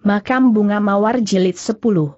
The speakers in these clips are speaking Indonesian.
Makam Bunga Mawar Jilid 10 Oe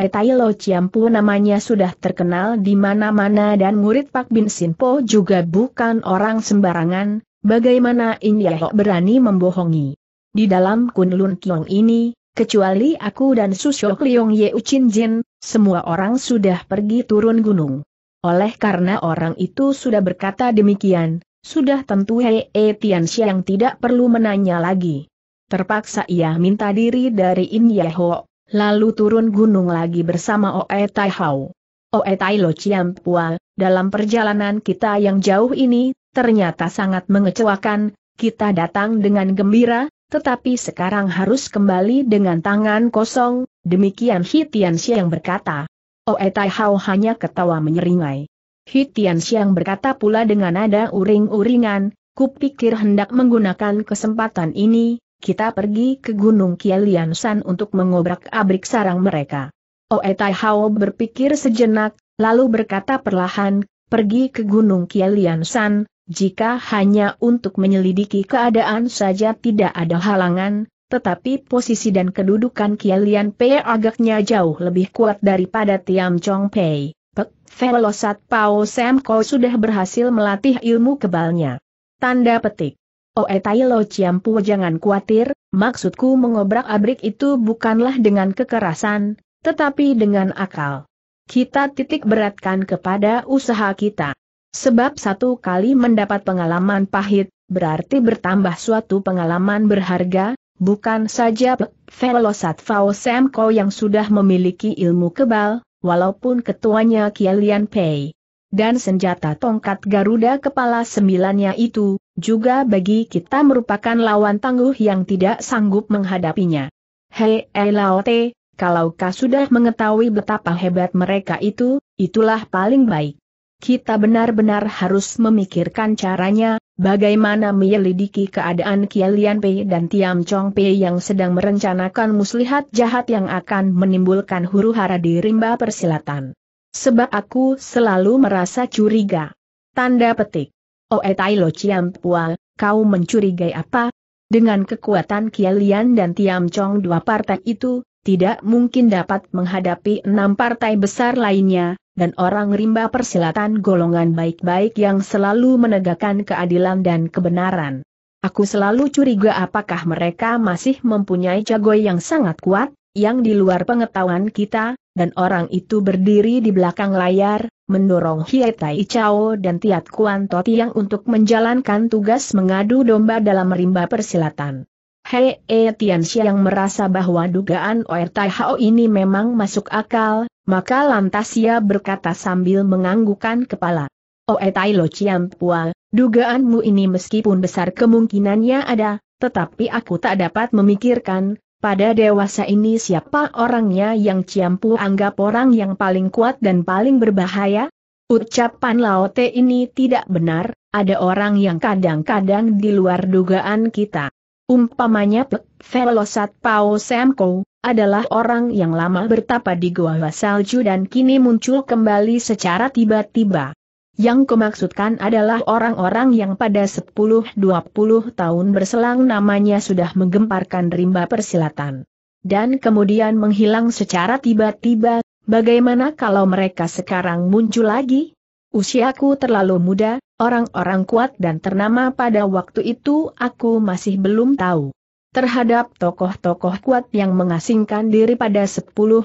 eh, Tai Lo Ciampu namanya sudah terkenal di mana-mana dan murid Pak Bin Sinpo juga bukan orang sembarangan, bagaimana In Inyeho berani membohongi. Di dalam Kunlun Kiong ini, kecuali aku dan Susyo Kliong Ye Chin Jin, semua orang sudah pergi turun gunung. Oleh karena orang itu sudah berkata demikian, sudah tentu Hei e Tian Xiang tidak perlu menanya lagi. Terpaksa ia minta diri dari In Yeho, lalu turun gunung lagi bersama Oe Tai Hao. Oe Tai Lo Chiam Pua, dalam perjalanan kita yang jauh ini, ternyata sangat mengecewakan, kita datang dengan gembira, tetapi sekarang harus kembali dengan tangan kosong, demikian Hitian Siang berkata. Oe Tai Hao hanya ketawa menyeringai. Hitian Siang berkata pula dengan nada uring-uringan, kupikir hendak menggunakan kesempatan ini, kita pergi ke Gunung Kialiansan untuk mengobrak-abrik sarang mereka. Oe Tai Hao berpikir sejenak, lalu berkata perlahan, pergi ke Gunung Kialiansan, jika hanya untuk menyelidiki keadaan saja tidak ada halangan, tetapi posisi dan kedudukan Kialian Pei agaknya jauh lebih kuat daripada Tiam Chong Pei. Pek Velosat Pao Sam Kau sudah berhasil melatih ilmu kebalnya. Tanda petik. Oe oh, eh, Tai Lo Ciampu jangan khawatir, maksudku mengobrak-abrik itu bukanlah dengan kekerasan, tetapi dengan akal. Kita titik beratkan kepada usaha kita. Sebab satu kali mendapat pengalaman pahit, berarti bertambah suatu pengalaman berharga, bukan saja Velosat Fao Semko yang sudah memiliki ilmu kebal, walaupun ketuanya Kialian Pei. Dan senjata tongkat Garuda kepala sembilannya itu, juga bagi kita merupakan lawan tangguh yang tidak sanggup menghadapinya. Hei Laote, kalau kau sudah mengetahui betapa hebat mereka itu, itulah paling baik. Kita benar-benar harus memikirkan caranya, bagaimana menyelidiki keadaan Kialian Pei dan Tiam Chong Pei yang sedang merencanakan muslihat jahat yang akan menimbulkan huru-hara di rimba persilatan. Sebab aku selalu merasa curiga. Tanda petik. Oe oh, eh, Tai Lo Chiam Pua, kau mencurigai apa? Dengan kekuatan Kialian dan Tiam Chong dua partai itu, tidak mungkin dapat menghadapi enam partai besar lainnya, dan orang rimba persilatan golongan baik-baik yang selalu menegakkan keadilan dan kebenaran. Aku selalu curiga apakah mereka masih mempunyai jago yang sangat kuat, yang di luar pengetahuan kita, dan orang itu berdiri di belakang layar, mendorong Tai Chao dan Tiat Kuan Totiang untuk menjalankan tugas mengadu domba dalam rimba persilatan. Hei e Tian yang merasa bahwa dugaan Oer Tai Hao ini memang masuk akal, maka lantas ia berkata sambil menganggukan kepala. Oer Tai Lo Chiam Pua, dugaanmu ini meskipun besar kemungkinannya ada, tetapi aku tak dapat memikirkan, pada dewasa ini siapa orangnya yang Ciampu anggap orang yang paling kuat dan paling berbahaya? Ucapan Laote ini tidak benar, ada orang yang kadang-kadang di luar dugaan kita. Umpamanya Pek Velosat Pao Semko, adalah orang yang lama bertapa di Goa Salju dan kini muncul kembali secara tiba-tiba. Yang kumaksudkan adalah orang-orang yang pada 10-20 tahun berselang namanya sudah menggemparkan rimba persilatan. Dan kemudian menghilang secara tiba-tiba, bagaimana kalau mereka sekarang muncul lagi? Usiaku terlalu muda, orang-orang kuat dan ternama pada waktu itu aku masih belum tahu. Terhadap tokoh-tokoh kuat yang mengasingkan diri pada 10-20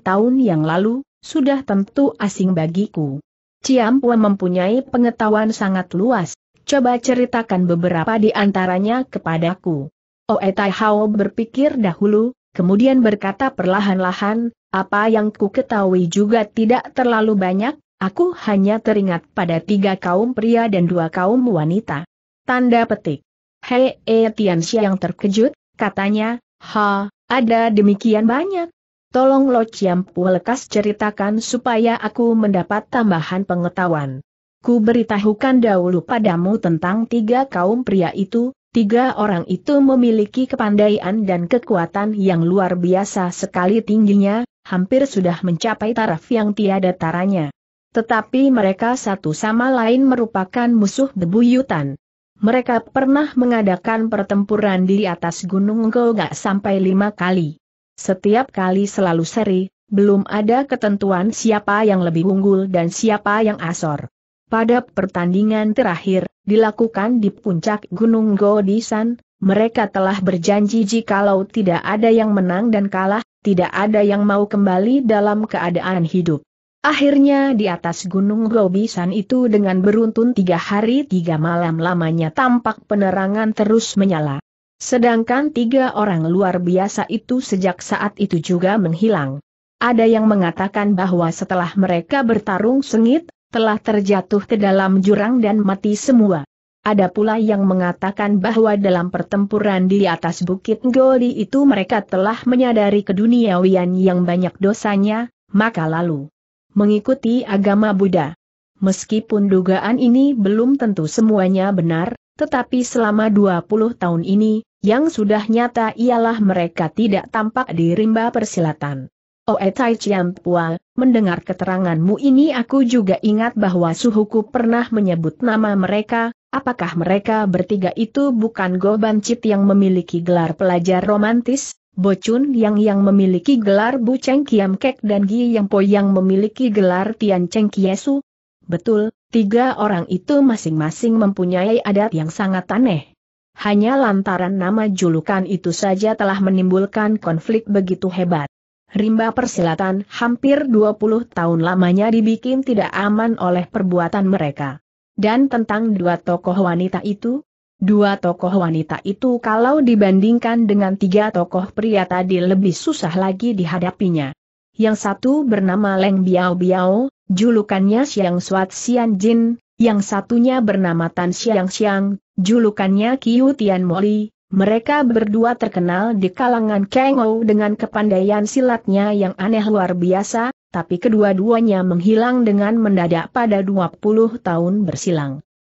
tahun yang lalu, sudah tentu asing bagiku. Ciampua mempunyai pengetahuan sangat luas, coba ceritakan beberapa di antaranya kepadaku. Oh, tai Hao berpikir dahulu, kemudian berkata perlahan-lahan, apa yang ku ketahui juga tidak terlalu banyak, aku hanya teringat pada tiga kaum pria dan dua kaum wanita. Tanda petik. Hei, e, eh, Tianxia yang terkejut, katanya, ha, ada demikian banyak. Tolong Lo Chiam Pu lekas ceritakan supaya aku mendapat tambahan pengetahuan. Ku beritahukan dahulu padamu tentang tiga kaum pria itu, tiga orang itu memiliki kepandaian dan kekuatan yang luar biasa sekali tingginya, hampir sudah mencapai taraf yang tiada taranya. Tetapi mereka satu sama lain merupakan musuh bebuyutan. Mereka pernah mengadakan pertempuran di atas Gunung Goga sampai lima kali. Setiap kali selalu seri, belum ada ketentuan siapa yang lebih unggul dan siapa yang asor. Pada pertandingan terakhir, dilakukan di puncak Gunung Godisan, mereka telah berjanji jikalau tidak ada yang menang dan kalah, tidak ada yang mau kembali dalam keadaan hidup. Akhirnya di atas Gunung Gobisan itu dengan beruntun tiga hari tiga malam lamanya tampak penerangan terus menyala. Sedangkan tiga orang luar biasa itu sejak saat itu juga menghilang. Ada yang mengatakan bahwa setelah mereka bertarung sengit, telah terjatuh ke dalam jurang dan mati semua. Ada pula yang mengatakan bahwa dalam pertempuran di atas Bukit Ngoli itu mereka telah menyadari keduniawian yang banyak dosanya, maka lalu mengikuti agama Buddha. Meskipun dugaan ini belum tentu semuanya benar, tetapi selama 20 tahun ini, yang sudah nyata ialah mereka tidak tampak di rimba persilatan. Oe oh, eh, Tai Chiam Pua, mendengar keteranganmu ini aku juga ingat bahwa suhuku pernah menyebut nama mereka, apakah mereka bertiga itu bukan Goban Bancit yang memiliki gelar pelajar romantis, Bocun yang yang memiliki gelar Bu Cheng Kiam Kek dan Gi Yang Po yang memiliki gelar Tian Cheng Kiesu? Betul, tiga orang itu masing-masing mempunyai adat yang sangat aneh. Hanya lantaran nama julukan itu saja telah menimbulkan konflik begitu hebat. Rimba persilatan hampir 20 tahun lamanya dibikin tidak aman oleh perbuatan mereka. Dan tentang dua tokoh wanita itu? Dua tokoh wanita itu kalau dibandingkan dengan tiga tokoh pria tadi lebih susah lagi dihadapinya. Yang satu bernama Leng Biao Biao, julukannya Siang Suat Xian Jin, yang satunya bernama Tan Xiang Xiang, julukannya Qiu Tian Moli, mereka berdua terkenal di kalangan Kang dengan kepandaian silatnya yang aneh luar biasa, tapi kedua-duanya menghilang dengan mendadak pada 20 tahun bersilang.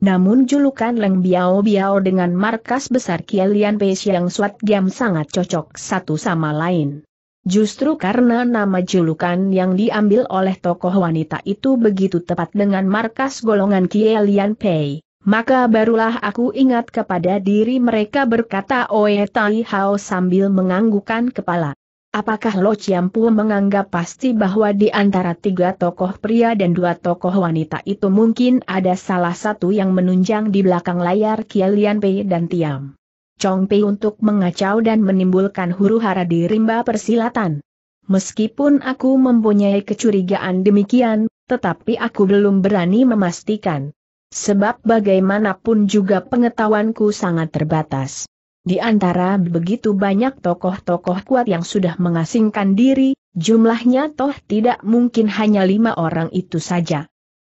Namun julukan Leng Biao Biao dengan markas besar Kielian Pei Xiang Suat Giam sangat cocok satu sama lain. Justru karena nama julukan yang diambil oleh tokoh wanita itu begitu tepat dengan markas golongan Kielian Pei, maka barulah aku ingat kepada diri mereka berkata Oe Tai Hao sambil menganggukkan kepala. Apakah Lo Chiampu menganggap pasti bahwa di antara tiga tokoh pria dan dua tokoh wanita itu mungkin ada salah satu yang menunjang di belakang layar Kielian Pei dan Tiam? Chong Pei untuk mengacau dan menimbulkan huru hara di rimba persilatan. Meskipun aku mempunyai kecurigaan demikian, tetapi aku belum berani memastikan. Sebab bagaimanapun juga pengetahuanku sangat terbatas. Di antara begitu banyak tokoh-tokoh kuat yang sudah mengasingkan diri, jumlahnya toh tidak mungkin hanya lima orang itu saja.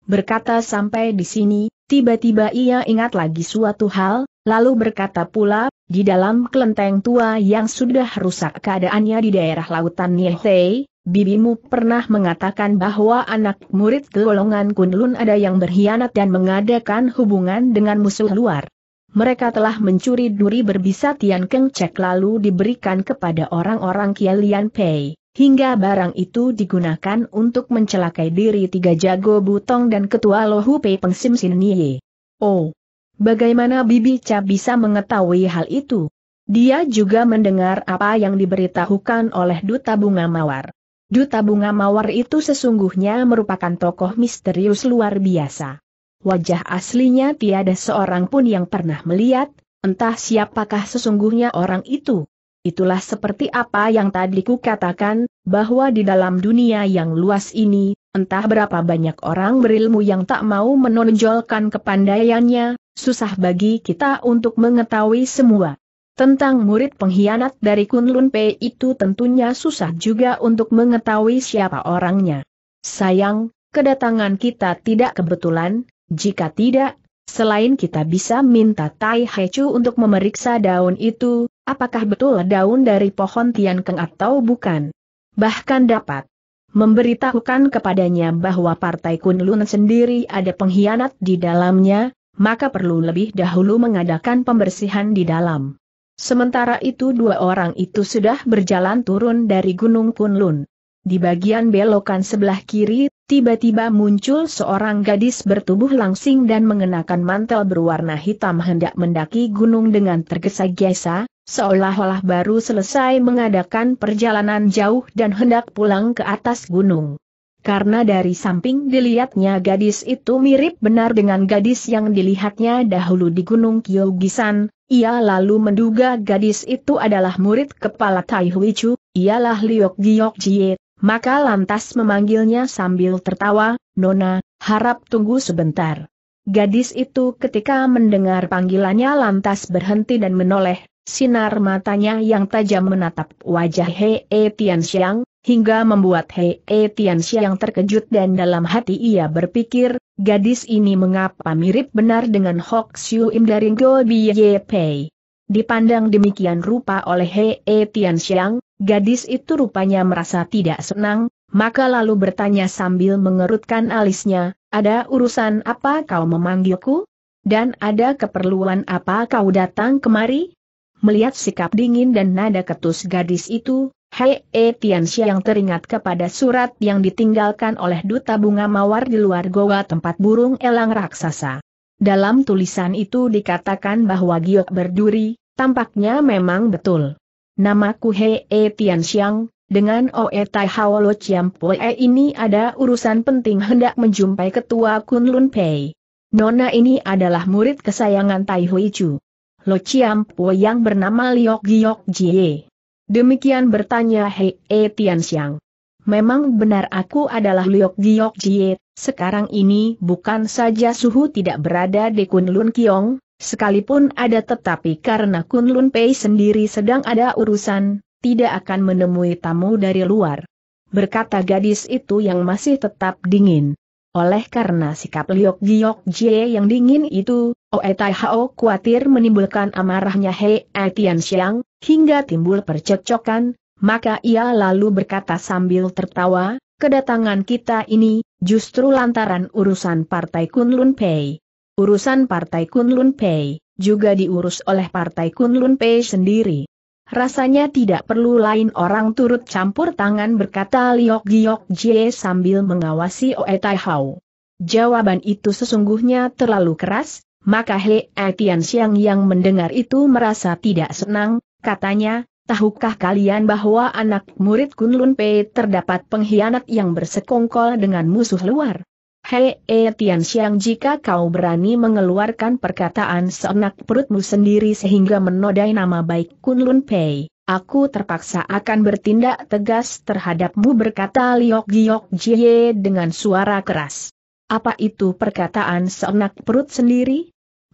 Berkata sampai di sini, tiba-tiba ia ingat lagi suatu hal, lalu berkata pula, di dalam kelenteng tua yang sudah rusak keadaannya di daerah lautan Niehtei, bibimu pernah mengatakan bahwa anak murid golongan Kunlun ada yang berkhianat dan mengadakan hubungan dengan musuh luar. Mereka telah mencuri duri berbisa Tian Keng Cek lalu diberikan kepada orang-orang Kialian Pei hingga barang itu digunakan untuk mencelakai diri tiga jago butong dan ketua lohu Sim Pengsim Sinnie. Oh, bagaimana Bibi Cha bisa mengetahui hal itu? Dia juga mendengar apa yang diberitahukan oleh Duta Bunga Mawar. Duta Bunga Mawar itu sesungguhnya merupakan tokoh misterius luar biasa. Wajah aslinya tiada seorang pun yang pernah melihat, entah siapakah sesungguhnya orang itu itulah seperti apa yang tadi ku katakan, bahwa di dalam dunia yang luas ini, entah berapa banyak orang berilmu yang tak mau menonjolkan kepandaiannya, susah bagi kita untuk mengetahui semua. Tentang murid pengkhianat dari Kunlun P itu tentunya susah juga untuk mengetahui siapa orangnya. Sayang, kedatangan kita tidak kebetulan, jika tidak, Selain kita bisa minta Tai Hechu untuk memeriksa daun itu, apakah betul daun dari pohon Tian Keng atau bukan? Bahkan dapat memberitahukan kepadanya bahwa Partai Kunlun sendiri ada pengkhianat di dalamnya, maka perlu lebih dahulu mengadakan pembersihan di dalam. Sementara itu dua orang itu sudah berjalan turun dari Gunung Kunlun. Di bagian belokan sebelah kiri Tiba-tiba muncul seorang gadis bertubuh langsing dan mengenakan mantel berwarna hitam hendak mendaki gunung dengan tergesa-gesa, seolah-olah baru selesai mengadakan perjalanan jauh dan hendak pulang ke atas gunung. Karena dari samping dilihatnya gadis itu mirip benar dengan gadis yang dilihatnya dahulu di Gunung Kyogisan, ia lalu menduga gadis itu adalah murid kepala Tai Huichu, ialah Liok Giok Jiet. Maka lantas memanggilnya sambil tertawa, Nona, harap tunggu sebentar. Gadis itu ketika mendengar panggilannya lantas berhenti dan menoleh, sinar matanya yang tajam menatap wajah Hei -he e Tianxiang, hingga membuat Hei -he e Tianxiang terkejut dan dalam hati ia berpikir, gadis ini mengapa mirip benar dengan Hok Siu Im dari Go Biye Pei. Dipandang demikian rupa oleh Hei -he e Tianxiang, Gadis itu rupanya merasa tidak senang, maka lalu bertanya sambil mengerutkan alisnya, ada urusan apa kau memanggilku? Dan ada keperluan apa kau datang kemari? Melihat sikap dingin dan nada ketus gadis itu, Hei E Tianxia yang teringat kepada surat yang ditinggalkan oleh duta bunga mawar di luar goa tempat burung elang raksasa. Dalam tulisan itu dikatakan bahwa giok berduri, tampaknya memang betul. Namaku E Tianxiang, dengan Oe Tai Haolo Chiampue e ini ada urusan penting hendak menjumpai ketua Kunlun Pei. Nona ini adalah murid kesayangan Tai Hui Chu. Lo Chiampue yang bernama Liok Giok Jie. Demikian bertanya Hee Tianxiang. Memang benar aku adalah Liok Giok Jie, sekarang ini bukan saja suhu tidak berada di Kunlun Kiong, Sekalipun ada tetapi karena Kunlun Pei sendiri sedang ada urusan, tidak akan menemui tamu dari luar. Berkata gadis itu yang masih tetap dingin. Oleh karena sikap Liok Giok Jie yang dingin itu, Oe Tai Hao khawatir menimbulkan amarahnya Hei Tian Xiang, hingga timbul percekcokan, maka ia lalu berkata sambil tertawa, kedatangan kita ini, justru lantaran urusan partai Kunlun Pei. Urusan Partai Kunlun Pei, juga diurus oleh Partai Kunlun Pei sendiri. Rasanya tidak perlu lain orang turut campur tangan berkata Liok Giok Jie sambil mengawasi Oe Tai Hao. Jawaban itu sesungguhnya terlalu keras, maka He Tian Siang yang mendengar itu merasa tidak senang, katanya, tahukah kalian bahwa anak murid Kunlun Pei terdapat pengkhianat yang bersekongkol dengan musuh luar? Hei E Tian Xiang jika kau berani mengeluarkan perkataan seenak perutmu sendiri sehingga menodai nama baik Kunlun Pei, aku terpaksa akan bertindak tegas terhadapmu berkata Liok Giok Jie dengan suara keras. Apa itu perkataan seenak perut sendiri?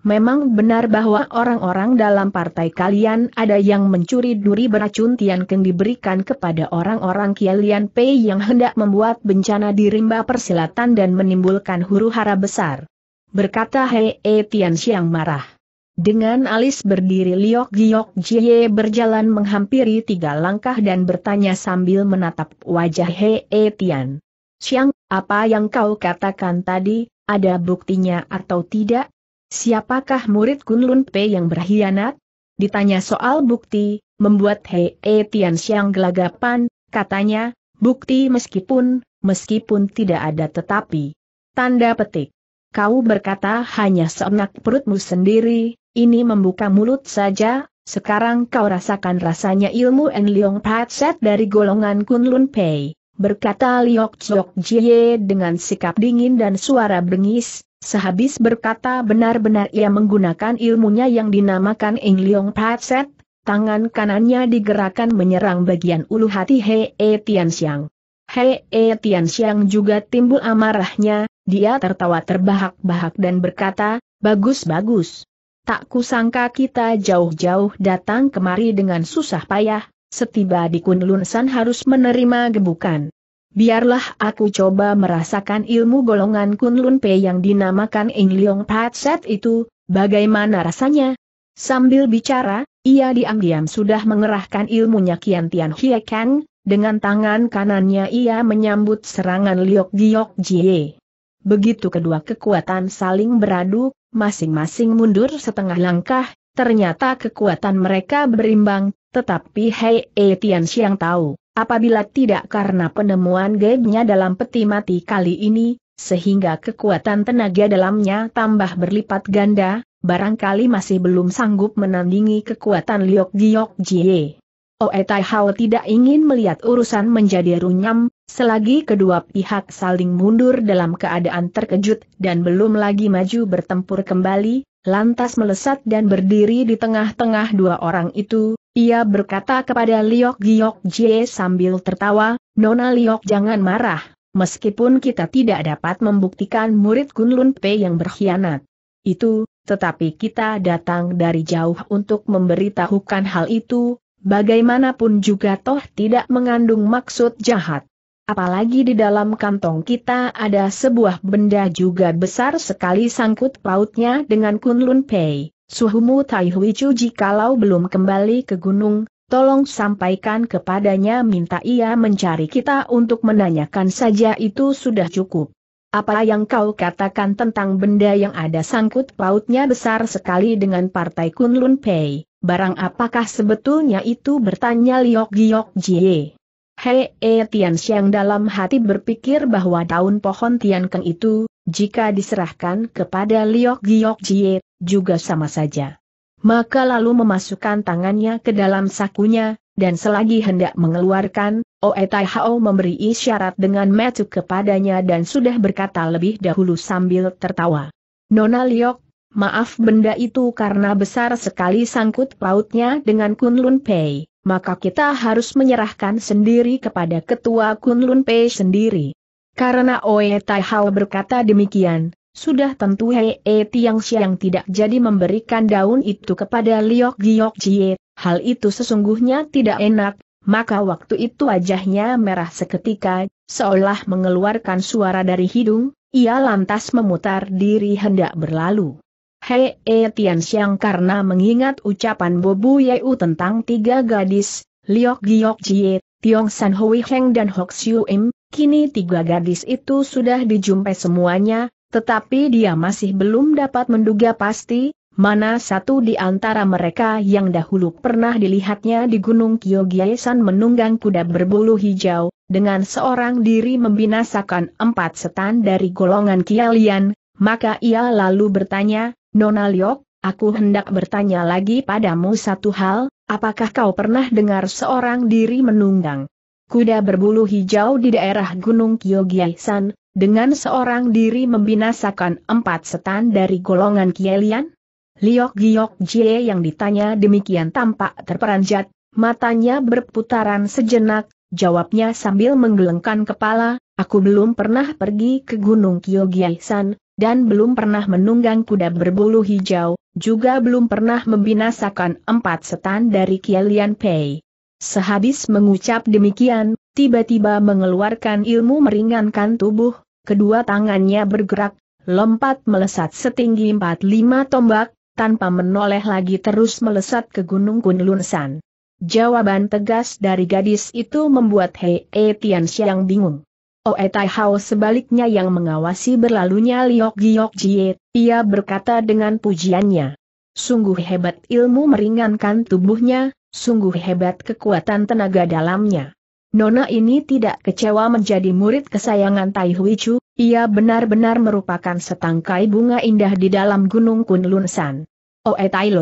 Memang benar bahwa orang-orang dalam partai kalian ada yang mencuri duri beracun Tian Keng diberikan kepada orang-orang Kialian Pei yang hendak membuat bencana di rimba persilatan dan menimbulkan huru hara besar. Berkata He e Tian Xiang marah. Dengan alis berdiri Liok Giok Jie berjalan menghampiri tiga langkah dan bertanya sambil menatap wajah He e Tian. Xiang, apa yang kau katakan tadi, ada buktinya atau tidak? Siapakah murid Kunlun Pei yang berkhianat? Ditanya soal bukti, membuat Hei E Tian Xiang gelagapan, katanya, bukti meskipun, meskipun tidak ada tetapi. Tanda petik. Kau berkata hanya seenak perutmu sendiri, ini membuka mulut saja, sekarang kau rasakan rasanya ilmu Enliong Patset dari golongan Kunlun Pei, berkata Liok Chok Jie dengan sikap dingin dan suara bengis, Sehabis berkata benar-benar ia menggunakan ilmunya yang dinamakan Eng Leong Patset, tangan kanannya digerakkan menyerang bagian ulu hati He E Tian Xiang. He E Tian juga timbul amarahnya, dia tertawa terbahak-bahak dan berkata, bagus-bagus. Tak kusangka kita jauh-jauh datang kemari dengan susah payah, setiba di Kunlunsan harus menerima gebukan. Biarlah aku coba merasakan ilmu golongan Kunlun Pei yang dinamakan Ing Leong Patset itu, bagaimana rasanya? Sambil bicara, ia diam-diam sudah mengerahkan ilmunya Kian Tian Hie Kang, dengan tangan kanannya ia menyambut serangan Liok Giok Jie. Begitu kedua kekuatan saling beradu, masing-masing mundur setengah langkah, ternyata kekuatan mereka berimbang, tetapi Hei E Tian Xiang tahu Apabila tidak karena penemuan gebnya dalam peti mati kali ini, sehingga kekuatan tenaga dalamnya tambah berlipat ganda, barangkali masih belum sanggup menandingi kekuatan Liok Giok Jie. Oe Tai Hao tidak ingin melihat urusan menjadi runyam, selagi kedua pihak saling mundur dalam keadaan terkejut dan belum lagi maju bertempur kembali, lantas melesat dan berdiri di tengah-tengah dua orang itu, ia berkata kepada Liok Giok Jie sambil tertawa, Nona Liok jangan marah, meskipun kita tidak dapat membuktikan murid Kunlun Pe yang berkhianat. Itu, tetapi kita datang dari jauh untuk memberitahukan hal itu, bagaimanapun juga toh tidak mengandung maksud jahat. Apalagi di dalam kantong kita ada sebuah benda juga besar sekali sangkut pautnya dengan Kunlun Pei. Suhumu Tai Hui Chu jikalau belum kembali ke gunung, tolong sampaikan kepadanya minta ia mencari kita untuk menanyakan saja itu sudah cukup. Apa yang kau katakan tentang benda yang ada sangkut pautnya besar sekali dengan partai Kunlun Pei, barang apakah sebetulnya itu bertanya Liok Giok Jie. Hei eh, Tian Xiang dalam hati berpikir bahwa daun pohon Tian Keng itu, jika diserahkan kepada Liok Giok Jie, juga sama saja. Maka lalu memasukkan tangannya ke dalam sakunya, dan selagi hendak mengeluarkan, Oe Tai Hao memberi isyarat dengan metu kepadanya dan sudah berkata lebih dahulu sambil tertawa. Nona Liok, maaf benda itu karena besar sekali sangkut pautnya dengan Kunlun Pei maka kita harus menyerahkan sendiri kepada ketua Kunlun Pei sendiri. Karena Oe Tai Hao berkata demikian, sudah tentu Hei e Tiang Xiang tidak jadi memberikan daun itu kepada Liok Giok Jie, hal itu sesungguhnya tidak enak, maka waktu itu wajahnya merah seketika, seolah mengeluarkan suara dari hidung, ia lantas memutar diri hendak berlalu. Hei E Tian karena mengingat ucapan Bobu Yeu tentang tiga gadis, Liok Giok Jie, Tiong San Hui Heng dan Hok Siu Im, kini tiga gadis itu sudah dijumpai semuanya, tetapi dia masih belum dapat menduga pasti, mana satu di antara mereka yang dahulu pernah dilihatnya di Gunung San menunggang kuda berbulu hijau, dengan seorang diri membinasakan empat setan dari golongan Kialian, maka ia lalu bertanya, Nona Liok, aku hendak bertanya lagi padamu satu hal, apakah kau pernah dengar seorang diri menunggang kuda berbulu hijau di daerah Gunung Kyogiaisan, dengan seorang diri membinasakan empat setan dari golongan Kielian? Liok Giok Jie yang ditanya demikian tampak terperanjat, matanya berputaran sejenak, jawabnya sambil menggelengkan kepala, aku belum pernah pergi ke Gunung Kyogiaisan, dan belum pernah menunggang kuda berbulu hijau, juga belum pernah membinasakan empat setan dari Kielian Pei. Sehabis mengucap demikian, tiba-tiba mengeluarkan ilmu meringankan tubuh, kedua tangannya bergerak, lompat melesat setinggi empat lima tombak, tanpa menoleh lagi terus melesat ke Gunung Kunlunsan. Jawaban tegas dari gadis itu membuat Hei Etian yang bingung. Oe Tai Hao sebaliknya yang mengawasi berlalunya Liok Giok Jie, ia berkata dengan pujiannya. Sungguh hebat ilmu meringankan tubuhnya, sungguh hebat kekuatan tenaga dalamnya. Nona ini tidak kecewa menjadi murid kesayangan Tai Hui Chu, ia benar-benar merupakan setangkai bunga indah di dalam gunung Kunlun San. Oe oh, eh, Tai Lo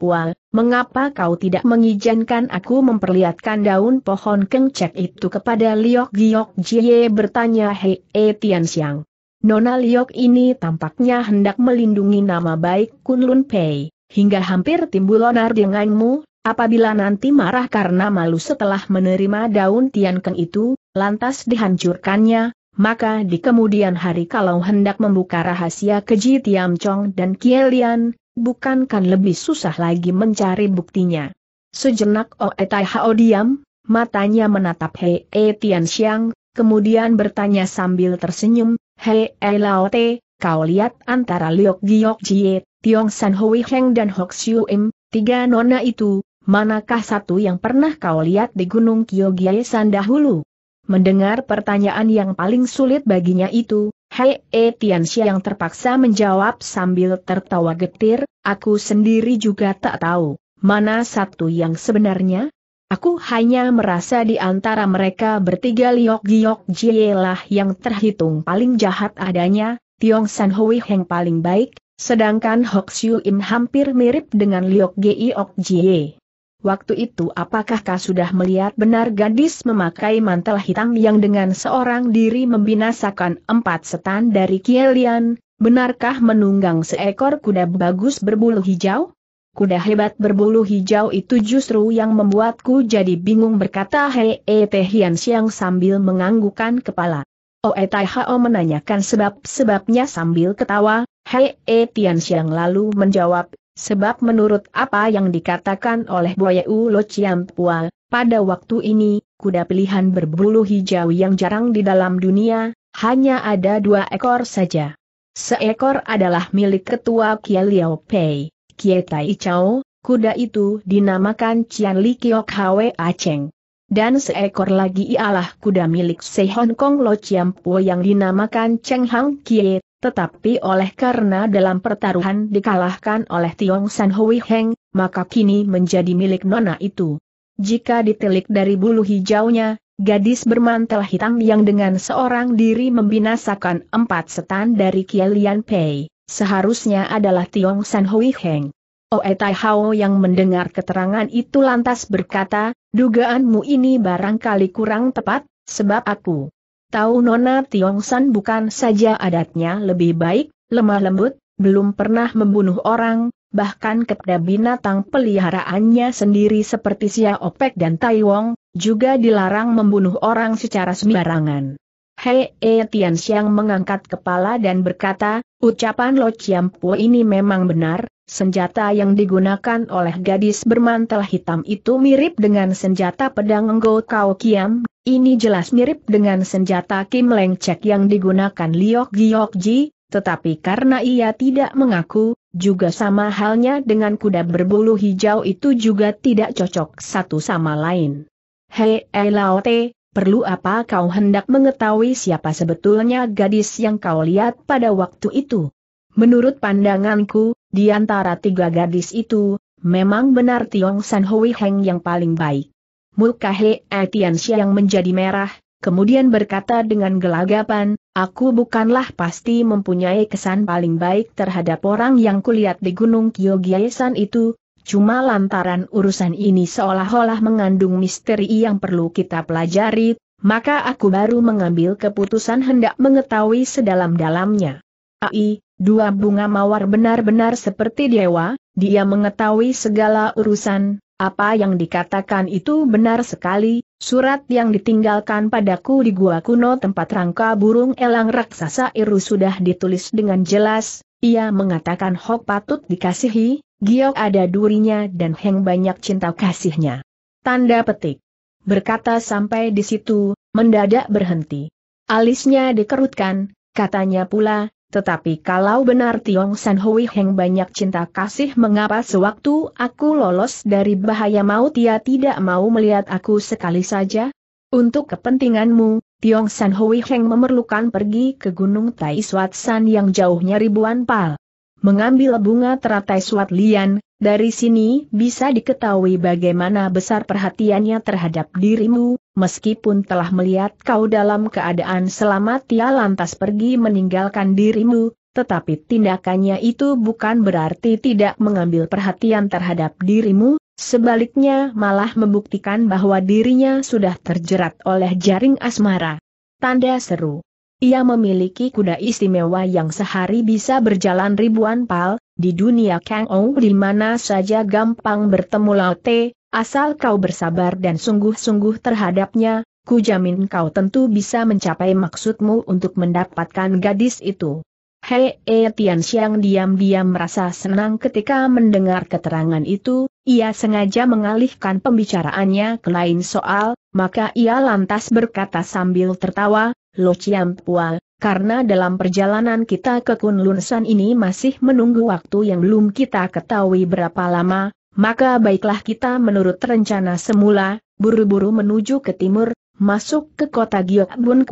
Pua, mengapa kau tidak mengizinkan aku memperlihatkan daun pohon kengcek itu kepada Liok Giok Jie bertanya Hei e Tian Xiang. Nona Liok ini tampaknya hendak melindungi nama baik Kunlun Pei, hingga hampir timbul onar denganmu, apabila nanti marah karena malu setelah menerima daun Tian Keng itu, lantas dihancurkannya, maka di kemudian hari kalau hendak membuka rahasia keji Tiam Chong dan Kielian, bukankan lebih susah lagi mencari buktinya. Sejenak Oe oh, Tai Hao diam, matanya menatap Hei E Tian Xiang, kemudian bertanya sambil tersenyum, Hei E Lao Te, kau lihat antara Liok Giok Jie, Tiong San Hui Heng dan Hok Siu Im, tiga nona itu, manakah satu yang pernah kau lihat di Gunung Kyogyasan Sandahulu? Mendengar pertanyaan yang paling sulit baginya itu, Hei E eh, Tianxia yang terpaksa menjawab sambil tertawa getir, aku sendiri juga tak tahu, mana satu yang sebenarnya? Aku hanya merasa di antara mereka bertiga Liok Giok Jie lah yang terhitung paling jahat adanya, Tiong San Hui yang paling baik, sedangkan Hok Siu Im hampir mirip dengan Liok Giok Jie. Waktu itu apakah kau sudah melihat benar gadis memakai mantel hitam yang dengan seorang diri membinasakan empat setan dari Kielian, benarkah menunggang seekor kuda bagus berbulu hijau? Kuda hebat berbulu hijau itu justru yang membuatku jadi bingung berkata Hei Ete Hian Siang sambil menganggukan kepala. Oe oh, Tai Hao menanyakan sebab-sebabnya sambil ketawa, Hei E Tian Siang lalu menjawab, Sebab menurut apa yang dikatakan oleh U Lo Chiampua, pada waktu ini, kuda pilihan berbulu hijau yang jarang di dalam dunia, hanya ada dua ekor saja. Seekor adalah milik ketua Kie Liao Pei, Kie Tai Chao, kuda itu dinamakan Cian Li Kiok Hwe Acheng. Dan seekor lagi ialah kuda milik Se Hong Kong Lo Chiam Po yang dinamakan Cheng Hang Kie, tetapi oleh karena dalam pertaruhan dikalahkan oleh Tiong San Hui Heng, maka kini menjadi milik Nona itu. Jika ditelik dari bulu hijaunya, gadis bermantel hitam yang dengan seorang diri membinasakan empat setan dari Kielian Pei, seharusnya adalah Tiong San Hui Heng. Oe oh, Tai Hao yang mendengar keterangan itu lantas berkata, dugaanmu ini barangkali kurang tepat, sebab aku tahu Nona San bukan saja adatnya lebih baik, lemah lembut, belum pernah membunuh orang, bahkan kepada binatang peliharaannya sendiri seperti Sia Opek dan Tai Wong, juga dilarang membunuh orang secara sembarangan. Hei E Tian Xiang mengangkat kepala dan berkata, ucapan Lo Chiam Po ini memang benar, Senjata yang digunakan oleh gadis bermantel hitam itu mirip dengan senjata pedang Enggo Kao Kiam, ini jelas mirip dengan senjata Kim Leng Chek yang digunakan Liok Giok Ji, tetapi karena ia tidak mengaku, juga sama halnya dengan kuda berbulu hijau itu juga tidak cocok satu sama lain. Hei Elaote, eh, perlu apa kau hendak mengetahui siapa sebetulnya gadis yang kau lihat pada waktu itu? Menurut pandanganku, di antara tiga gadis itu, memang benar Tiong San Hui Heng yang paling baik. Muka He yang eh menjadi merah, kemudian berkata dengan gelagapan, aku bukanlah pasti mempunyai kesan paling baik terhadap orang yang kulihat di Gunung Kyogyesan itu, cuma lantaran urusan ini seolah-olah mengandung misteri yang perlu kita pelajari, maka aku baru mengambil keputusan hendak mengetahui sedalam-dalamnya. Ai, Dua bunga mawar benar-benar seperti dewa, dia mengetahui segala urusan, apa yang dikatakan itu benar sekali, surat yang ditinggalkan padaku di gua kuno tempat rangka burung elang raksasa Iru sudah ditulis dengan jelas, ia mengatakan Hok patut dikasihi, Giok ada durinya dan Heng banyak cinta kasihnya. Tanda petik. Berkata sampai di situ, mendadak berhenti. Alisnya dikerutkan, katanya pula, tetapi kalau benar Tiong San Hui Heng banyak cinta kasih mengapa sewaktu aku lolos dari bahaya mau ia tidak mau melihat aku sekali saja? Untuk kepentinganmu, Tiong San Hui Heng memerlukan pergi ke Gunung Tai Suat San yang jauhnya ribuan pal. Mengambil bunga teratai suat lian, dari sini bisa diketahui bagaimana besar perhatiannya terhadap dirimu, meskipun telah melihat kau dalam keadaan selamat ia lantas pergi meninggalkan dirimu, tetapi tindakannya itu bukan berarti tidak mengambil perhatian terhadap dirimu, sebaliknya malah membuktikan bahwa dirinya sudah terjerat oleh jaring asmara. Tanda seru. Ia memiliki kuda istimewa yang sehari bisa berjalan ribuan pal, di dunia Kang Ou di mana saja gampang bertemu Lao Te Asal kau bersabar dan sungguh-sungguh terhadapnya, ku jamin kau tentu bisa mencapai maksudmu untuk mendapatkan gadis itu. Hei E Tian Xiang diam-diam merasa senang ketika mendengar keterangan itu, ia sengaja mengalihkan pembicaraannya ke lain soal, maka ia lantas berkata sambil tertawa, Lo Chiam Pua, karena dalam perjalanan kita ke Kunlunsan ini masih menunggu waktu yang belum kita ketahui berapa lama, maka baiklah kita menurut rencana semula, buru-buru menuju ke timur, masuk ke kota Giok Bun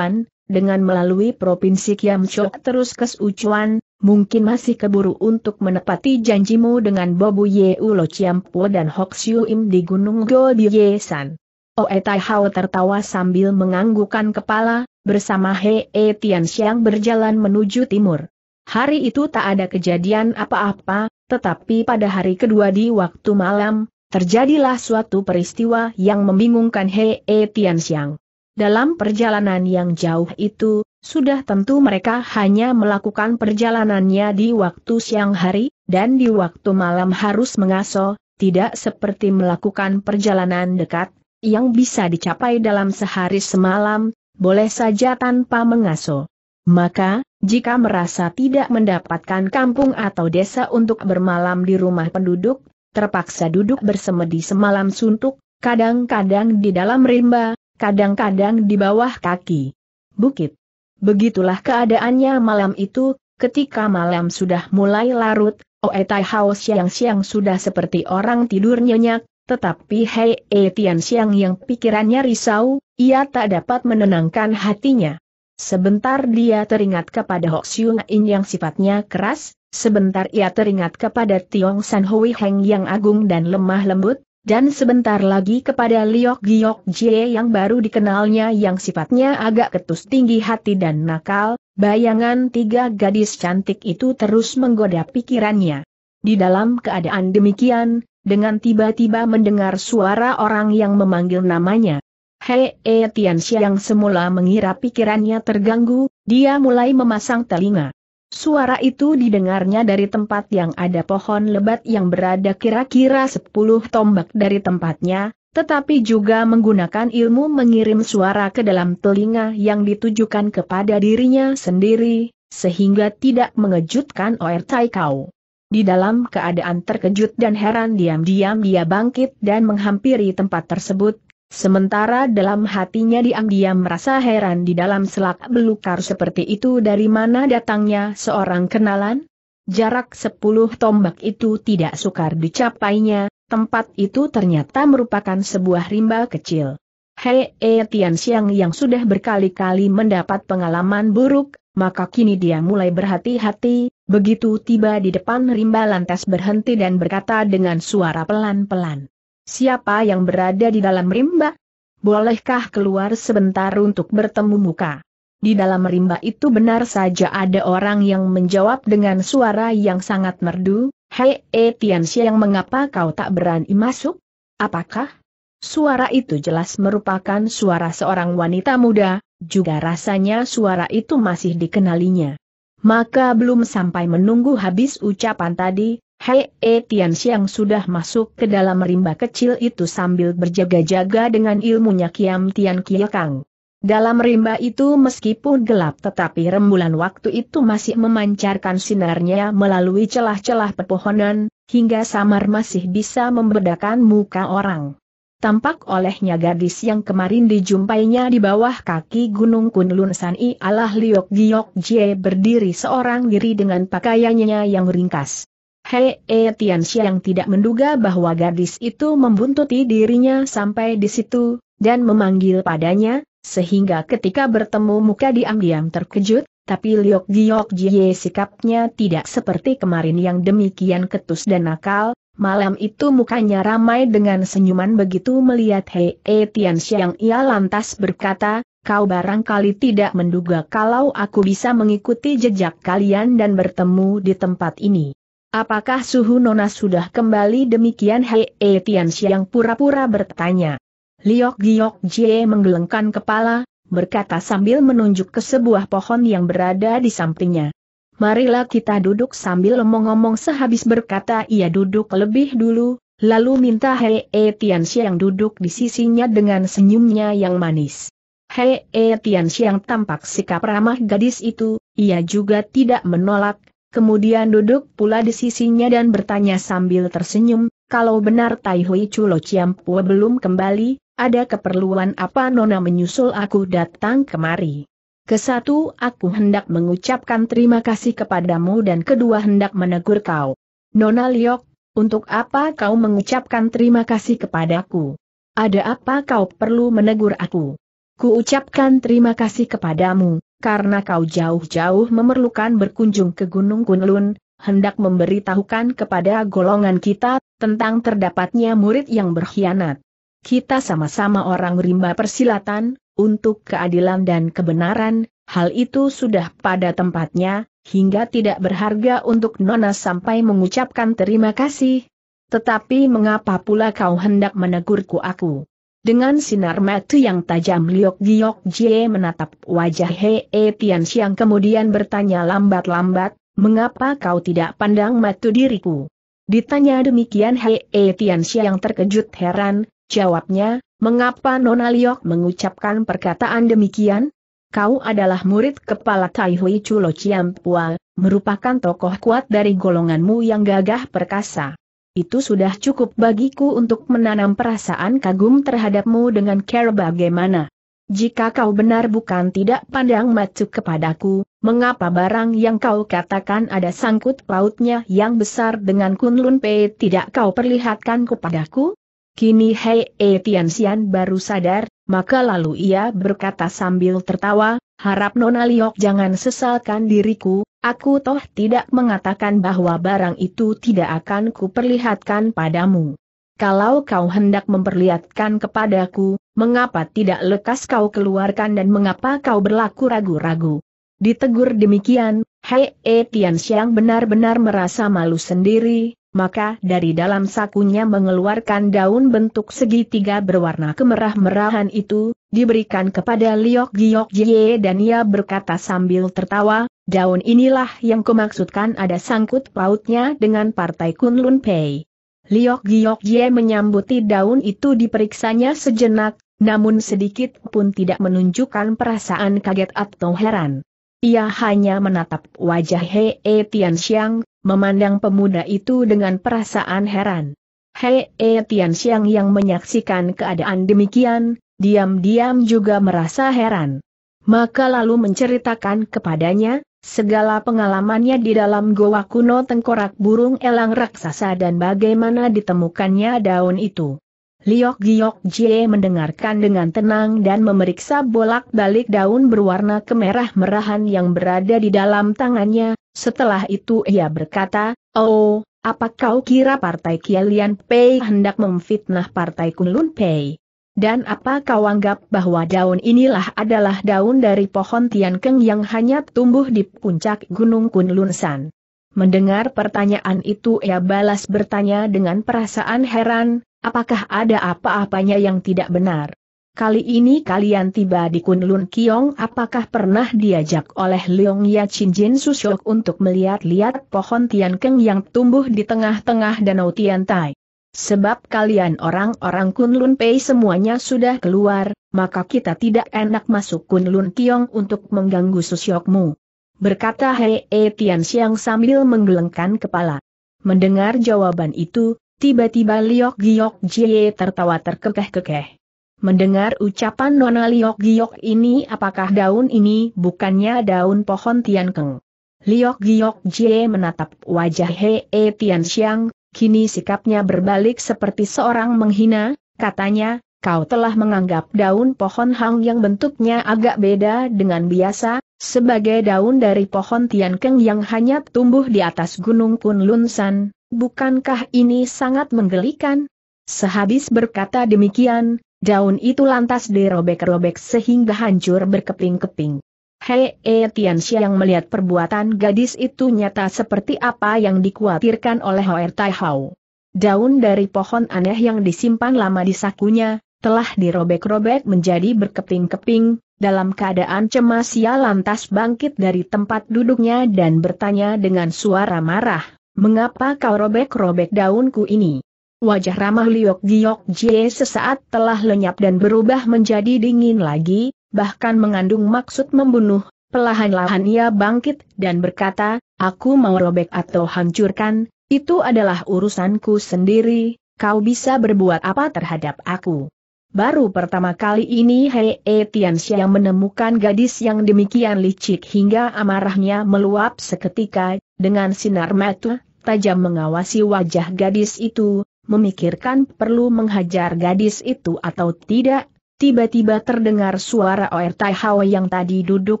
dengan melalui provinsi Kiam terus ke Suchuan, mungkin masih keburu untuk menepati janjimu dengan Bobu Ye Ulo Chiampo dan Hok Siu Im di Gunung Go di Yesan. Oe Tai Hao tertawa sambil menganggukan kepala, bersama He E Tian Xiang berjalan menuju timur. Hari itu tak ada kejadian apa-apa, tetapi pada hari kedua di waktu malam, terjadilah suatu peristiwa yang membingungkan He e Tianxiang. Dalam perjalanan yang jauh itu, sudah tentu mereka hanya melakukan perjalanannya di waktu siang hari, dan di waktu malam harus mengaso, tidak seperti melakukan perjalanan dekat, yang bisa dicapai dalam sehari semalam, boleh saja tanpa mengaso. Maka, jika merasa tidak mendapatkan kampung atau desa untuk bermalam di rumah penduduk, terpaksa duduk bersemedi semalam suntuk, kadang-kadang di dalam rimba, kadang-kadang di bawah kaki bukit. Begitulah keadaannya malam itu, ketika malam sudah mulai larut, Tai Hao siang-siang sudah seperti orang tidur nyenyak, tetapi Hei E Siang yang pikirannya risau, ia tak dapat menenangkan hatinya. Sebentar dia teringat kepada Hok Xiong In yang sifatnya keras, sebentar ia teringat kepada Tiong San Hui Heng yang agung dan lemah lembut, dan sebentar lagi kepada Liok Giok Jie yang baru dikenalnya yang sifatnya agak ketus tinggi hati dan nakal, bayangan tiga gadis cantik itu terus menggoda pikirannya. Di dalam keadaan demikian, dengan tiba-tiba mendengar suara orang yang memanggil namanya, Hei E yang semula mengira pikirannya terganggu, dia mulai memasang telinga. Suara itu didengarnya dari tempat yang ada pohon lebat yang berada kira-kira 10 tombak dari tempatnya, tetapi juga menggunakan ilmu mengirim suara ke dalam telinga yang ditujukan kepada dirinya sendiri, sehingga tidak mengejutkan Oer Tai Kau. Di dalam keadaan terkejut dan heran diam-diam dia bangkit dan menghampiri tempat tersebut, Sementara dalam hatinya diam-diam merasa heran di dalam selak belukar seperti itu dari mana datangnya seorang kenalan? Jarak sepuluh tombak itu tidak sukar dicapainya, tempat itu ternyata merupakan sebuah rimba kecil. Hei e Tian Xiang yang sudah berkali-kali mendapat pengalaman buruk, maka kini dia mulai berhati-hati, begitu tiba di depan rimba lantas berhenti dan berkata dengan suara pelan-pelan. Siapa yang berada di dalam rimba? Bolehkah keluar sebentar untuk bertemu muka? Di dalam rimba itu benar saja ada orang yang menjawab dengan suara yang sangat merdu, Hei e eh, Tianxia yang mengapa kau tak berani masuk? Apakah? Suara itu jelas merupakan suara seorang wanita muda, juga rasanya suara itu masih dikenalinya. Maka belum sampai menunggu habis ucapan tadi, Hei E Tian Xiang sudah masuk ke dalam rimba kecil itu sambil berjaga-jaga dengan ilmunya Kiam Tian Kiekang. Dalam rimba itu meskipun gelap tetapi rembulan waktu itu masih memancarkan sinarnya melalui celah-celah pepohonan, hingga samar masih bisa membedakan muka orang. Tampak olehnya gadis yang kemarin dijumpainya di bawah kaki Gunung Kunlun San I Allah Liok Giok Jie berdiri seorang diri dengan pakaiannya yang ringkas. Hei E Tian Xiang tidak menduga bahwa gadis itu membuntuti dirinya sampai di situ, dan memanggil padanya, sehingga ketika bertemu muka diam-diam terkejut, tapi Liok Giok Jie sikapnya tidak seperti kemarin yang demikian ketus dan nakal, malam itu mukanya ramai dengan senyuman begitu melihat Hei E Tian Xiang ia lantas berkata, kau barangkali tidak menduga kalau aku bisa mengikuti jejak kalian dan bertemu di tempat ini. Apakah suhu Nona sudah kembali demikian Hei e, Tian Xiang pura-pura bertanya. Liok Giok Jie menggelengkan kepala, berkata sambil menunjuk ke sebuah pohon yang berada di sampingnya. Marilah kita duduk sambil omong-omong sehabis berkata ia duduk lebih dulu, lalu minta Hei e, Tian Xiang duduk di sisinya dengan senyumnya yang manis. Hei e, Tian Xiang tampak sikap ramah gadis itu, ia juga tidak menolak, kemudian duduk pula di sisinya dan bertanya sambil tersenyum, kalau benar Tai Hui Chulo Ciampua belum kembali, ada keperluan apa Nona menyusul aku datang kemari? Kesatu, aku hendak mengucapkan terima kasih kepadamu dan kedua hendak menegur kau. Nona Liok, untuk apa kau mengucapkan terima kasih kepadaku? Ada apa kau perlu menegur aku? Ku ucapkan terima kasih kepadamu, karena kau jauh-jauh memerlukan berkunjung ke Gunung Kunlun, hendak memberitahukan kepada golongan kita, tentang terdapatnya murid yang berkhianat. Kita sama-sama orang rimba persilatan, untuk keadilan dan kebenaran, hal itu sudah pada tempatnya, hingga tidak berharga untuk Nona sampai mengucapkan terima kasih. Tetapi mengapa pula kau hendak menegurku aku? Dengan sinar mata yang tajam Liok Giok Jie menatap wajah He e Tian Xiang kemudian bertanya lambat-lambat, mengapa kau tidak pandang mata diriku? Ditanya demikian He e Tian Xiang terkejut heran, jawabnya, mengapa Nona Liok mengucapkan perkataan demikian? Kau adalah murid kepala Taihui Hui Chulo Pua, merupakan tokoh kuat dari golonganmu yang gagah perkasa. Itu sudah cukup bagiku untuk menanam perasaan kagum terhadapmu dengan cara bagaimana. Jika kau benar bukan tidak pandang macu kepadaku, mengapa barang yang kau katakan ada sangkut pautnya yang besar dengan Kunlun Pei tidak kau perlihatkan kepadaku? Kini Hei E Tianxian baru sadar, maka lalu ia berkata sambil tertawa, harap Nona Liok jangan sesalkan diriku, Aku toh tidak mengatakan bahwa barang itu tidak akan kuperlihatkan padamu. Kalau kau hendak memperlihatkan kepadaku, mengapa tidak lekas kau keluarkan dan mengapa kau berlaku ragu-ragu? Ditegur demikian, Hei E Tian Xiang benar-benar merasa malu sendiri, maka dari dalam sakunya mengeluarkan daun bentuk segitiga berwarna kemerah-merahan itu, diberikan kepada Liok Giok Jie dan ia berkata sambil tertawa, Daun inilah yang kumaksudkan ada sangkut pautnya dengan partai Kunlun Pei. Liok Giok Jie menyambuti daun itu diperiksanya sejenak, namun sedikit pun tidak menunjukkan perasaan kaget atau heran. Ia hanya menatap wajah He e Tianxiang, memandang pemuda itu dengan perasaan heran. He e Tianxiang yang menyaksikan keadaan demikian, diam-diam juga merasa heran. Maka lalu menceritakan kepadanya, Segala pengalamannya di dalam goa kuno tengkorak burung elang raksasa dan bagaimana ditemukannya daun itu. Liok Giok Jie mendengarkan dengan tenang dan memeriksa bolak-balik daun berwarna kemerah-merahan yang berada di dalam tangannya, setelah itu ia berkata, Oh, apa kau kira partai Kialian Pei hendak memfitnah partai Kunlun Pei? Dan apa kau anggap bahwa daun inilah adalah daun dari pohon Tiankeng yang hanya tumbuh di puncak Gunung Kunlunsan? Mendengar pertanyaan itu ia balas bertanya dengan perasaan heran, apakah ada apa-apanya yang tidak benar? Kali ini kalian tiba di Kunlun Kiong apakah pernah diajak oleh Leong Ya Chin Jin Susyok untuk melihat-lihat pohon Tiankeng yang tumbuh di tengah-tengah danau Tian Tai? Sebab kalian orang-orang Kunlun Pei semuanya sudah keluar, maka kita tidak enak masuk Kunlun Kiong untuk mengganggu susyokmu. Berkata Hei E Tian Xiang sambil menggelengkan kepala. Mendengar jawaban itu, tiba-tiba Liok Giok Jie tertawa terkekeh-kekeh. Mendengar ucapan Nona Liok Giok ini apakah daun ini bukannya daun pohon Tian Keng. Liok Giok Jie menatap wajah Hei e Tian Xiang, kini sikapnya berbalik seperti seorang menghina, katanya, kau telah menganggap daun pohon hang yang bentuknya agak beda dengan biasa, sebagai daun dari pohon tian keng yang hanya tumbuh di atas gunung Kunlun San, bukankah ini sangat menggelikan? Sehabis berkata demikian, daun itu lantas dirobek-robek sehingga hancur berkeping-keping. Hei e yang melihat perbuatan gadis itu nyata seperti apa yang dikhawatirkan oleh Hoer Tai Hao. Daun dari pohon aneh yang disimpan lama di sakunya, telah dirobek-robek menjadi berkeping-keping, dalam keadaan cemas ia lantas bangkit dari tempat duduknya dan bertanya dengan suara marah, mengapa kau robek-robek daunku ini? Wajah ramah Liok Giok Jie sesaat telah lenyap dan berubah menjadi dingin lagi, bahkan mengandung maksud membunuh, pelahan-lahan ia bangkit dan berkata, aku mau robek atau hancurkan, itu adalah urusanku sendiri, kau bisa berbuat apa terhadap aku. Baru pertama kali ini Hei e Tianxia yang menemukan gadis yang demikian licik hingga amarahnya meluap seketika, dengan sinar mata, tajam mengawasi wajah gadis itu, memikirkan perlu menghajar gadis itu atau tidak, Tiba-tiba terdengar suara Oer Tai Hao yang tadi duduk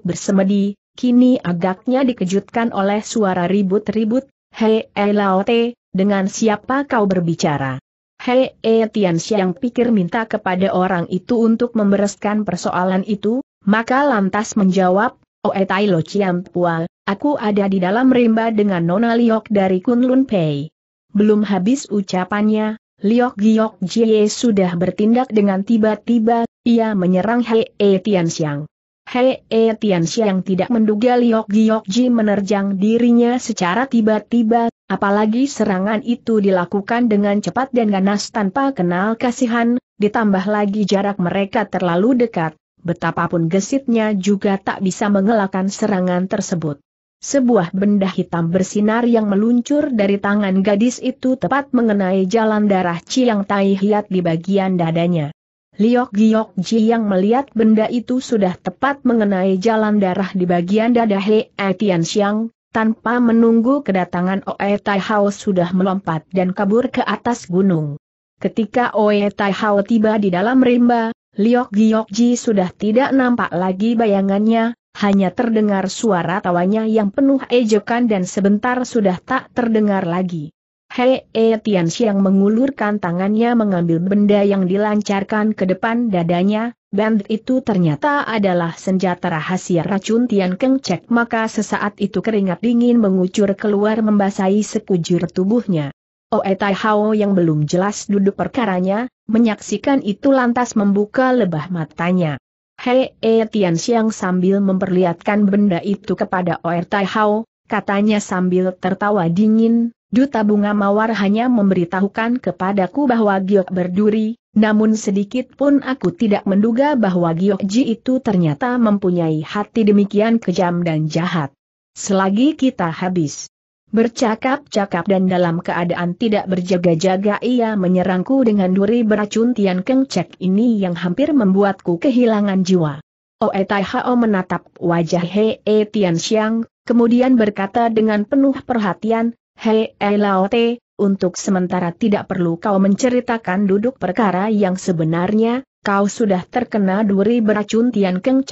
bersemedi, kini agaknya dikejutkan oleh suara ribut-ribut, Hei Ei eh, Lao Te, dengan siapa kau berbicara? Hei Ei eh, Tian Xiang pikir minta kepada orang itu untuk membereskan persoalan itu, maka lantas menjawab, Oer Tai Lo Chiam Pua, aku ada di dalam rimba dengan Nona Liok dari Kunlun Pei. Belum habis ucapannya, Liok Giok Jie sudah bertindak dengan tiba-tiba ia menyerang Hei E Tianxiang. Hei E Tianxiang tidak menduga Liok Giokji menerjang dirinya secara tiba-tiba, apalagi serangan itu dilakukan dengan cepat dan ganas tanpa kenal kasihan, ditambah lagi jarak mereka terlalu dekat, betapapun gesitnya juga tak bisa mengelakkan serangan tersebut. Sebuah benda hitam bersinar yang meluncur dari tangan gadis itu tepat mengenai jalan darah Chiang Tai Hiat di bagian dadanya. Liok Giok Ji yang melihat benda itu sudah tepat mengenai jalan darah di bagian dada He Etian Xiang, tanpa menunggu kedatangan Oe Tai Hao sudah melompat dan kabur ke atas gunung. Ketika Oe Tai Hao tiba di dalam rimba, Liok Giok Ji sudah tidak nampak lagi bayangannya, hanya terdengar suara tawanya yang penuh ejekan dan sebentar sudah tak terdengar lagi. Hei E Tian Xiang mengulurkan tangannya mengambil benda yang dilancarkan ke depan dadanya, bandit itu ternyata adalah senjata rahasia racun Tian Keng Cek maka sesaat itu keringat dingin mengucur keluar membasahi sekujur tubuhnya. Oe oh, Tai Hao yang belum jelas duduk perkaranya, menyaksikan itu lantas membuka lebah matanya. Hei E Tian Xiang sambil memperlihatkan benda itu kepada Oe oh, Tai Hao, katanya sambil tertawa dingin, Duta Bunga Mawar hanya memberitahukan kepadaku bahwa Giok berduri, namun sedikit pun aku tidak menduga bahwa Giok Ji itu ternyata mempunyai hati demikian kejam dan jahat. Selagi kita habis bercakap-cakap dan dalam keadaan tidak berjaga-jaga ia menyerangku dengan duri beracun Tian Keng Cek ini yang hampir membuatku kehilangan jiwa. Oe Tai Hao menatap wajah Hee Tian Xiang, kemudian berkata dengan penuh perhatian, Hei Elaote, untuk sementara tidak perlu kau menceritakan duduk perkara yang sebenarnya, kau sudah terkena duri beracun Tian Keng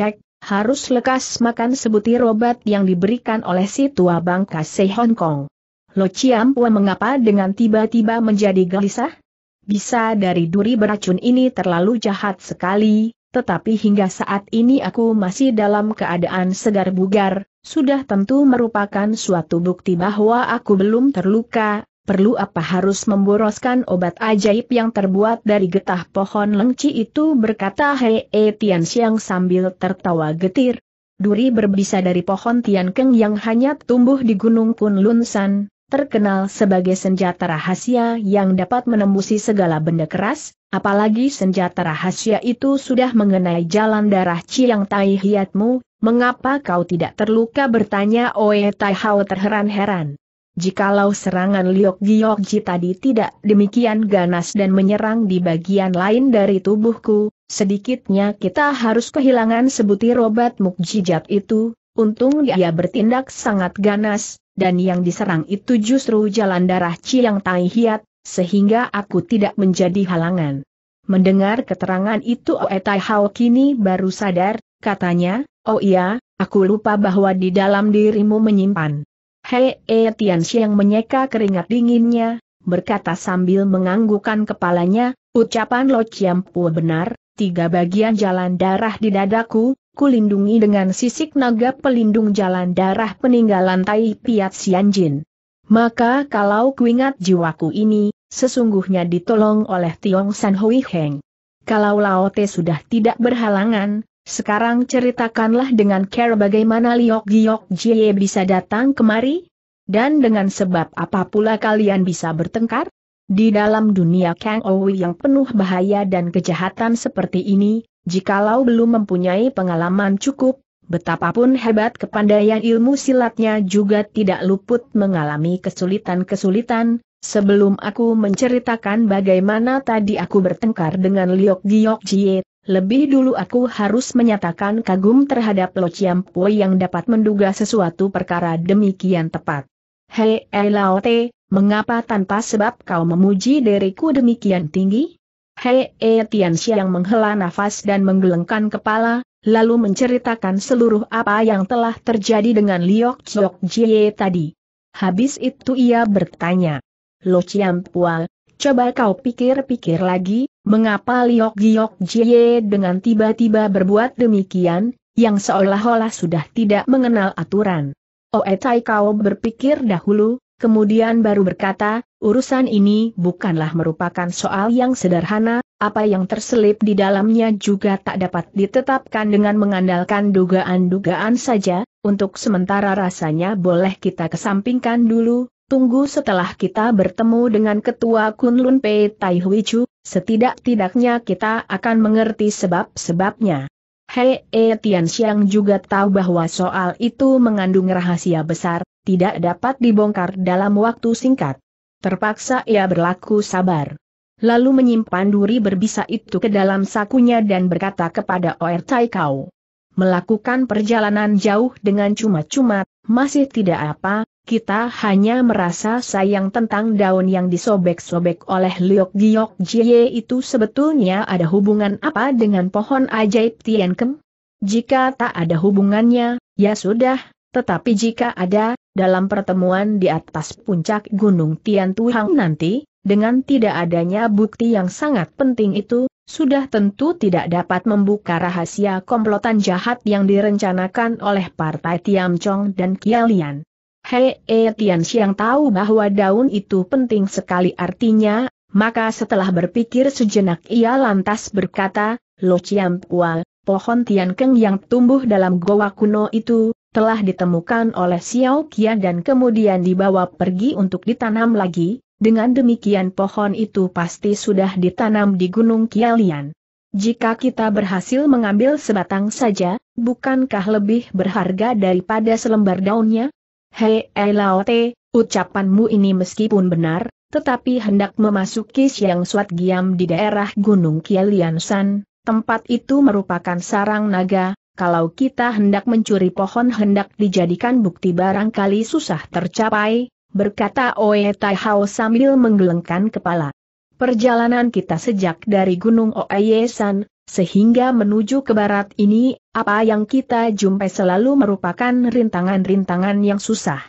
harus lekas makan sebutir obat yang diberikan oleh si tua bangka Sei Hong Kong. Lo Chiam Pua mengapa dengan tiba-tiba menjadi gelisah? Bisa dari duri beracun ini terlalu jahat sekali, tetapi hingga saat ini aku masih dalam keadaan segar bugar, sudah tentu merupakan suatu bukti bahwa aku belum terluka, perlu apa harus memboroskan obat ajaib yang terbuat dari getah pohon lengci itu berkata Hei e Tian Xiang sambil tertawa getir. Duri berbisa dari pohon Tian Keng yang hanya tumbuh di gunung Kunlun San, terkenal sebagai senjata rahasia yang dapat menembusi segala benda keras, apalagi senjata rahasia itu sudah mengenai jalan darah Chiang Tai Hiatmu, Mengapa kau tidak terluka bertanya Oe Tai Hao terheran-heran. Jikalau serangan Liok Giokji tadi tidak demikian ganas dan menyerang di bagian lain dari tubuhku, sedikitnya kita harus kehilangan sebutir obat mukjizat itu, untung dia bertindak sangat ganas, dan yang diserang itu justru jalan darah Ciang Tai Hiat, sehingga aku tidak menjadi halangan. Mendengar keterangan itu Oe Tai Hao kini baru sadar, katanya, Oh iya, aku lupa bahwa di dalam dirimu menyimpan. Hei, e Tian Xiang menyeka keringat dinginnya, berkata sambil menganggukan kepalanya, ucapan Lo Chiampu benar, tiga bagian jalan darah di dadaku, kulindungi dengan sisik naga pelindung jalan darah peninggalan Tai Piat Xianjin. Maka kalau kuingat jiwaku ini, sesungguhnya ditolong oleh Tiong San Hui Heng. Kalau Laote sudah tidak berhalangan, sekarang ceritakanlah dengan care bagaimana Liok Giok Jie bisa datang kemari? Dan dengan sebab apa pula kalian bisa bertengkar? Di dalam dunia Kang Owi yang penuh bahaya dan kejahatan seperti ini, jikalau belum mempunyai pengalaman cukup, Betapapun hebat kepandaian ilmu silatnya juga tidak luput mengalami kesulitan-kesulitan, sebelum aku menceritakan bagaimana tadi aku bertengkar dengan Liok Giok Jie, lebih dulu aku harus menyatakan kagum terhadap Lo Chiam Pui yang dapat menduga sesuatu perkara demikian tepat. Hei eh, Te, mengapa tanpa sebab kau memuji diriku demikian tinggi? Hei eh, Tian Tianxia yang menghela nafas dan menggelengkan kepala, lalu menceritakan seluruh apa yang telah terjadi dengan Liok Chok Jie tadi. Habis itu ia bertanya. Lo Chiam Pui. Coba kau pikir-pikir lagi, mengapa Liok Giok Jie dengan tiba-tiba berbuat demikian, yang seolah-olah sudah tidak mengenal aturan. Oe Tai kau berpikir dahulu, kemudian baru berkata, urusan ini bukanlah merupakan soal yang sederhana, apa yang terselip di dalamnya juga tak dapat ditetapkan dengan mengandalkan dugaan-dugaan saja, untuk sementara rasanya boleh kita kesampingkan dulu, Tunggu setelah kita bertemu dengan Ketua Kunlun Pei Tai Hui Chu, setidak-tidaknya kita akan mengerti sebab-sebabnya. Hei E Tian Xiang juga tahu bahwa soal itu mengandung rahasia besar, tidak dapat dibongkar dalam waktu singkat. Terpaksa ia berlaku sabar. Lalu menyimpan duri berbisa itu ke dalam sakunya dan berkata kepada Oer Tai Kau. Melakukan perjalanan jauh dengan cuma-cuma, masih tidak apa, kita hanya merasa sayang tentang daun yang disobek-sobek oleh Liok Giok Jie itu sebetulnya ada hubungan apa dengan pohon ajaib Tian Kem? Jika tak ada hubungannya, ya sudah, tetapi jika ada, dalam pertemuan di atas puncak Gunung Tian Tuhang nanti, dengan tidak adanya bukti yang sangat penting itu, sudah tentu tidak dapat membuka rahasia komplotan jahat yang direncanakan oleh Partai Tiam Chong dan Kialian. Hei eh, Tian Siang tahu bahwa daun itu penting sekali artinya, maka setelah berpikir sejenak ia lantas berkata, Lo Chiam Pua, pohon Tian Keng yang tumbuh dalam goa kuno itu, telah ditemukan oleh Xiao Kia dan kemudian dibawa pergi untuk ditanam lagi, dengan demikian pohon itu pasti sudah ditanam di Gunung Kialian. Jika kita berhasil mengambil sebatang saja, bukankah lebih berharga daripada selembar daunnya? Hei Laote, ucapanmu ini meskipun benar, tetapi hendak memasuki Siang Suat Giam di daerah Gunung Kialiansan, tempat itu merupakan sarang naga, kalau kita hendak mencuri pohon hendak dijadikan bukti barangkali susah tercapai, berkata Oe Tai Hao sambil menggelengkan kepala. Perjalanan kita sejak dari Gunung Oeyesan, sehingga menuju ke barat ini, apa yang kita jumpai selalu merupakan rintangan-rintangan yang susah.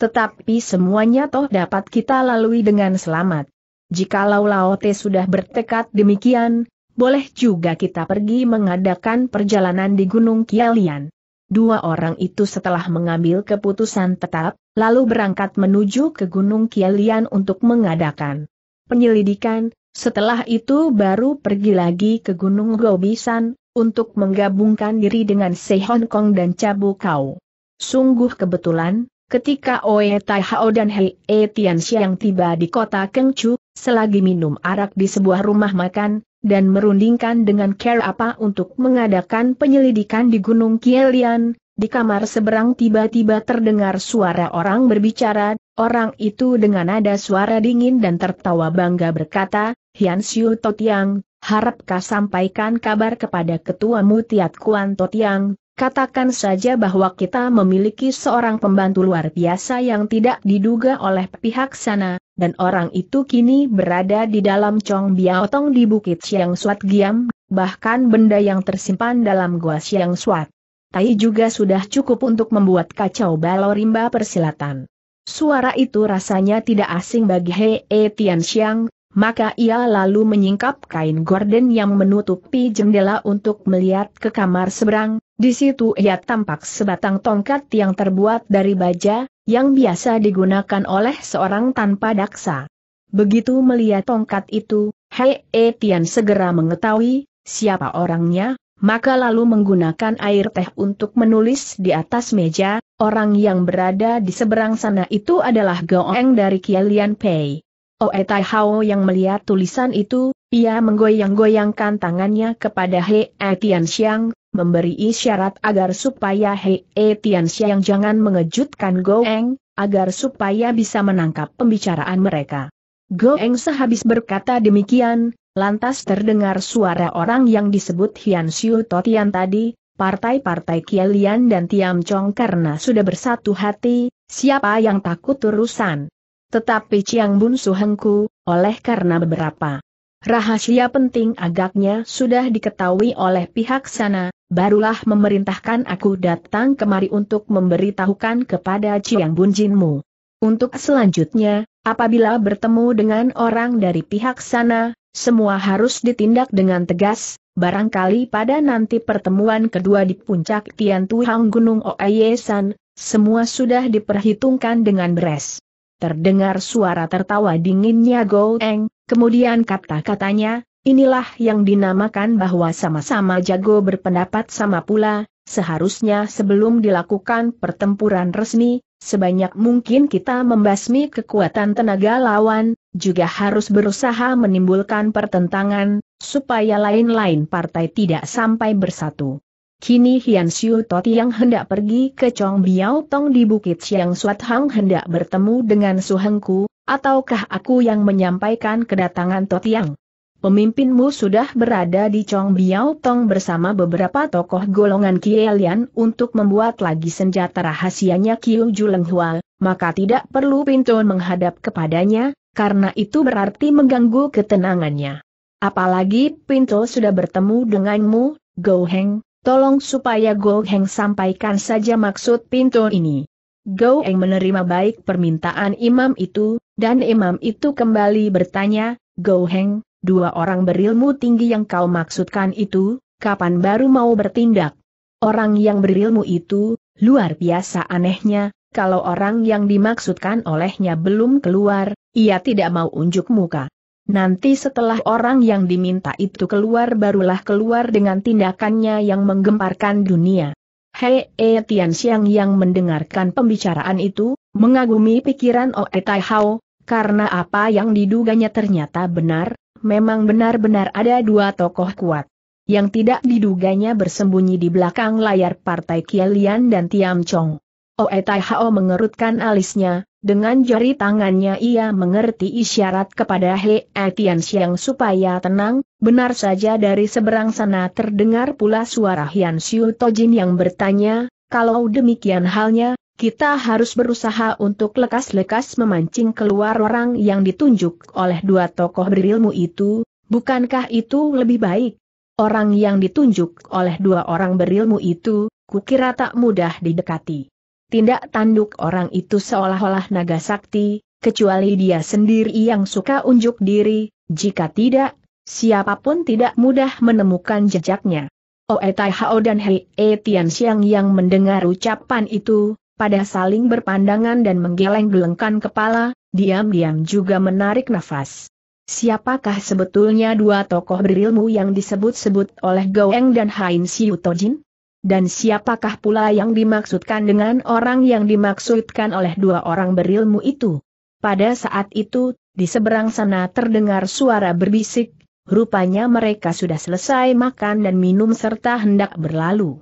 Tetapi semuanya toh dapat kita lalui dengan selamat. Jikalau Laote sudah bertekad demikian, boleh juga kita pergi mengadakan perjalanan di Gunung Kialian. Dua orang itu setelah mengambil keputusan tetap, lalu berangkat menuju ke Gunung Kialian untuk mengadakan penyelidikan, setelah itu baru pergi lagi ke Gunung Gobisan, untuk menggabungkan diri dengan Se Hong Kong dan Cabu Kau. Sungguh kebetulan, ketika Oe Tai Hao dan Hei E Tian tiba di kota Kengchu selagi minum arak di sebuah rumah makan, dan merundingkan dengan care apa untuk mengadakan penyelidikan di Gunung Kielian, di kamar seberang tiba-tiba terdengar suara orang berbicara, Orang itu dengan nada suara dingin dan tertawa bangga berkata, Hian Siu Totiang, harapkah sampaikan kabar kepada ketuamu Tiat Kuan Totiang, katakan saja bahwa kita memiliki seorang pembantu luar biasa yang tidak diduga oleh pihak sana, dan orang itu kini berada di dalam Chong Biaotong di Bukit Siang Suat Giam, bahkan benda yang tersimpan dalam gua Siang Suat. Tai juga sudah cukup untuk membuat kacau balau rimba persilatan. Suara itu rasanya tidak asing bagi Hei e, Tianxiang, maka ia lalu menyingkap kain gorden yang menutupi jendela untuk melihat ke kamar seberang, di situ ia tampak sebatang tongkat yang terbuat dari baja, yang biasa digunakan oleh seorang tanpa daksa. Begitu melihat tongkat itu, Hei e, Tian segera mengetahui siapa orangnya, maka lalu menggunakan air teh untuk menulis di atas meja, orang yang berada di seberang sana itu adalah Goeng dari Kialian Pei. Oe oh, Tai Hao yang melihat tulisan itu, ia menggoyang-goyangkan tangannya kepada He E Tian Xiang, memberi isyarat agar supaya He E Tian Xiang jangan mengejutkan Goeng, agar supaya bisa menangkap pembicaraan mereka. Goeng sehabis berkata demikian, Lantas terdengar suara orang yang disebut Hian Xiu Totian tadi, partai-partai Kielian dan Tiam Chong karena sudah bersatu hati, siapa yang takut terusan? Tetapi Chiang Bun Suhengku, oleh karena beberapa rahasia penting agaknya sudah diketahui oleh pihak sana, barulah memerintahkan aku datang kemari untuk memberitahukan kepada Chiang Bun Jinmu. Untuk selanjutnya, apabila bertemu dengan orang dari pihak sana, semua harus ditindak dengan tegas, barangkali pada nanti pertemuan kedua di puncak Tian Tuhang Gunung Oayesan, semua sudah diperhitungkan dengan beres. Terdengar suara tertawa dinginnya Go Eng, kemudian kata-katanya, inilah yang dinamakan bahwa sama-sama jago berpendapat sama pula, seharusnya sebelum dilakukan pertempuran resmi, Sebanyak mungkin kita membasmi kekuatan tenaga lawan, juga harus berusaha menimbulkan pertentangan, supaya lain-lain partai tidak sampai bersatu. Kini Hian Siu Toti yang hendak pergi ke Chong Biao Tong di Bukit Siang Suat Hang hendak bertemu dengan Su Hengku, ataukah aku yang menyampaikan kedatangan Toti yang? Pemimpinmu sudah berada di Chong Biao Tong bersama beberapa tokoh golongan Kielian untuk membuat lagi senjata rahasianya Kiu Juleng Hua, maka tidak perlu pintu menghadap kepadanya, karena itu berarti mengganggu ketenangannya. Apalagi Pinto sudah bertemu denganmu, Go Heng, tolong supaya Go Heng sampaikan saja maksud Pinto ini. Go Heng menerima baik permintaan imam itu, dan imam itu kembali bertanya, Go Heng, dua orang berilmu tinggi yang kau maksudkan itu, kapan baru mau bertindak? Orang yang berilmu itu, luar biasa anehnya, kalau orang yang dimaksudkan olehnya belum keluar, ia tidak mau unjuk muka. Nanti setelah orang yang diminta itu keluar barulah keluar dengan tindakannya yang menggemparkan dunia. Hei E Tian Xiang yang mendengarkan pembicaraan itu, mengagumi pikiran Oe oh Tai Hao, karena apa yang diduganya ternyata benar, memang benar-benar ada dua tokoh kuat. Yang tidak diduganya bersembunyi di belakang layar partai Kielian dan Tiam Chong. Oe oh, eh, Tai Hao mengerutkan alisnya, dengan jari tangannya ia mengerti isyarat kepada He eh Tian Xiang supaya tenang, benar saja dari seberang sana terdengar pula suara Hian Xiu Tojin yang bertanya, kalau demikian halnya, kita harus berusaha untuk lekas-lekas memancing keluar orang yang ditunjuk oleh dua tokoh berilmu itu, bukankah itu lebih baik? Orang yang ditunjuk oleh dua orang berilmu itu, kukira tak mudah didekati. Tindak tanduk orang itu seolah-olah naga sakti, kecuali dia sendiri yang suka unjuk diri, jika tidak, siapapun tidak mudah menemukan jejaknya. Oe Tai Hao dan Hei E Tian Xiang yang mendengar ucapan itu, pada saling berpandangan dan menggeleng-gelengkan kepala, diam-diam juga menarik nafas. Siapakah sebetulnya dua tokoh berilmu yang disebut-sebut oleh Goeng dan Hain Siu Tojin? Dan siapakah pula yang dimaksudkan dengan orang yang dimaksudkan oleh dua orang berilmu itu? Pada saat itu, di seberang sana terdengar suara berbisik, rupanya mereka sudah selesai makan dan minum serta hendak berlalu.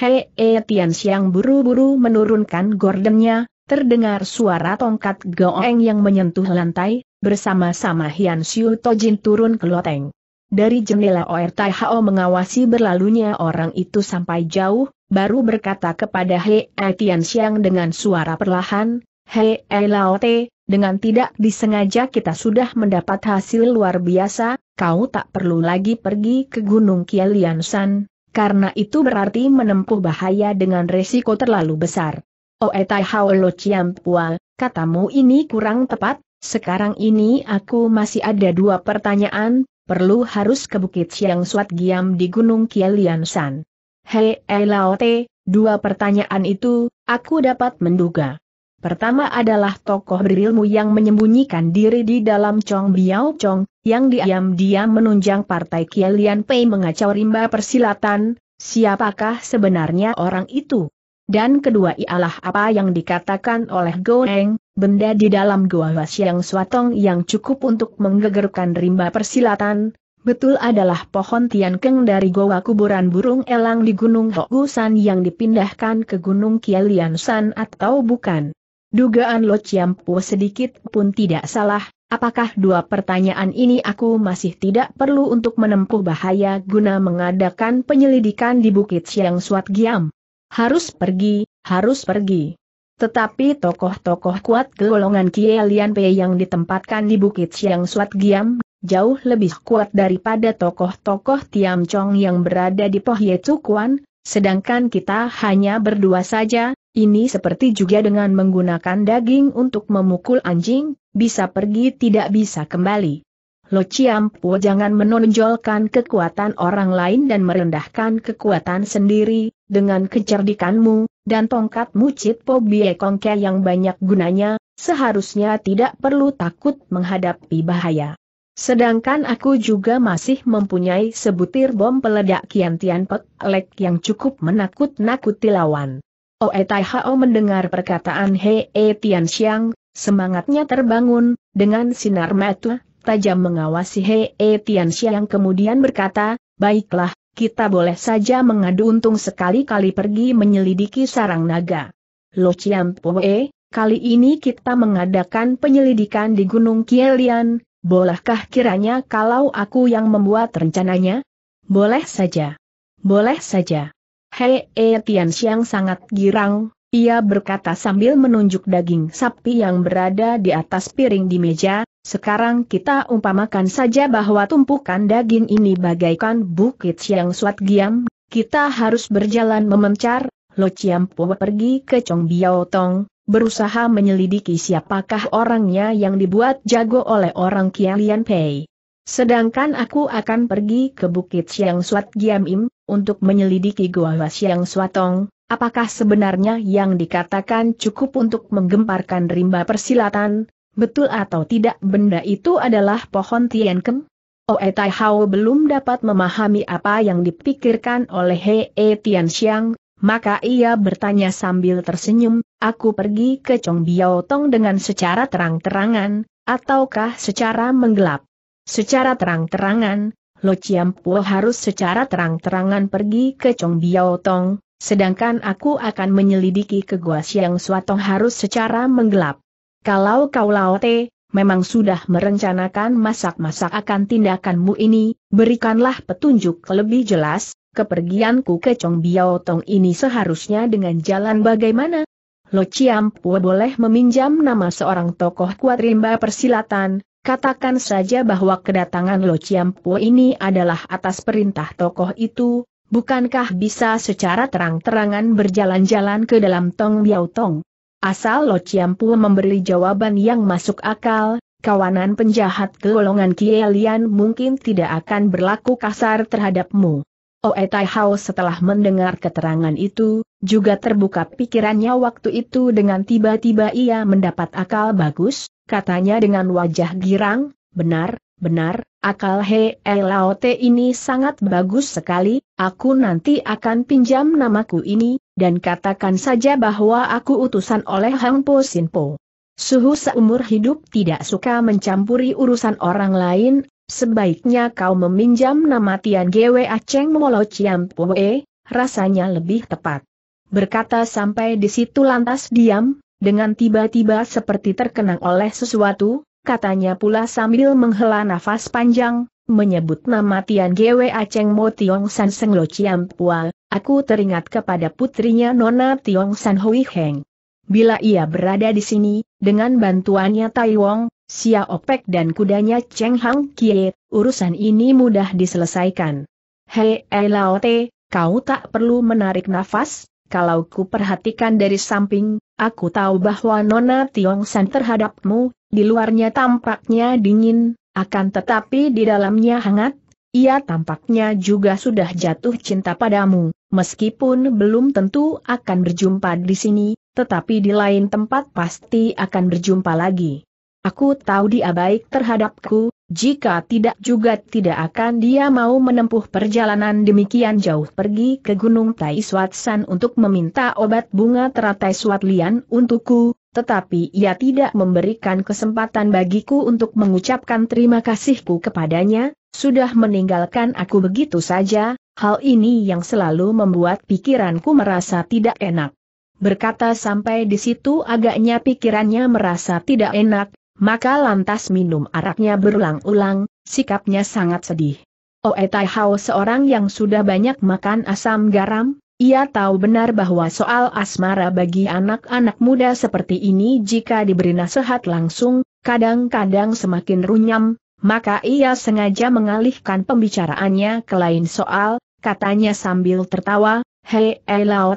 Hei E Tian Siang buru-buru menurunkan gordennya, terdengar suara tongkat goeng yang menyentuh lantai, bersama-sama Hian Xiu Tojin turun ke loteng. Dari jendela Oertai Tai Hao mengawasi berlalunya orang itu sampai jauh, baru berkata kepada Hei E eh, Tian Siang dengan suara perlahan, Hei E eh, Lao Te, dengan tidak disengaja kita sudah mendapat hasil luar biasa, kau tak perlu lagi pergi ke Gunung Kialian San, karena itu berarti menempuh bahaya dengan resiko terlalu besar. Oe oh, Tai Hao Lo Chiam Pua, katamu ini kurang tepat, sekarang ini aku masih ada dua pertanyaan, perlu harus ke Bukit Siang Suat Giam di Gunung Kielian San. Hei Elaote, eh, dua pertanyaan itu, aku dapat menduga. Pertama adalah tokoh berilmu yang menyembunyikan diri di dalam Chong Biao Chong, yang diam-diam menunjang partai Kielian Pei mengacau rimba persilatan, siapakah sebenarnya orang itu? Dan kedua ialah apa yang dikatakan oleh Goeng, benda di dalam Goa yang Swatong yang cukup untuk menggegerkan rimba persilatan, betul adalah pohon Tian Keng dari Goa kuburan burung elang di Gunung Hokusan yang dipindahkan ke Gunung Kielian San atau bukan. Dugaan Lo Chiampu sedikit pun tidak salah, Apakah dua pertanyaan ini aku masih tidak perlu untuk menempuh bahaya guna mengadakan penyelidikan di Bukit Siang Suat Giam? Harus pergi, harus pergi. Tetapi tokoh-tokoh kuat golongan Kielian Pei yang ditempatkan di Bukit Siang Suat Giam jauh lebih kuat daripada tokoh-tokoh Tiam Chong yang berada di Pohye Cukuan, sedangkan kita hanya berdua saja, ini seperti juga dengan menggunakan daging untuk memukul anjing, bisa pergi tidak bisa kembali. Lo Chiampu jangan menonjolkan kekuatan orang lain dan merendahkan kekuatan sendiri, dengan kecerdikanmu, dan tongkatmu Cit Po Bie yang banyak gunanya, seharusnya tidak perlu takut menghadapi bahaya. Sedangkan aku juga masih mempunyai sebutir bom peledak Kian Tian Pek Lek yang cukup menakut-nakuti lawan. Oe Tai Hao mendengar perkataan He e Tian Xiang, semangatnya terbangun, dengan sinar mata, tajam mengawasi He e Tian Xiang kemudian berkata, baiklah, kita boleh saja mengadu untung sekali-kali pergi menyelidiki sarang naga. Lo Chiam Poe, kali ini kita mengadakan penyelidikan di Gunung Kielian, bolehkah kiranya kalau aku yang membuat rencananya? Boleh saja. Boleh saja. Hei E Tian Xiang sangat girang, ia berkata sambil menunjuk daging sapi yang berada di atas piring di meja, sekarang kita umpamakan saja bahwa tumpukan daging ini bagaikan bukit siang suat giam, kita harus berjalan memencar, Lo Chiam Po pergi ke Chong Biao Tong, berusaha menyelidiki siapakah orangnya yang dibuat jago oleh orang Kialian Pei. Sedangkan aku akan pergi ke Bukit Siang Suat Giam Im, untuk menyelidiki Gua Siang Suatong, apakah sebenarnya yang dikatakan cukup untuk menggemparkan rimba persilatan, betul atau tidak benda itu adalah pohon Kem? Oe oh, eh, Tai Hao belum dapat memahami apa yang dipikirkan oleh Hee Tian Xiang, maka ia bertanya sambil tersenyum, aku pergi ke Chong Biao Tong dengan secara terang-terangan, ataukah secara menggelap? Secara terang-terangan, Lo Chiam Puo harus secara terang-terangan pergi ke Chong Biao Tong, sedangkan aku akan menyelidiki ke Gua Siang Suatong harus secara menggelap. Kalau kau Te, memang sudah merencanakan masak-masak akan tindakanmu ini, berikanlah petunjuk lebih jelas, kepergianku ke Chong Biao Tong ini seharusnya dengan jalan bagaimana? Lo Chiam Po boleh meminjam nama seorang tokoh kuat rimba persilatan, Katakan saja bahwa kedatangan Lo Chiampo ini adalah atas perintah tokoh itu, bukankah bisa secara terang-terangan berjalan-jalan ke dalam Tong Biao Tong? Asal Lo Chiampo memberi jawaban yang masuk akal, kawanan penjahat golongan Kielian mungkin tidak akan berlaku kasar terhadapmu. Oe Tai Hao setelah mendengar keterangan itu, juga terbuka pikirannya waktu itu dengan tiba-tiba ia mendapat akal bagus, katanya dengan wajah girang, benar, benar, akal He Laote ini sangat bagus sekali, aku nanti akan pinjam namaku ini, dan katakan saja bahwa aku utusan oleh Hang Po Sin Po. Suhu seumur hidup tidak suka mencampuri urusan orang lain, sebaiknya kau meminjam nama Tian Gwe Aceng Molo Chiam Poe, rasanya lebih tepat. Berkata sampai di situ lantas diam, dengan tiba-tiba seperti terkenang oleh sesuatu, katanya pula sambil menghela nafas panjang, menyebut nama Tian Gwe Aceng Mo Tiong San Seng Lo Chiam Pua, aku teringat kepada putrinya Nona Tiong San Hui Heng. Bila ia berada di sini, dengan bantuannya Tai Wong, Xia Opek dan kudanya Cheng Hang Kie, urusan ini mudah diselesaikan. Hei Elaote, kau tak perlu menarik nafas, kalau ku perhatikan dari samping, aku tahu bahwa Nona Tiong San terhadapmu, di luarnya tampaknya dingin, akan tetapi di dalamnya hangat, ia tampaknya juga sudah jatuh cinta padamu, meskipun belum tentu akan berjumpa di sini, tetapi di lain tempat pasti akan berjumpa lagi. Aku tahu dia baik terhadapku, jika tidak juga tidak akan dia mau menempuh perjalanan demikian jauh pergi ke Gunung Tai Swat San untuk meminta obat bunga teratai Swatlian untukku, tetapi ia tidak memberikan kesempatan bagiku untuk mengucapkan terima kasihku kepadanya, sudah meninggalkan aku begitu saja, hal ini yang selalu membuat pikiranku merasa tidak enak. Berkata sampai di situ agaknya pikirannya merasa tidak enak, maka lantas minum araknya berulang-ulang, sikapnya sangat sedih. Oe oh, Tai Hao seorang yang sudah banyak makan asam garam, ia tahu benar bahwa soal asmara bagi anak-anak muda seperti ini jika diberi nasihat langsung, kadang-kadang semakin runyam, maka ia sengaja mengalihkan pembicaraannya ke lain soal, katanya sambil tertawa, Hei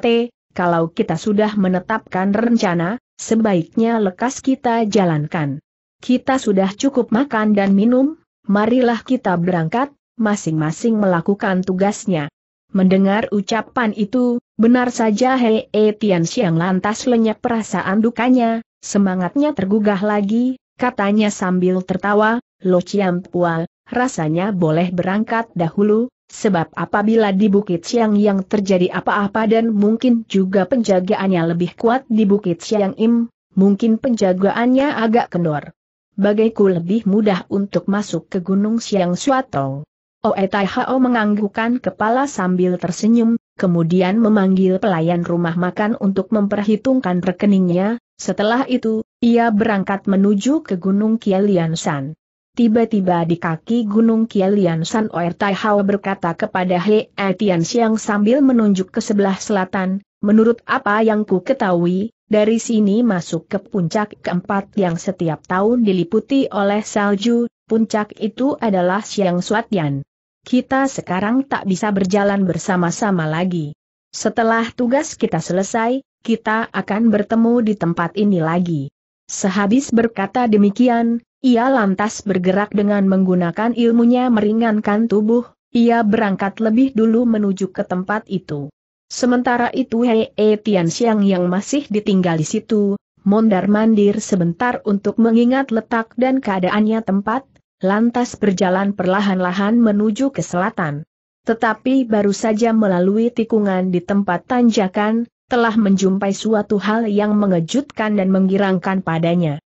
Te, kalau kita sudah menetapkan rencana, sebaiknya lekas kita jalankan kita sudah cukup makan dan minum, marilah kita berangkat, masing-masing melakukan tugasnya. Mendengar ucapan itu, benar saja Hei e Tian lantas lenyap perasaan dukanya, semangatnya tergugah lagi, katanya sambil tertawa, Lo Chiam Pua, rasanya boleh berangkat dahulu, sebab apabila di Bukit Siang yang terjadi apa-apa dan mungkin juga penjagaannya lebih kuat di Bukit Siang Im, mungkin penjagaannya agak kendor bagaiku lebih mudah untuk masuk ke Gunung Siang Suato. Oe oh, Tai Hao menganggukkan kepala sambil tersenyum, kemudian memanggil pelayan rumah makan untuk memperhitungkan rekeningnya, setelah itu, ia berangkat menuju ke Gunung Kielian Tiba-tiba di kaki Gunung Kielian San Oe oh, Tai Hao berkata kepada He Etian Siang sambil menunjuk ke sebelah selatan, menurut apa yang ku ketahui, dari sini masuk ke puncak keempat yang setiap tahun diliputi oleh salju, puncak itu adalah Siang Suatian. Kita sekarang tak bisa berjalan bersama-sama lagi. Setelah tugas kita selesai, kita akan bertemu di tempat ini lagi. Sehabis berkata demikian, ia lantas bergerak dengan menggunakan ilmunya meringankan tubuh, ia berangkat lebih dulu menuju ke tempat itu. Sementara itu Hei e Tian yang masih ditinggal di situ, mondar-mandir sebentar untuk mengingat letak dan keadaannya tempat, lantas berjalan perlahan-lahan menuju ke selatan. Tetapi baru saja melalui tikungan di tempat tanjakan, telah menjumpai suatu hal yang mengejutkan dan menggirangkan padanya.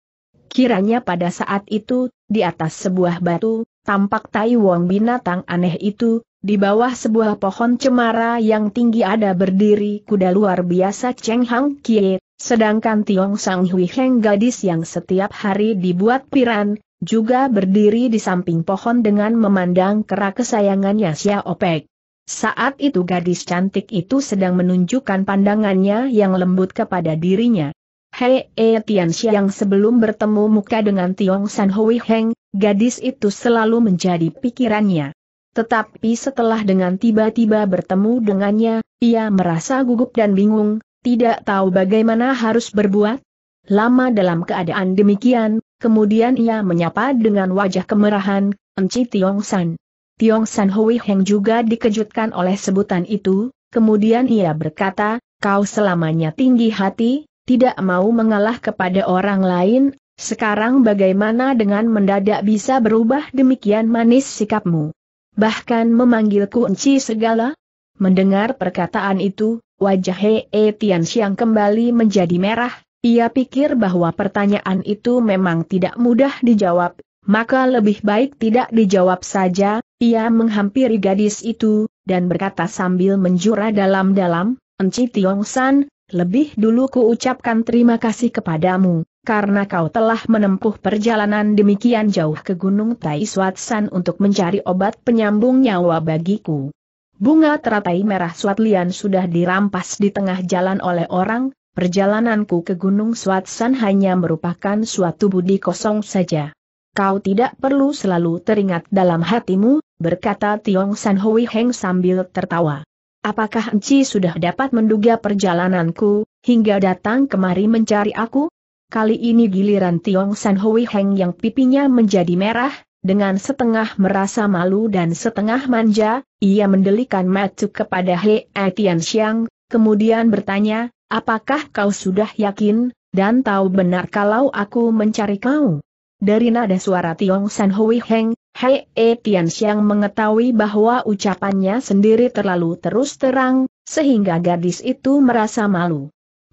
Kiranya pada saat itu, di atas sebuah batu, tampak Tai Wong binatang aneh itu, di bawah sebuah pohon cemara yang tinggi ada berdiri kuda luar biasa Cheng Hang Kie, sedangkan Tiong Sang Hui Heng gadis yang setiap hari dibuat piran, juga berdiri di samping pohon dengan memandang kera kesayangannya Xiao Pek. Saat itu gadis cantik itu sedang menunjukkan pandangannya yang lembut kepada dirinya. Hei E Tian yang sebelum bertemu muka dengan Tiong San Hui Heng, gadis itu selalu menjadi pikirannya. Tetapi setelah dengan tiba-tiba bertemu dengannya, ia merasa gugup dan bingung, tidak tahu bagaimana harus berbuat. Lama dalam keadaan demikian, kemudian ia menyapa dengan wajah kemerahan, Enci Tiong San. Tiong San Hui Heng juga dikejutkan oleh sebutan itu, kemudian ia berkata, kau selamanya tinggi hati, tidak mau mengalah kepada orang lain, sekarang bagaimana dengan mendadak bisa berubah demikian manis sikapmu? bahkan memanggilku enci segala? Mendengar perkataan itu, wajah Hei Tian Xiang kembali menjadi merah, ia pikir bahwa pertanyaan itu memang tidak mudah dijawab, maka lebih baik tidak dijawab saja, ia menghampiri gadis itu, dan berkata sambil menjura dalam-dalam, Enci Tiong San, lebih dulu kuucapkan terima kasih kepadamu, karena kau telah menempuh perjalanan demikian jauh ke Gunung Tai Suatsan untuk mencari obat penyambung nyawa bagiku. Bunga teratai merah Suatlian sudah dirampas di tengah jalan oleh orang, perjalananku ke Gunung Suatsan hanya merupakan suatu budi kosong saja. Kau tidak perlu selalu teringat dalam hatimu, berkata Tiong San Hui Heng sambil tertawa. Apakah Enci sudah dapat menduga perjalananku, hingga datang kemari mencari aku? Kali ini giliran Tiong San Hui Heng yang pipinya menjadi merah, dengan setengah merasa malu dan setengah manja, ia mendelikan mata kepada He Tian Xiang, kemudian bertanya, apakah kau sudah yakin, dan tahu benar kalau aku mencari kau? Dari nada suara Tiong San Hui Heng, He Tian Xiang mengetahui bahwa ucapannya sendiri terlalu terus terang, sehingga gadis itu merasa malu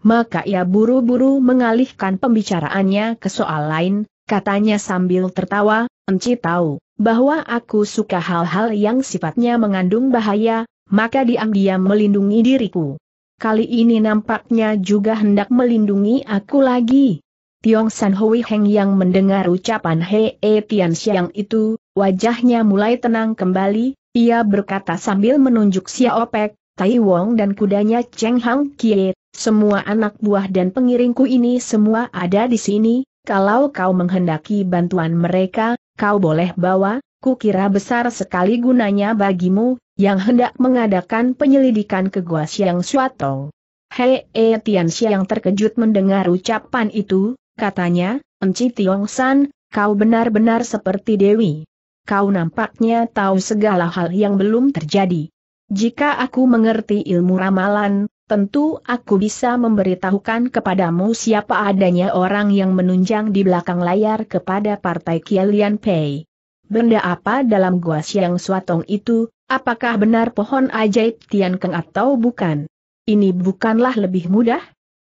maka ia buru-buru mengalihkan pembicaraannya ke soal lain, katanya sambil tertawa, Enci tahu, bahwa aku suka hal-hal yang sifatnya mengandung bahaya, maka diam-diam melindungi diriku. Kali ini nampaknya juga hendak melindungi aku lagi. Tiong San Hui Heng yang mendengar ucapan Hei e Tian Xiang itu, wajahnya mulai tenang kembali, ia berkata sambil menunjuk Xiao Pek, Tai Wong dan kudanya Cheng Hang Kie, semua anak buah dan pengiringku ini semua ada di sini, kalau kau menghendaki bantuan mereka, kau boleh bawa, kukira besar sekali gunanya bagimu, yang hendak mengadakan penyelidikan ke Gua Siang Suatong. Hei e Tian Siang terkejut mendengar ucapan itu, katanya, Enci Tiong San, kau benar-benar seperti Dewi. Kau nampaknya tahu segala hal yang belum terjadi. Jika aku mengerti ilmu ramalan, tentu aku bisa memberitahukan kepadamu siapa adanya orang yang menunjang di belakang layar kepada partai Kielian Pei. Benda apa dalam gua siang suatong itu, apakah benar pohon ajaib Tian Keng atau bukan? Ini bukanlah lebih mudah?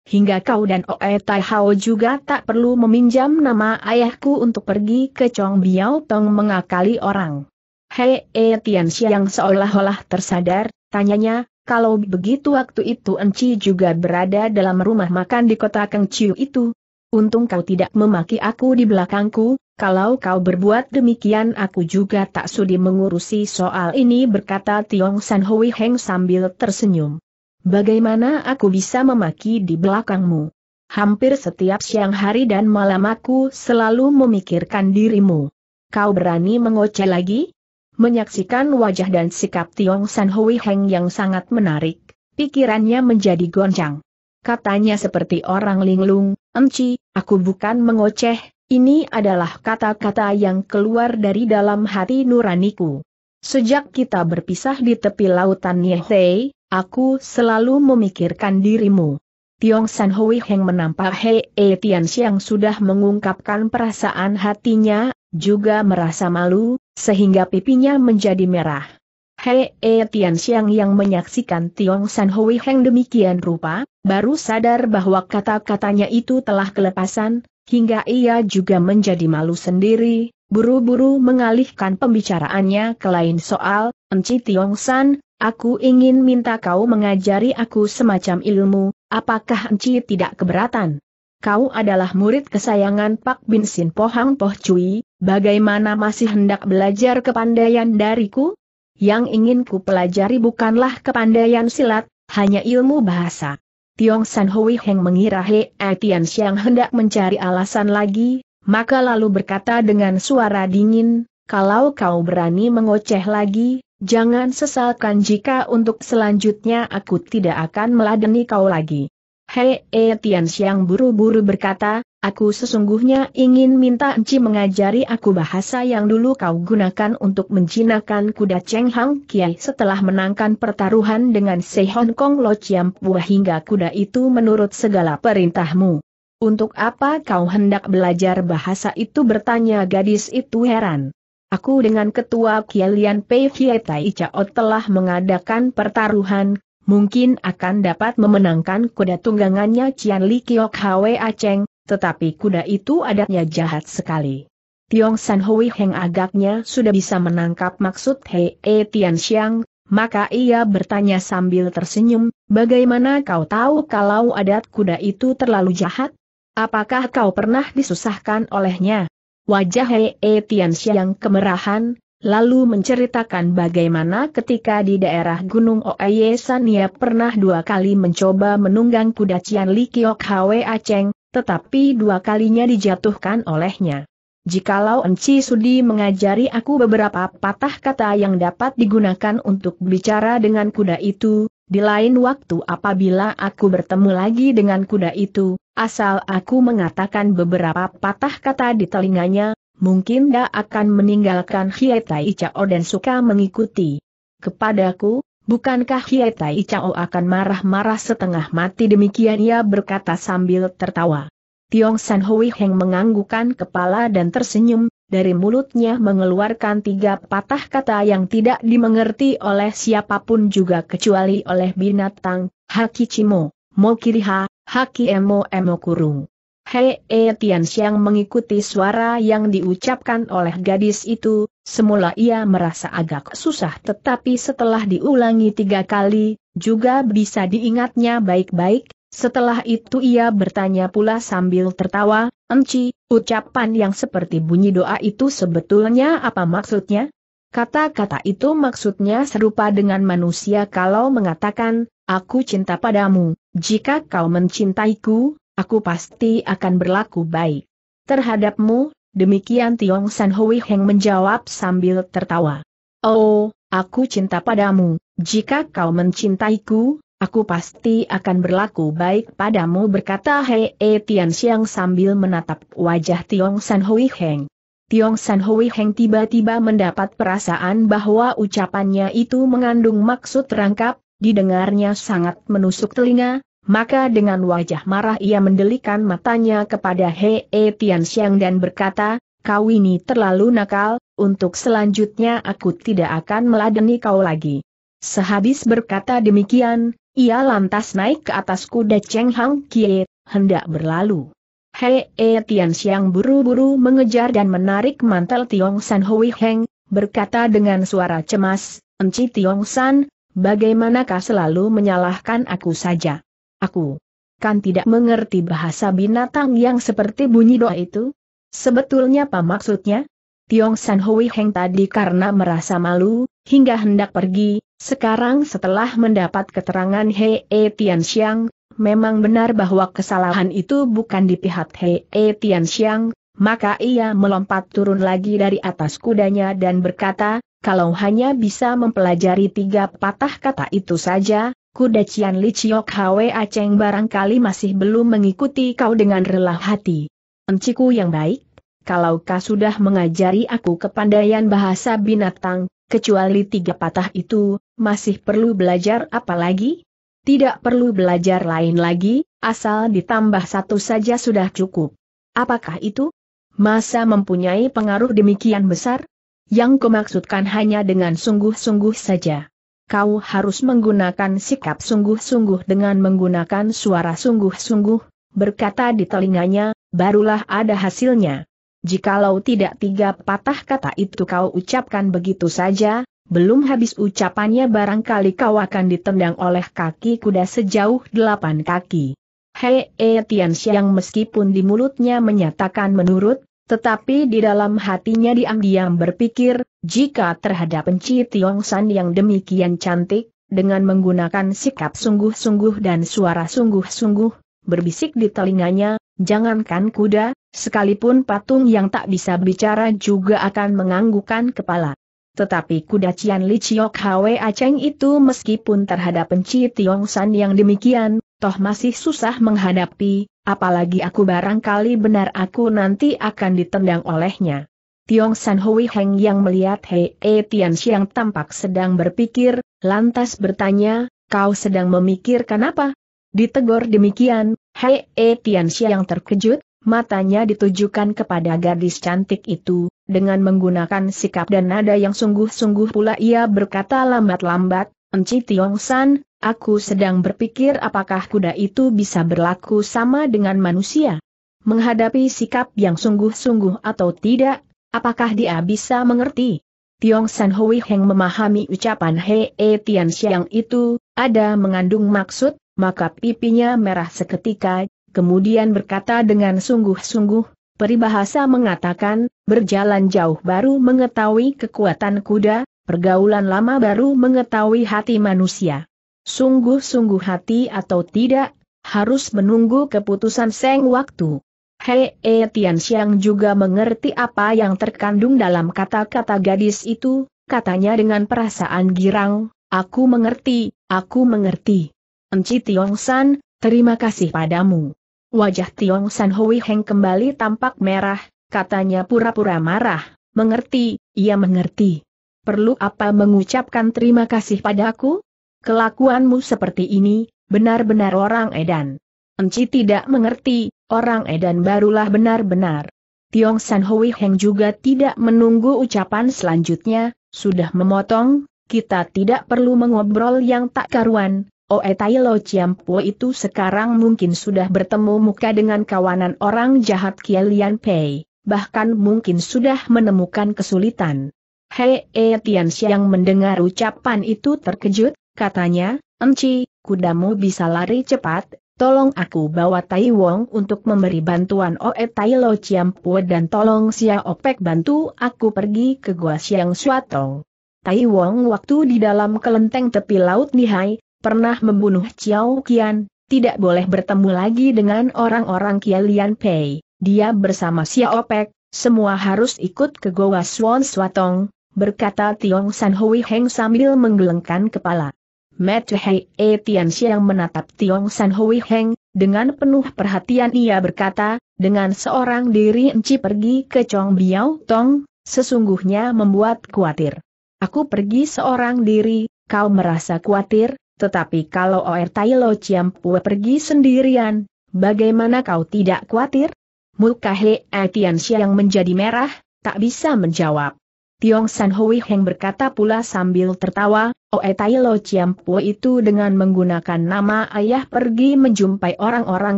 Hingga kau dan Oe Tai Hao juga tak perlu meminjam nama ayahku untuk pergi ke Chong Biao Tong mengakali orang. Hei, e Tian Xiang seolah-olah tersadar, tanyanya, kalau begitu waktu itu Enci juga berada dalam rumah makan di kota Kengciu itu. Untung kau tidak memaki aku di belakangku, kalau kau berbuat demikian aku juga tak sudi mengurusi soal ini berkata Tiong San Hui Heng sambil tersenyum. Bagaimana aku bisa memaki di belakangmu? Hampir setiap siang hari dan malam aku selalu memikirkan dirimu. Kau berani mengoceh lagi? Menyaksikan wajah dan sikap Tiong San Hui Heng yang sangat menarik, pikirannya menjadi goncang. Katanya seperti orang linglung, enci, aku bukan mengoceh, ini adalah kata-kata yang keluar dari dalam hati nuraniku. Sejak kita berpisah di tepi lautan Yehei, aku selalu memikirkan dirimu. Tiong San Hui Heng menampak Hei E Tian Xiang sudah mengungkapkan perasaan hatinya, juga merasa malu, sehingga pipinya menjadi merah. Hei E Tian Xiang yang menyaksikan Tiong San Hui Heng demikian rupa, baru sadar bahwa kata-katanya itu telah kelepasan, hingga ia juga menjadi malu sendiri, buru-buru mengalihkan pembicaraannya ke lain soal, Enci Tiong San, aku ingin minta kau mengajari aku semacam ilmu, apakah Enci tidak keberatan? kau adalah murid kesayangan Pak Bin Sin Pohang Poh Cui, bagaimana masih hendak belajar kepandaian dariku? Yang ingin ku pelajari bukanlah kepandaian silat, hanya ilmu bahasa. Tiong San Hui Heng mengira He Atian Siang hendak mencari alasan lagi, maka lalu berkata dengan suara dingin, kalau kau berani mengoceh lagi, Jangan sesalkan jika untuk selanjutnya aku tidak akan meladeni kau lagi. Hei E Tian Xiang buru-buru berkata, aku sesungguhnya ingin minta Enci mengajari aku bahasa yang dulu kau gunakan untuk mencinakan kuda Cheng Hang Kiai setelah menangkan pertaruhan dengan Se Hong Kong Lo Chiam Pua hingga kuda itu menurut segala perintahmu. Untuk apa kau hendak belajar bahasa itu bertanya gadis itu heran. Aku dengan ketua Kialian Pei kiai Tai Chao telah mengadakan pertaruhan, mungkin akan dapat memenangkan kuda tunggangannya Cian Li Kiok Hwe Aceng, tetapi kuda itu adatnya jahat sekali. Tiong San Hui Heng agaknya sudah bisa menangkap maksud Hei E Tian Xiang, maka ia bertanya sambil tersenyum, bagaimana kau tahu kalau adat kuda itu terlalu jahat? Apakah kau pernah disusahkan olehnya? Wajah Hei E Tian Xiang kemerahan, lalu menceritakan bagaimana ketika di daerah Gunung Oye Sania pernah dua kali mencoba menunggang kuda Cian Li Kiok Hwe Aceng, tetapi dua kalinya dijatuhkan olehnya. Jikalau Enci Sudi mengajari aku beberapa patah kata yang dapat digunakan untuk bicara dengan kuda itu, di lain waktu apabila aku bertemu lagi dengan kuda itu, asal aku mengatakan beberapa patah kata di telinganya, mungkin dia akan meninggalkan Hietai Icao dan suka mengikuti. Kepadaku, bukankah Hietai Icao akan marah-marah setengah mati demikian ia berkata sambil tertawa. Tiong San Hui Heng menganggukan kepala dan tersenyum, dari mulutnya mengeluarkan tiga patah kata yang tidak dimengerti oleh siapapun juga kecuali oleh binatang, Haki Cimo, Mokiriha, Haki Emo Emo Kurung. Hei e eh, Tianxiang mengikuti suara yang diucapkan oleh gadis itu, semula ia merasa agak susah tetapi setelah diulangi tiga kali, juga bisa diingatnya baik-baik, setelah itu ia bertanya pula sambil tertawa, Enci, ucapan yang seperti bunyi doa itu sebetulnya apa maksudnya? Kata-kata itu maksudnya serupa dengan manusia kalau mengatakan, aku cinta padamu, jika kau mencintaiku, aku pasti akan berlaku baik. Terhadapmu, demikian Tiong San Hui Heng menjawab sambil tertawa. Oh, aku cinta padamu, jika kau mencintaiku, aku pasti akan berlaku baik padamu berkata Hei e Tian Xiang sambil menatap wajah Tiong San Hui Heng. Tiong San Hui Heng tiba-tiba mendapat perasaan bahwa ucapannya itu mengandung maksud rangkap, didengarnya sangat menusuk telinga, maka dengan wajah marah ia mendelikan matanya kepada Hei e Tian Xiang dan berkata, kau ini terlalu nakal, untuk selanjutnya aku tidak akan meladeni kau lagi. Sehabis berkata demikian, ia lantas naik ke atas kuda Cheng Hang Kie, hendak berlalu. Hei e Tian Xiang buru-buru mengejar dan menarik mantel Tiong San Hui Heng, berkata dengan suara cemas, Enci Tiong San, bagaimanakah selalu menyalahkan aku saja? Aku kan tidak mengerti bahasa binatang yang seperti bunyi doa itu? Sebetulnya apa maksudnya? Tiong San Hui Heng tadi karena merasa malu, hingga hendak pergi, sekarang setelah mendapat keterangan He e Tian Xiang, memang benar bahwa kesalahan itu bukan di pihak He e Tian Xiang, maka ia melompat turun lagi dari atas kudanya dan berkata, kalau hanya bisa mempelajari tiga patah kata itu saja, kuda Cian Li Chiok Hwe Aceng barangkali masih belum mengikuti kau dengan rela hati. Enciku yang baik, kalau kau sudah mengajari aku kepandaian bahasa binatang, kecuali tiga patah itu, masih perlu belajar apa lagi? Tidak perlu belajar lain lagi, asal ditambah satu saja sudah cukup. Apakah itu? Masa mempunyai pengaruh demikian besar? Yang kumaksudkan hanya dengan sungguh-sungguh saja kau harus menggunakan sikap sungguh-sungguh dengan menggunakan suara sungguh-sungguh, berkata di telinganya, barulah ada hasilnya. Jikalau tidak tiga patah kata itu kau ucapkan begitu saja, belum habis ucapannya barangkali kau akan ditendang oleh kaki kuda sejauh delapan kaki. Hei Tian Xiang meskipun di mulutnya menyatakan menurut, tetapi di dalam hatinya diam-diam berpikir, jika terhadap Enci Tiong San yang demikian cantik, dengan menggunakan sikap sungguh-sungguh dan suara sungguh-sungguh, berbisik di telinganya, jangankan kuda, sekalipun patung yang tak bisa bicara juga akan menganggukkan kepala. Tetapi kuda Cian Li Chiok Hwe Aceng itu meskipun terhadap Enci Tiong San yang demikian, toh masih susah menghadapi, apalagi aku barangkali benar aku nanti akan ditendang olehnya. Tiong San Hui Heng yang melihat Hei E Tian Xiang tampak sedang berpikir, lantas bertanya, kau sedang memikirkan apa? Ditegur demikian, Hei E Tian Xiang terkejut, matanya ditujukan kepada gadis cantik itu, dengan menggunakan sikap dan nada yang sungguh-sungguh pula ia berkata lambat-lambat, Enci Tiong San, Aku sedang berpikir apakah kuda itu bisa berlaku sama dengan manusia. Menghadapi sikap yang sungguh-sungguh atau tidak, apakah dia bisa mengerti? Tiong San Hui Heng memahami ucapan Hei e Tian Xiang itu, ada mengandung maksud, maka pipinya merah seketika, kemudian berkata dengan sungguh-sungguh, peribahasa mengatakan, berjalan jauh baru mengetahui kekuatan kuda, pergaulan lama baru mengetahui hati manusia sungguh-sungguh hati atau tidak, harus menunggu keputusan seng waktu. Hei e Tian Xiang juga mengerti apa yang terkandung dalam kata-kata gadis itu, katanya dengan perasaan girang, aku mengerti, aku mengerti. Enci Tiong San, terima kasih padamu. Wajah Tiong San Hui Heng kembali tampak merah, katanya pura-pura marah, mengerti, ia mengerti. Perlu apa mengucapkan terima kasih padaku? Kelakuanmu seperti ini, benar-benar orang edan. Enci tidak mengerti, orang edan barulah benar-benar. Tiong San Hui Heng juga tidak menunggu ucapan selanjutnya, sudah memotong, kita tidak perlu mengobrol yang tak karuan, Oe Tai Lo Chiampo itu sekarang mungkin sudah bertemu muka dengan kawanan orang jahat Kielian Pei, bahkan mungkin sudah menemukan kesulitan. Hei E Tian Xiang mendengar ucapan itu terkejut, Katanya, enci, kudamu bisa lari cepat, tolong aku bawa Tai Wong untuk memberi bantuan Oe Tai Lo Pue dan tolong Sia Opek bantu aku pergi ke Gua Siang Suatong. Tai Wong waktu di dalam kelenteng tepi laut Nihai, pernah membunuh Chiao Kian, tidak boleh bertemu lagi dengan orang-orang Kialian Pei. Dia bersama Sia Opek, semua harus ikut ke gua Swan Suatong, berkata Tiong San Hui Heng sambil menggelengkan kepala. E Tian Xiang menatap Tiong San Hui Heng, dengan penuh perhatian ia berkata, dengan seorang diri enci pergi ke Chong Biao Tong, sesungguhnya membuat khawatir. Aku pergi seorang diri, kau merasa khawatir, tetapi kalau Oer Tai Lo Pue pergi sendirian, bagaimana kau tidak khawatir? Muka E Tian Xiang menjadi merah, tak bisa menjawab. Tiong San Hui Heng berkata pula sambil tertawa, Oe oh, eh, Tai Lo Chiam Pua itu dengan menggunakan nama ayah pergi menjumpai orang-orang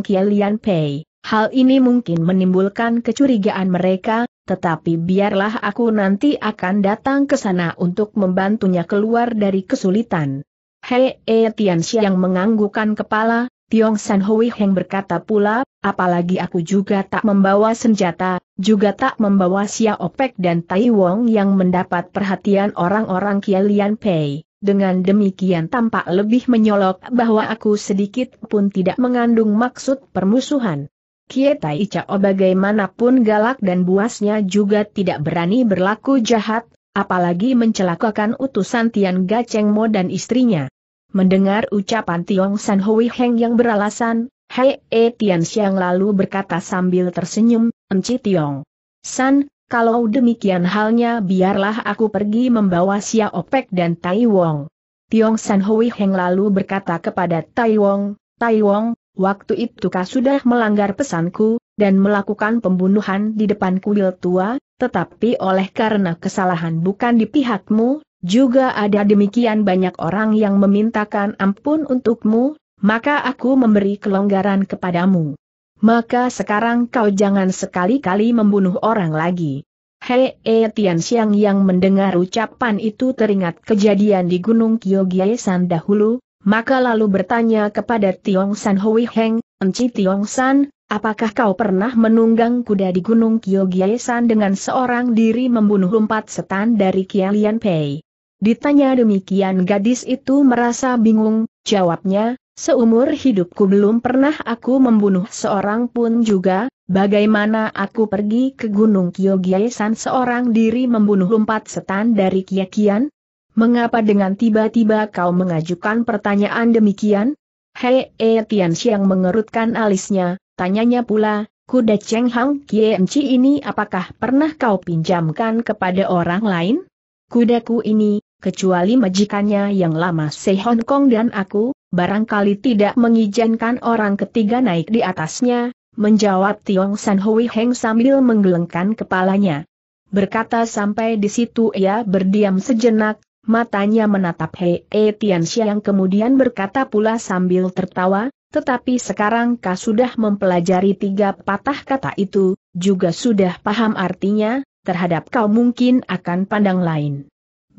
Kialian Pei. Hal ini mungkin menimbulkan kecurigaan mereka, tetapi biarlah aku nanti akan datang ke sana untuk membantunya keluar dari kesulitan. Hei, eh, Tian Xiang yang menganggukkan kepala, Tiong San Hui Heng berkata pula, apalagi aku juga tak membawa senjata, juga tak membawa Xia Opek dan Tai Wong yang mendapat perhatian orang-orang Kialian Pei. Dengan demikian tampak lebih menyolok bahwa aku sedikit pun tidak mengandung maksud permusuhan. Kie Tai Icao oh bagaimanapun galak dan buasnya juga tidak berani berlaku jahat, apalagi mencelakakan utusan Tian Gacengmo dan istrinya. Mendengar ucapan Tiong San Hui Heng yang beralasan, Hei E Tian Xiang lalu berkata sambil tersenyum, Enci Tiong. San, kalau demikian halnya biarlah aku pergi membawa Xia Opek dan Tai Wong. Tiong San Hui Heng lalu berkata kepada Tai Wong, Tai Wong, waktu itu kau sudah melanggar pesanku, dan melakukan pembunuhan di depan kuil tua, tetapi oleh karena kesalahan bukan di pihakmu, juga ada demikian banyak orang yang memintakan ampun untukmu, maka aku memberi kelonggaran kepadamu. Maka sekarang kau jangan sekali-kali membunuh orang lagi. Hei e Tian Xiang yang mendengar ucapan itu teringat kejadian di Gunung Kyogyesan dahulu, maka lalu bertanya kepada Tiong San Hui Heng, Enci Tiong San, apakah kau pernah menunggang kuda di Gunung San dengan seorang diri membunuh empat setan dari Kialian Pei? Ditanya demikian gadis itu merasa bingung, jawabnya, seumur hidupku belum pernah aku membunuh seorang pun juga, bagaimana aku pergi ke Gunung Kyogyesan seorang diri membunuh empat setan dari Kyakian? Mengapa dengan tiba-tiba kau mengajukan pertanyaan demikian? Hei E Tian mengerutkan alisnya, tanyanya pula, kuda Cheng Hang ini apakah pernah kau pinjamkan kepada orang lain? Kudaku ini, kecuali majikannya yang lama Se Hong Kong dan aku, barangkali tidak mengizinkan orang ketiga naik di atasnya, menjawab Tiong San Hui Heng sambil menggelengkan kepalanya. Berkata sampai di situ ia berdiam sejenak, matanya menatap Hei e Tianxia yang kemudian berkata pula sambil tertawa, tetapi sekarang kau sudah mempelajari tiga patah kata itu, juga sudah paham artinya, terhadap kau mungkin akan pandang lain.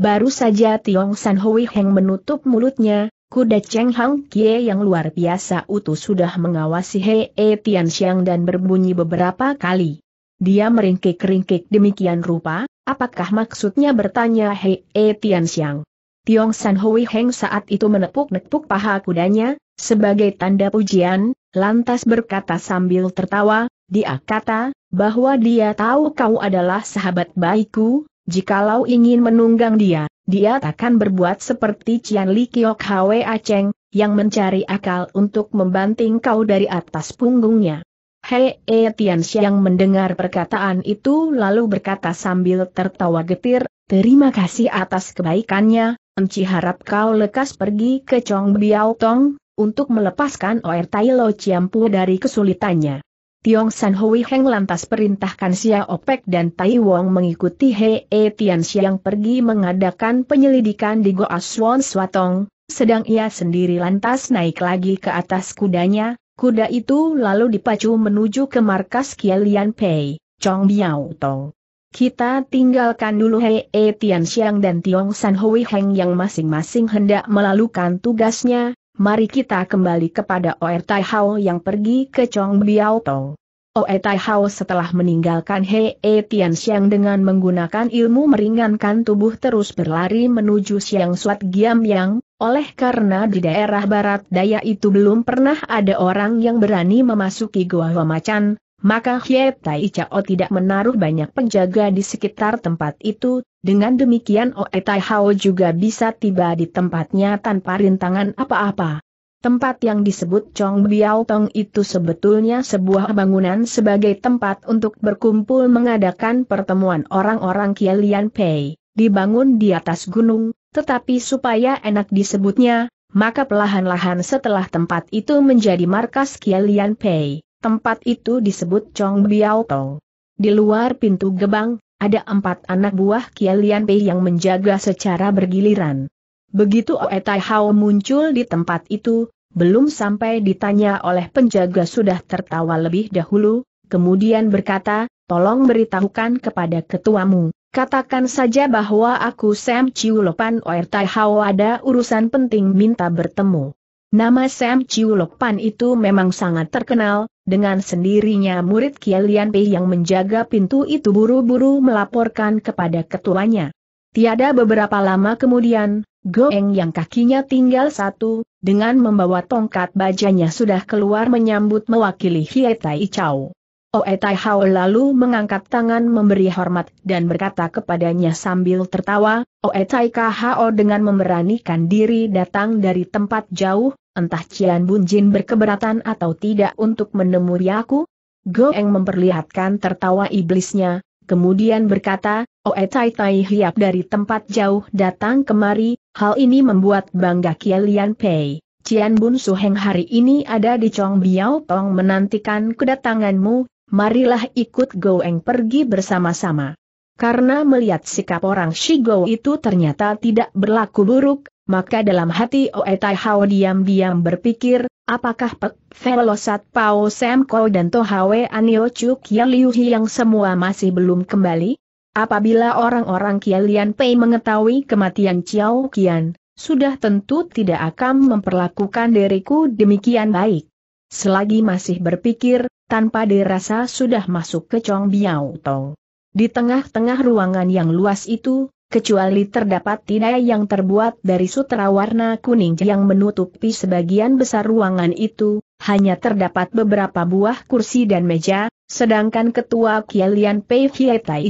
Baru saja Tiong San Hui Heng menutup mulutnya, kuda Cheng Hang Kie yang luar biasa utuh sudah mengawasi Hei e Tian Xiang dan berbunyi beberapa kali. Dia meringkik-ringkik demikian rupa, apakah maksudnya bertanya Hei e Tian Xiang. Tiong San Hui Heng saat itu menepuk-nepuk paha kudanya, sebagai tanda pujian, lantas berkata sambil tertawa, dia kata, bahwa dia tahu kau adalah sahabat baikku, jikalau ingin menunggang dia, dia akan berbuat seperti Cian Li Kiok Hwe Aceng, yang mencari akal untuk membanting kau dari atas punggungnya. Hei e Tian Xiang mendengar perkataan itu lalu berkata sambil tertawa getir, terima kasih atas kebaikannya, Enci harap kau lekas pergi ke Chong Biao Tong, untuk melepaskan Oer Tai Lo Ciampu dari kesulitannya. Tiong San Hui Heng lantas perintahkan Xia Opek dan Tai Wong mengikuti He E Tian Xiang pergi mengadakan penyelidikan di Goa Swan Swatong, sedang ia sendiri lantas naik lagi ke atas kudanya, kuda itu lalu dipacu menuju ke markas Kielian Pei, Chong Biao Tong. Kita tinggalkan dulu He E Tian Xiang dan Tiong San Hui Heng yang masing-masing hendak melalukan tugasnya, mari kita kembali kepada Oe Tai Hao yang pergi ke Chong Biao Tong. Oe Tai Hao setelah meninggalkan Hei e Tian Xiang dengan menggunakan ilmu meringankan tubuh terus berlari menuju Xiang Suat Giam Yang, oleh karena di daerah barat daya itu belum pernah ada orang yang berani memasuki Gua Hua Macan, maka Hie Tai Chao tidak menaruh banyak penjaga di sekitar tempat itu, dengan demikian Oe Tai Hao juga bisa tiba di tempatnya tanpa rintangan apa-apa. Tempat yang disebut Chong Biao Tong itu sebetulnya sebuah bangunan sebagai tempat untuk berkumpul mengadakan pertemuan orang-orang Kielian Pei, dibangun di atas gunung, tetapi supaya enak disebutnya, maka perlahan-lahan setelah tempat itu menjadi markas Kielian Pei. Tempat itu disebut Chong Biao Tong. Di luar pintu gebang, ada empat anak buah Kialian Pei yang menjaga secara bergiliran. Begitu Oe Tai Hao muncul di tempat itu, belum sampai ditanya oleh penjaga sudah tertawa lebih dahulu, kemudian berkata, tolong beritahukan kepada ketuamu, katakan saja bahwa aku Sam Chiu Lopan Oe Tai Hao ada urusan penting minta bertemu. Nama Sam Chiu Lok Pan itu memang sangat terkenal, dengan sendirinya murid Kialian Pei yang menjaga pintu itu buru-buru melaporkan kepada ketuanya. Tiada beberapa lama kemudian, Goeng yang kakinya tinggal satu, dengan membawa tongkat bajanya sudah keluar menyambut mewakili Hietai Icau. Oe Tai Hao lalu mengangkat tangan memberi hormat dan berkata kepadanya sambil tertawa, Oe Tai Kao dengan memberanikan diri datang dari tempat jauh, entah Cian Bun Jin berkeberatan atau tidak untuk menemui aku? Eng memperlihatkan tertawa iblisnya, kemudian berkata, Oe Tai Tai Hiap dari tempat jauh datang kemari, hal ini membuat bangga Kialian Pei. Cian Bun Suheng hari ini ada di Chong Biao Tong menantikan kedatanganmu, marilah ikut Goeng pergi bersama-sama. Karena melihat sikap orang Shigo itu ternyata tidak berlaku buruk, maka dalam hati Oe Tai Hao diam-diam berpikir, apakah Pek Velosat Pao Sam Ko dan Tohawe Anio Chu Kia yang semua masih belum kembali? Apabila orang-orang Kialian Pei mengetahui kematian Chiao Kian, sudah tentu tidak akan memperlakukan diriku demikian baik. Selagi masih berpikir, tanpa dirasa sudah masuk ke Chong Biao Tong. Di tengah-tengah ruangan yang luas itu, kecuali terdapat tirai yang terbuat dari sutra warna kuning yang menutupi sebagian besar ruangan itu, hanya terdapat beberapa buah kursi dan meja, sedangkan ketua Kielian Pei Fie Tai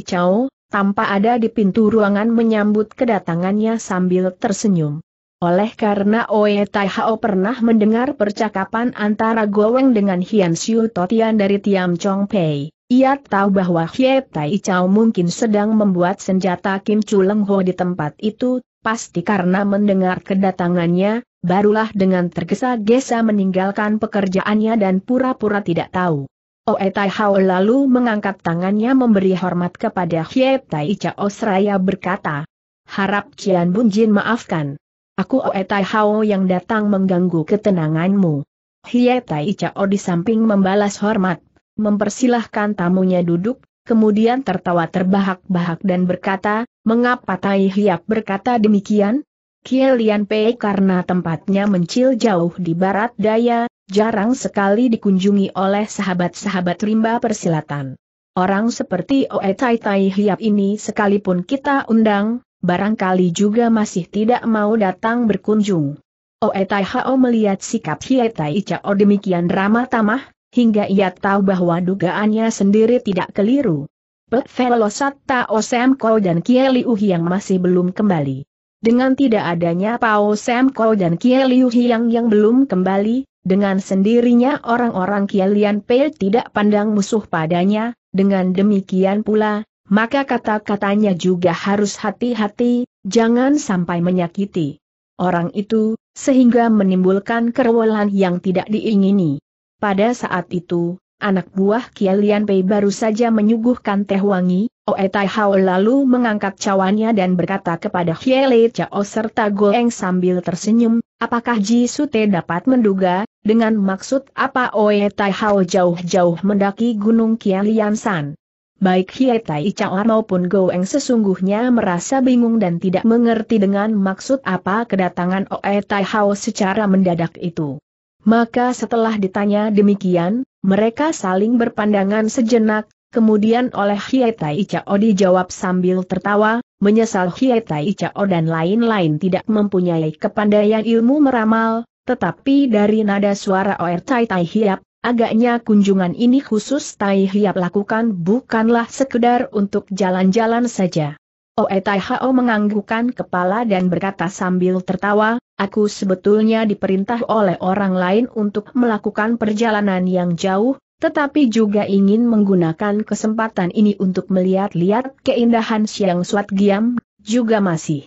tanpa ada di pintu ruangan menyambut kedatangannya sambil tersenyum. Oleh karena Oe Tai Hao pernah mendengar percakapan antara Goweng dengan Hian Siu Totian dari Tiam Chong Pei, ia tahu bahwa Hie Tai Chao mungkin sedang membuat senjata Kim Chu Leng Ho di tempat itu, pasti karena mendengar kedatangannya, barulah dengan tergesa-gesa meninggalkan pekerjaannya dan pura-pura tidak tahu. Oe Tai Hao lalu mengangkat tangannya memberi hormat kepada Hie Tai Chao seraya berkata, Harap Cian Jin maafkan. Aku Oe oh. Tai Hao yang datang mengganggu ketenanganmu. Hie Tai Chao di samping membalas hormat, mempersilahkan tamunya duduk, kemudian tertawa terbahak-bahak dan berkata, mengapa Tai Hiap berkata demikian? Lian Pei karena tempatnya mencil jauh di barat daya, jarang sekali dikunjungi oleh sahabat-sahabat rimba persilatan. Orang seperti Oe Tai Tai Hiap ini sekalipun kita undang, barangkali juga masih tidak mau datang berkunjung. Oe oh, eh, Tai Hao melihat sikap Hie Tai Chao demikian ramah tamah, hingga ia tahu bahwa dugaannya sendiri tidak keliru. Pet Velosat Tao Sam Kau dan Kie Liu Hiang masih belum kembali. Dengan tidak adanya Pao Sam Kau dan Kie Liu Hiang yang belum kembali, dengan sendirinya orang-orang Lian Pei tidak pandang musuh padanya, dengan demikian pula, maka kata-katanya juga harus hati-hati, jangan sampai menyakiti orang itu, sehingga menimbulkan kerewelan yang tidak diingini. Pada saat itu, anak buah Kialian Pei baru saja menyuguhkan teh wangi, Oe Tai Hao lalu mengangkat cawannya dan berkata kepada Hiele Chao serta Goeng sambil tersenyum, apakah Ji Sute dapat menduga, dengan maksud apa Oe Tai Hao jauh-jauh mendaki Gunung Kialian San? baik Hietai Chaor maupun Goeng sesungguhnya merasa bingung dan tidak mengerti dengan maksud apa kedatangan Oe Tai Hao secara mendadak itu. Maka setelah ditanya demikian, mereka saling berpandangan sejenak, kemudian oleh Hietai Chao dijawab sambil tertawa, menyesal Hietai Chao dan lain-lain tidak mempunyai kepandaian ilmu meramal, tetapi dari nada suara Oe Tai Tai Hiap, Agaknya kunjungan ini khusus Tai Hiap lakukan bukanlah sekedar untuk jalan-jalan saja. Oe Tai Hao menganggukkan kepala dan berkata sambil tertawa, aku sebetulnya diperintah oleh orang lain untuk melakukan perjalanan yang jauh, tetapi juga ingin menggunakan kesempatan ini untuk melihat-lihat keindahan Siang Suat Giam, juga masih.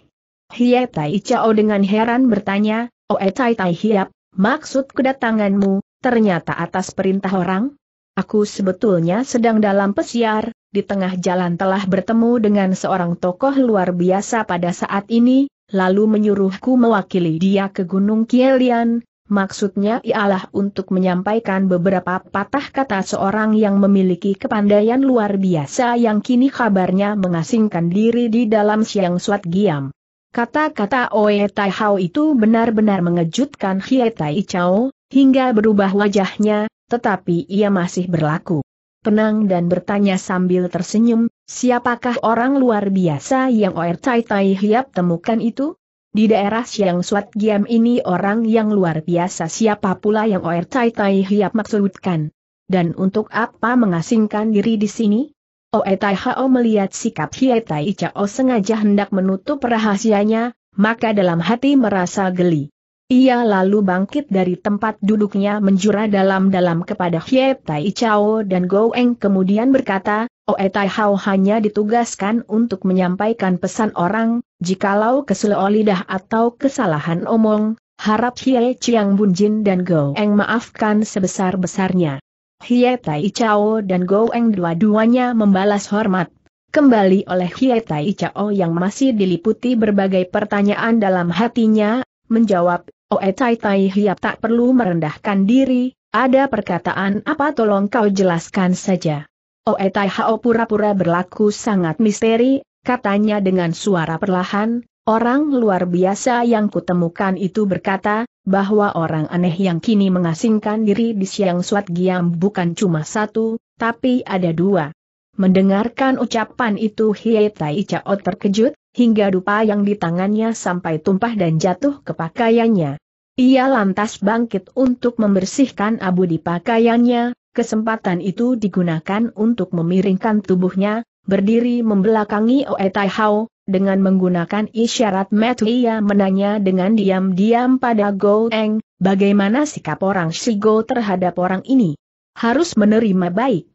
Hie Tai Chao dengan heran bertanya, Oe Tai Tai Hiap, maksud kedatanganmu, Ternyata atas perintah orang? Aku sebetulnya sedang dalam pesiar, di tengah jalan telah bertemu dengan seorang tokoh luar biasa pada saat ini, lalu menyuruhku mewakili dia ke Gunung Kielian, maksudnya ialah untuk menyampaikan beberapa patah kata seorang yang memiliki kepandaian luar biasa yang kini kabarnya mengasingkan diri di dalam siang suat giam. Kata-kata Oe Tai Hao itu benar-benar mengejutkan Hie Tai Chao, Hingga berubah wajahnya, tetapi ia masih berlaku penang dan bertanya sambil tersenyum, siapakah orang luar biasa yang Oer Tai Tai Hiap temukan itu? Di daerah Siang Suat Giam ini orang yang luar biasa siapa pula yang Oer Tai Tai Hiap maksudkan? Dan untuk apa mengasingkan diri di sini? Oe Tai Hao melihat sikap Hietai Tai Chao sengaja hendak menutup rahasianya, maka dalam hati merasa geli. Ia lalu bangkit dari tempat duduknya menjura dalam-dalam kepada Hie Tai Chao dan Go Eng kemudian berkata, Oe oh, eh Tai Hao hanya ditugaskan untuk menyampaikan pesan orang, jikalau keselio lidah atau kesalahan omong, harap Hie Chiang Bunjin dan Go Eng maafkan sebesar-besarnya. Hie Tai Chao dan Go Eng dua-duanya membalas hormat Kembali oleh Hiei Tai Chao yang masih diliputi berbagai pertanyaan dalam hatinya, menjawab, Oe Tai Tai Hiap tak perlu merendahkan diri, ada perkataan apa tolong kau jelaskan saja. Oe Tai Hao pura-pura berlaku sangat misteri, katanya dengan suara perlahan, orang luar biasa yang kutemukan itu berkata, bahwa orang aneh yang kini mengasingkan diri di siang suat giam bukan cuma satu, tapi ada dua. Mendengarkan ucapan itu Hie Tai Chao terkejut, hingga dupa yang di tangannya sampai tumpah dan jatuh ke pakaiannya. Ia lantas bangkit untuk membersihkan abu di pakaiannya, kesempatan itu digunakan untuk memiringkan tubuhnya, berdiri membelakangi Oe Tai Hao, dengan menggunakan isyarat metu ia menanya dengan diam-diam pada Go Eng, bagaimana sikap orang Shigo terhadap orang ini? Harus menerima baik?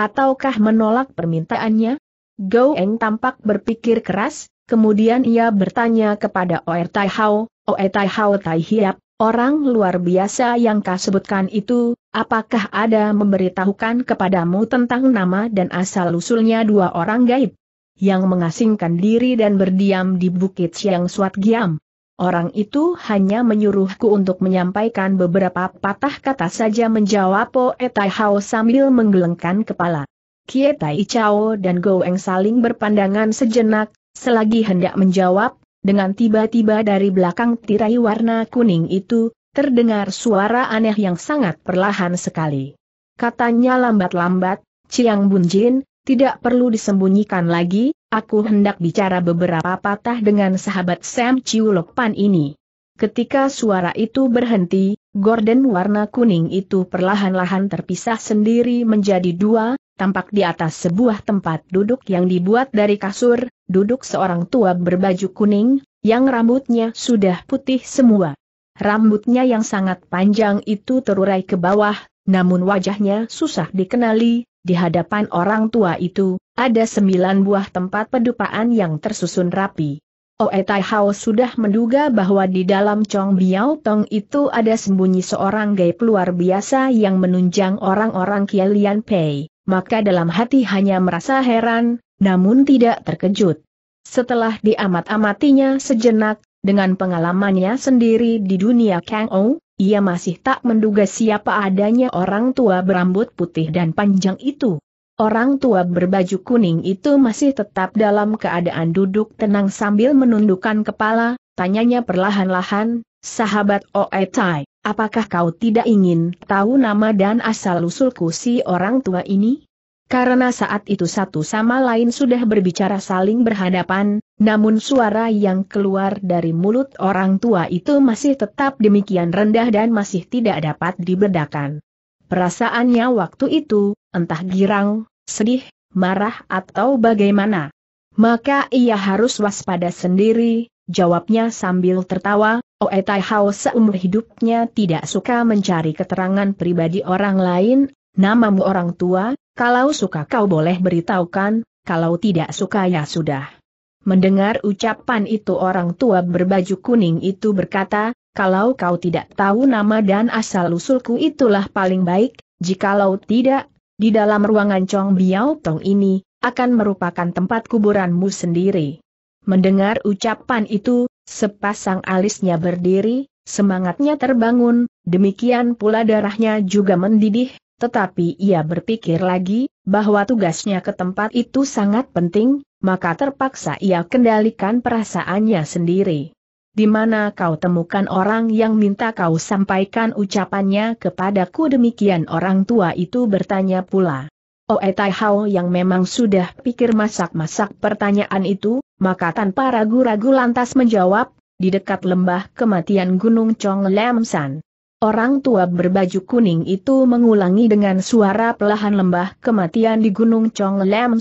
Ataukah menolak permintaannya? Go Eng tampak berpikir keras, Kemudian ia bertanya kepada Oer Tai Hao, Oer Tai Hao Tai Hiap, orang luar biasa yang kau sebutkan itu, apakah ada memberitahukan kepadamu tentang nama dan asal-usulnya dua orang gaib? Yang mengasingkan diri dan berdiam di Bukit Siang Suat Giam. Orang itu hanya menyuruhku untuk menyampaikan beberapa patah kata saja menjawab Po Etai Hao sambil menggelengkan kepala. Kie Tai Chao dan Goeng saling berpandangan sejenak, Selagi hendak menjawab, dengan tiba-tiba dari belakang tirai warna kuning itu, terdengar suara aneh yang sangat perlahan sekali. Katanya lambat-lambat, Ciang Bunjin, tidak perlu disembunyikan lagi, aku hendak bicara beberapa patah dengan sahabat Sam Chiu Pan ini. Ketika suara itu berhenti, Gordon warna kuning itu perlahan-lahan terpisah sendiri menjadi dua, tampak di atas sebuah tempat duduk yang dibuat dari kasur, duduk seorang tua berbaju kuning, yang rambutnya sudah putih semua. Rambutnya yang sangat panjang itu terurai ke bawah, namun wajahnya susah dikenali, di hadapan orang tua itu, ada sembilan buah tempat pedupaan yang tersusun rapi. Oe Tai Hao sudah menduga bahwa di dalam Chong Biao Tong itu ada sembunyi seorang gay luar biasa yang menunjang orang-orang Kielian Pei maka dalam hati hanya merasa heran, namun tidak terkejut. Setelah diamat-amatinya sejenak, dengan pengalamannya sendiri di dunia Kang Ou, ia masih tak menduga siapa adanya orang tua berambut putih dan panjang itu. Orang tua berbaju kuning itu masih tetap dalam keadaan duduk tenang sambil menundukkan kepala, tanyanya perlahan-lahan, sahabat Oe Tai. Apakah kau tidak ingin tahu nama dan asal-usulku si orang tua ini? Karena saat itu satu sama lain sudah berbicara saling berhadapan, namun suara yang keluar dari mulut orang tua itu masih tetap demikian rendah dan masih tidak dapat dibedakan. Perasaannya waktu itu, entah girang, sedih, marah atau bagaimana. Maka ia harus waspada sendiri, jawabnya sambil tertawa, Oetai Hao seumur hidupnya tidak suka mencari keterangan pribadi orang lain, namamu orang tua, kalau suka kau boleh beritahukan, kalau tidak suka ya sudah. Mendengar ucapan itu orang tua berbaju kuning itu berkata, kalau kau tidak tahu nama dan asal-usulku itulah paling baik, jikalau tidak, di dalam ruangan Chong Biao Tong ini, akan merupakan tempat kuburanmu sendiri. Mendengar ucapan itu, Sepasang alisnya berdiri, semangatnya terbangun, demikian pula darahnya juga mendidih, tetapi ia berpikir lagi, bahwa tugasnya ke tempat itu sangat penting, maka terpaksa ia kendalikan perasaannya sendiri. Di mana kau temukan orang yang minta kau sampaikan ucapannya kepadaku demikian orang tua itu bertanya pula. Oh Tai Hao yang memang sudah pikir masak-masak pertanyaan itu, maka tanpa ragu-ragu lantas menjawab, di dekat lembah kematian Gunung Chong Lam Orang tua berbaju kuning itu mengulangi dengan suara pelahan lembah kematian di Gunung Chong Lam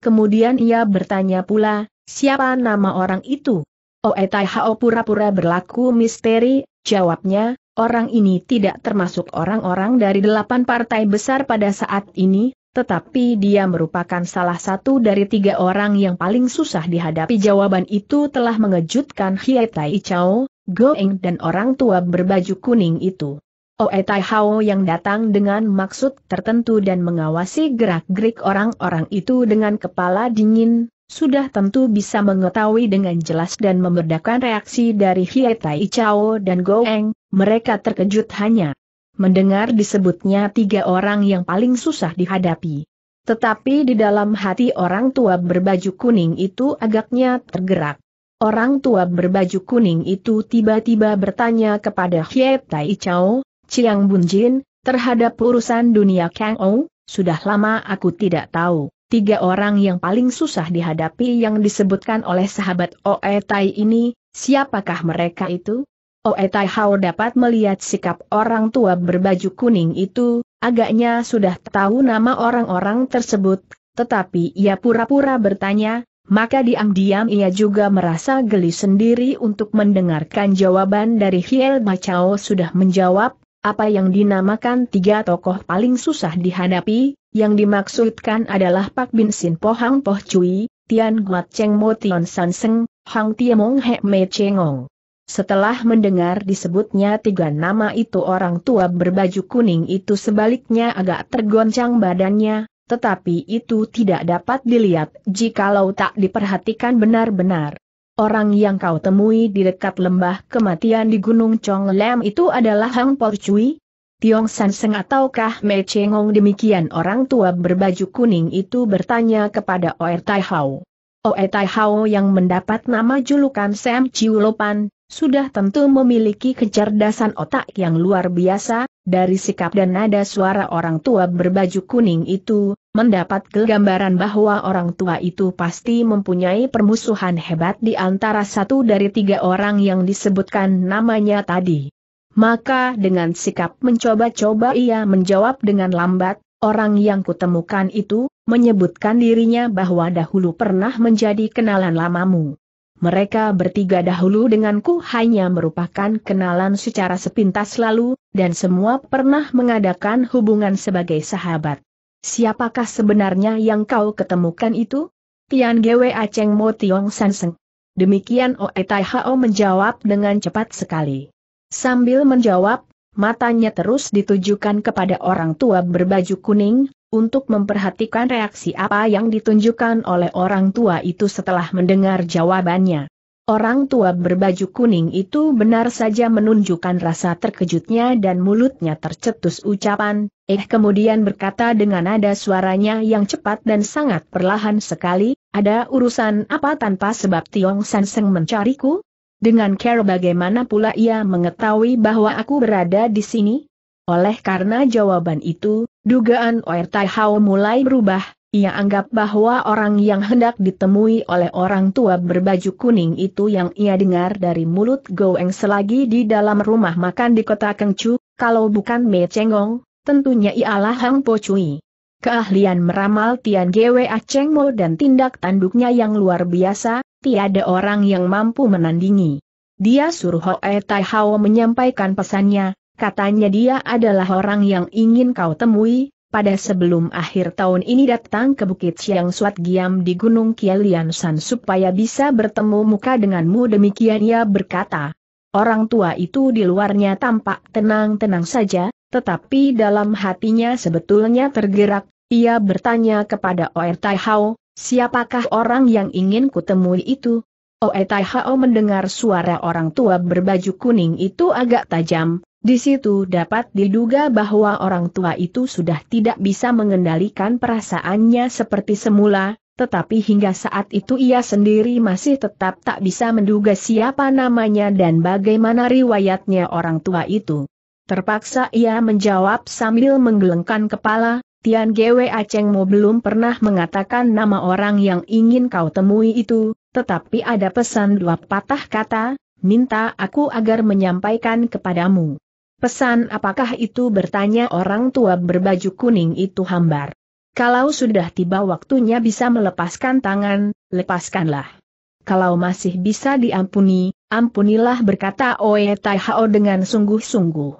kemudian ia bertanya pula, siapa nama orang itu? Oe oh, eh, Tai Hao pura-pura berlaku misteri, jawabnya, orang ini tidak termasuk orang-orang dari delapan partai besar pada saat ini, tetapi dia merupakan salah satu dari tiga orang yang paling susah dihadapi. Jawaban itu telah mengejutkan Hietai Chao, Goeng dan orang tua berbaju kuning itu. Oe Tai Hao yang datang dengan maksud tertentu dan mengawasi gerak-gerik orang-orang itu dengan kepala dingin, sudah tentu bisa mengetahui dengan jelas dan memerdakan reaksi dari Hietai Chao dan Goeng, mereka terkejut hanya mendengar disebutnya tiga orang yang paling susah dihadapi. Tetapi di dalam hati orang tua berbaju kuning itu agaknya tergerak. Orang tua berbaju kuning itu tiba-tiba bertanya kepada Hye Tai Chao, Chiang Bun Jin, terhadap urusan dunia Kang Ou, sudah lama aku tidak tahu. Tiga orang yang paling susah dihadapi yang disebutkan oleh sahabat Oe Tai ini, siapakah mereka itu? Oe oh, Tai Hao dapat melihat sikap orang tua berbaju kuning itu, agaknya sudah tahu nama orang-orang tersebut, tetapi ia pura-pura bertanya, maka diam-diam ia juga merasa geli sendiri untuk mendengarkan jawaban dari Hiel Bacao sudah menjawab, apa yang dinamakan tiga tokoh paling susah dihadapi, yang dimaksudkan adalah Pak Bin Sin Po Hang Poh Cui, Tian Guat Cheng Mo Tian San Seng, Hang Tiemong He Me Chengong. Setelah mendengar disebutnya tiga nama itu orang tua berbaju kuning itu sebaliknya agak tergoncang badannya, tetapi itu tidak dapat dilihat jikalau tak diperhatikan benar-benar. Orang yang kau temui di dekat lembah kematian di Gunung Chong Lem itu adalah Hang Por Porcui, Tiong San Seng ataukah Mei Chengong demikian orang tua berbaju kuning itu bertanya kepada Oer Tai Hao. Oe Tai Hao yang mendapat nama julukan Sam Chiu Lopan sudah tentu memiliki kecerdasan otak yang luar biasa, dari sikap dan nada suara orang tua berbaju kuning itu, mendapat gambaran bahwa orang tua itu pasti mempunyai permusuhan hebat di antara satu dari tiga orang yang disebutkan namanya tadi. Maka dengan sikap mencoba-coba ia menjawab dengan lambat, orang yang kutemukan itu, menyebutkan dirinya bahwa dahulu pernah menjadi kenalan lamamu. Mereka bertiga dahulu denganku hanya merupakan kenalan secara sepintas lalu, dan semua pernah mengadakan hubungan sebagai sahabat. Siapakah sebenarnya yang kau ketemukan itu? Tian Gwe Aceng Mo Tiong Sanseng. Demikian Oe Tai Hao menjawab dengan cepat sekali. Sambil menjawab, matanya terus ditujukan kepada orang tua berbaju kuning, untuk memperhatikan reaksi apa yang ditunjukkan oleh orang tua itu setelah mendengar jawabannya. Orang tua berbaju kuning itu benar saja menunjukkan rasa terkejutnya dan mulutnya tercetus ucapan, eh kemudian berkata dengan nada suaranya yang cepat dan sangat perlahan sekali, ada urusan apa tanpa sebab Tiong Seng mencariku? Dengan care bagaimana pula ia mengetahui bahwa aku berada di sini? Oleh karena jawaban itu, dugaan Oer Tai Hao mulai berubah, ia anggap bahwa orang yang hendak ditemui oleh orang tua berbaju kuning itu yang ia dengar dari mulut Goeng selagi di dalam rumah makan di kota Kengcu, kalau bukan Mei Chengong, tentunya ialah Hang Po Cui. Keahlian meramal Tian Gwe Aceng Mo dan tindak tanduknya yang luar biasa, tiada orang yang mampu menandingi. Dia suruh Hoe Tai Hao menyampaikan pesannya, Katanya dia adalah orang yang ingin kau temui, pada sebelum akhir tahun ini datang ke Bukit Siang Suat Giam di Gunung Kielian San supaya bisa bertemu muka denganmu demikian ia berkata. Orang tua itu di luarnya tampak tenang-tenang saja, tetapi dalam hatinya sebetulnya tergerak, ia bertanya kepada Oe Tai Hao, siapakah orang yang ingin kutemui itu? Oe Tai Hao mendengar suara orang tua berbaju kuning itu agak tajam, di situ dapat diduga bahwa orang tua itu sudah tidak bisa mengendalikan perasaannya seperti semula, tetapi hingga saat itu ia sendiri masih tetap tak bisa menduga siapa namanya dan bagaimana riwayatnya orang tua itu. Terpaksa ia menjawab sambil menggelengkan kepala, Tian Gwe Acengmu belum pernah mengatakan nama orang yang ingin kau temui itu, tetapi ada pesan dua patah kata, minta aku agar menyampaikan kepadamu. Pesan apakah itu bertanya orang tua berbaju kuning itu hambar. Kalau sudah tiba waktunya bisa melepaskan tangan, lepaskanlah. Kalau masih bisa diampuni, ampunilah berkata Oe Tai Hao dengan sungguh-sungguh.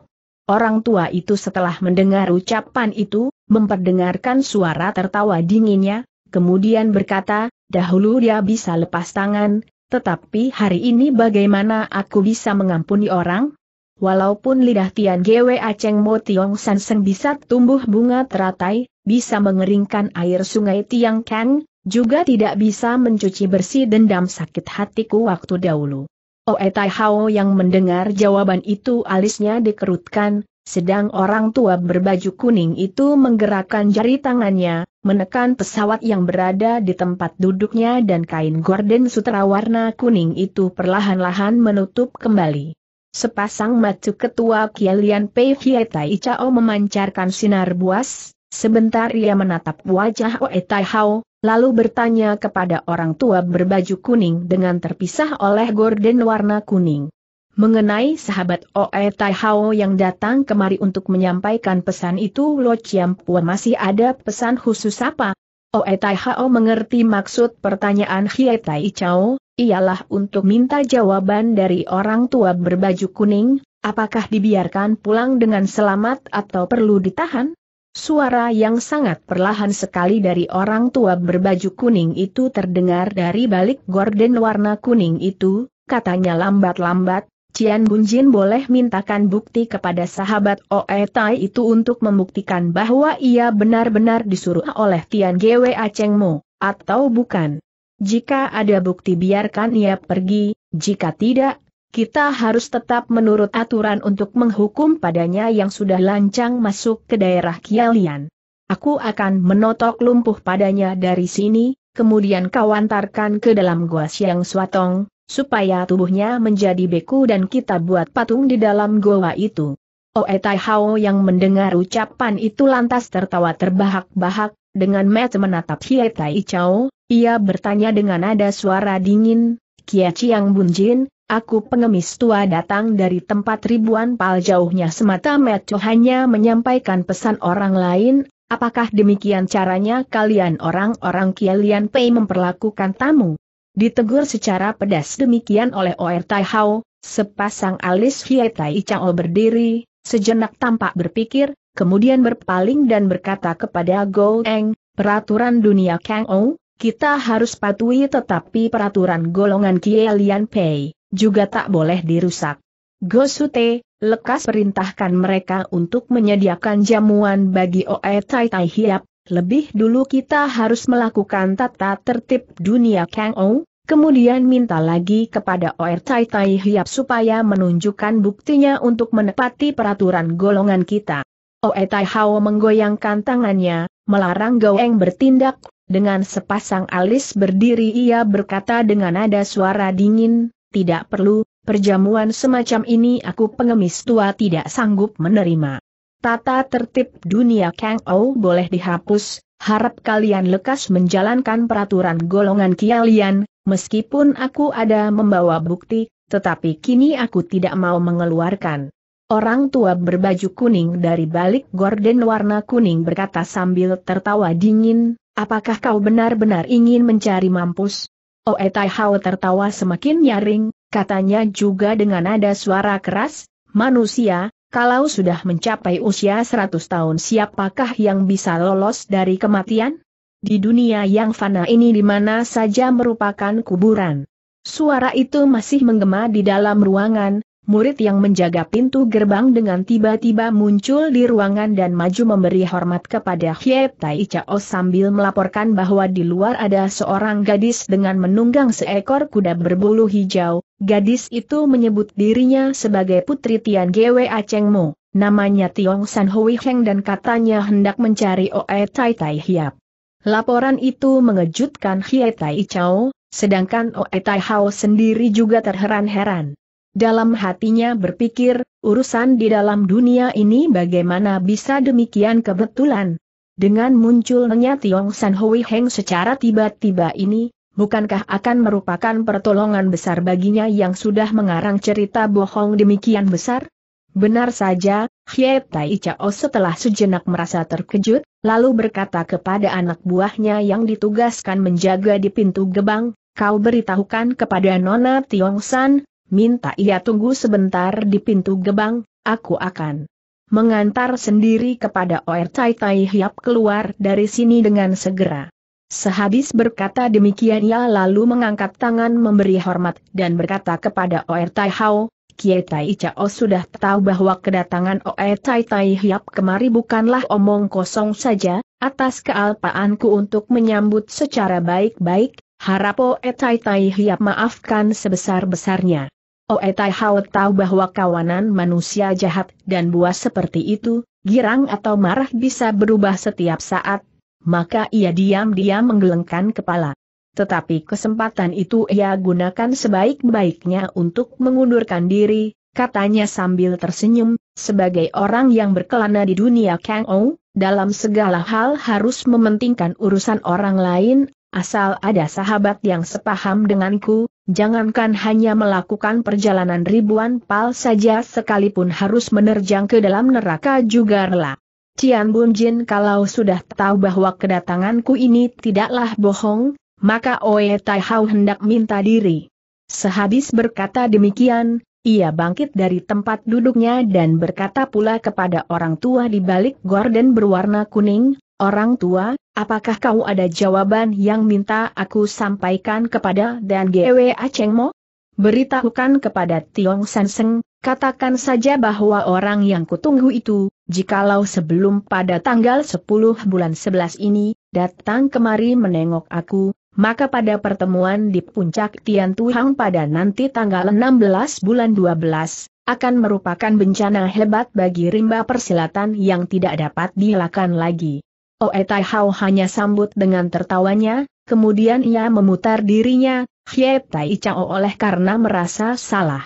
Orang tua itu setelah mendengar ucapan itu, memperdengarkan suara tertawa dinginnya, kemudian berkata, dahulu dia bisa lepas tangan, tetapi hari ini bagaimana aku bisa mengampuni orang? Walaupun lidah Tian Gwe Aceng Mo Tiong San Seng bisa tumbuh bunga teratai, bisa mengeringkan air sungai Tiang Kang, juga tidak bisa mencuci bersih dendam sakit hatiku waktu dahulu. Oe oh, Tai Hao yang mendengar jawaban itu alisnya dikerutkan, sedang orang tua berbaju kuning itu menggerakkan jari tangannya, menekan pesawat yang berada di tempat duduknya dan kain gorden sutra warna kuning itu perlahan-lahan menutup kembali. Sepasang mata ketua Kialian Pei Hietai Chao memancarkan sinar buas, sebentar ia menatap wajah Oetai Hao, lalu bertanya kepada orang tua berbaju kuning dengan terpisah oleh gorden warna kuning. Mengenai sahabat Oetai Hao yang datang kemari untuk menyampaikan pesan itu Lo Chiam Pua masih ada pesan khusus apa? Oetai Hao mengerti maksud pertanyaan Hietai Chao, ialah untuk minta jawaban dari orang tua berbaju kuning, apakah dibiarkan pulang dengan selamat atau perlu ditahan? Suara yang sangat perlahan sekali dari orang tua berbaju kuning itu terdengar dari balik gorden warna kuning itu, katanya lambat-lambat, Cian Bunjin boleh mintakan bukti kepada sahabat Oe Tai itu untuk membuktikan bahwa ia benar-benar disuruh oleh Tian Gwe Acengmu, atau bukan. Jika ada bukti biarkan ia pergi, jika tidak, kita harus tetap menurut aturan untuk menghukum padanya yang sudah lancang masuk ke daerah Kialian. Aku akan menotok lumpuh padanya dari sini, kemudian kau antarkan ke dalam gua Siang Swatong, supaya tubuhnya menjadi beku dan kita buat patung di dalam gua itu. Oh, eh, tai Hao yang mendengar ucapan itu lantas tertawa terbahak-bahak, dengan mata menatap Tai Chao, ia bertanya dengan nada suara dingin, Kia Chiang Bunjin, aku pengemis tua datang dari tempat ribuan pal jauhnya semata Metu hanya menyampaikan pesan orang lain, apakah demikian caranya kalian orang-orang Kialian Pei memperlakukan tamu? Ditegur secara pedas demikian oleh Oer Tai Hao, sepasang alis Kiai Tai Chao berdiri, sejenak tampak berpikir, kemudian berpaling dan berkata kepada Go Eng, peraturan dunia Kang Ou, kita harus patuhi tetapi peraturan golongan Kielian Pei, juga tak boleh dirusak. Gosute, lekas perintahkan mereka untuk menyediakan jamuan bagi Oe Tai Tai Hiap, lebih dulu kita harus melakukan tata tertib dunia Kang Ou, Kemudian minta lagi kepada Oe Tai Tai Hiap supaya menunjukkan buktinya untuk menepati peraturan golongan kita. Oe Tai Hao menggoyangkan tangannya, melarang Goeng bertindak dengan sepasang alis berdiri ia berkata dengan nada suara dingin, tidak perlu, perjamuan semacam ini aku pengemis tua tidak sanggup menerima. Tata tertib dunia Kang Ou boleh dihapus, harap kalian lekas menjalankan peraturan golongan kalian, meskipun aku ada membawa bukti, tetapi kini aku tidak mau mengeluarkan. Orang tua berbaju kuning dari balik gorden warna kuning berkata sambil tertawa dingin, Apakah kau benar-benar ingin mencari mampus? Oe oh, Tai Hao tertawa semakin nyaring, katanya juga dengan nada suara keras, manusia, kalau sudah mencapai usia 100 tahun siapakah yang bisa lolos dari kematian? Di dunia yang fana ini di mana saja merupakan kuburan. Suara itu masih menggema di dalam ruangan, Murid yang menjaga pintu gerbang dengan tiba-tiba muncul di ruangan dan maju memberi hormat kepada Hiep Tai Chao sambil melaporkan bahwa di luar ada seorang gadis dengan menunggang seekor kuda berbulu hijau. Gadis itu menyebut dirinya sebagai Putri Tian Gwe Aceng Mo, namanya Tiong San Hui Heng dan katanya hendak mencari Oe Tai Tai Hiap. Laporan itu mengejutkan Hiep Tai Chao, sedangkan Oe Tai Hao sendiri juga terheran-heran. Dalam hatinya berpikir, urusan di dalam dunia ini bagaimana bisa demikian kebetulan. Dengan munculnya Tiong San Hui Heng secara tiba-tiba ini, bukankah akan merupakan pertolongan besar baginya yang sudah mengarang cerita bohong demikian besar? Benar saja, Hye Tai Chao setelah sejenak merasa terkejut, lalu berkata kepada anak buahnya yang ditugaskan menjaga di pintu gebang, kau beritahukan kepada Nona Tiong San, minta ia tunggu sebentar di pintu gebang, aku akan mengantar sendiri kepada Oer Tai Tai Hiap keluar dari sini dengan segera. Sehabis berkata demikian ia lalu mengangkat tangan memberi hormat dan berkata kepada Oer Tai Hao, Kie Tai Chao sudah tahu bahwa kedatangan Oer Tai Tai Hiap kemari bukanlah omong kosong saja, atas kealpaanku untuk menyambut secara baik-baik, harap Oer Tai Tai Hiap maafkan sebesar-besarnya. Oetai Hao tahu bahwa kawanan manusia jahat dan buas seperti itu, girang atau marah bisa berubah setiap saat, maka ia diam-diam menggelengkan kepala. Tetapi kesempatan itu ia gunakan sebaik-baiknya untuk mengundurkan diri, katanya sambil tersenyum, sebagai orang yang berkelana di dunia Kang Ou, dalam segala hal harus mementingkan urusan orang lain, Asal ada sahabat yang sepaham denganku, jangankan hanya melakukan perjalanan ribuan pal saja sekalipun harus menerjang ke dalam neraka juga rela. Cian Bun Jin kalau sudah tahu bahwa kedatanganku ini tidaklah bohong, maka Oe Tai Hau hendak minta diri. Sehabis berkata demikian, ia bangkit dari tempat duduknya dan berkata pula kepada orang tua di balik gorden berwarna kuning, Orang tua, apakah kau ada jawaban yang minta aku sampaikan kepada Dan Gwe Mo? Beritahukan kepada Tiong Sanseng, katakan saja bahwa orang yang kutunggu itu, jikalau sebelum pada tanggal 10 bulan 11 ini, datang kemari menengok aku, maka pada pertemuan di puncak Tian Tuhang pada nanti tanggal 16 bulan 12, akan merupakan bencana hebat bagi rimba persilatan yang tidak dapat dilakukan lagi. Oe oh, Tai Hao hanya sambut dengan tertawanya, kemudian ia memutar dirinya, Hie Tai Chao oleh karena merasa salah.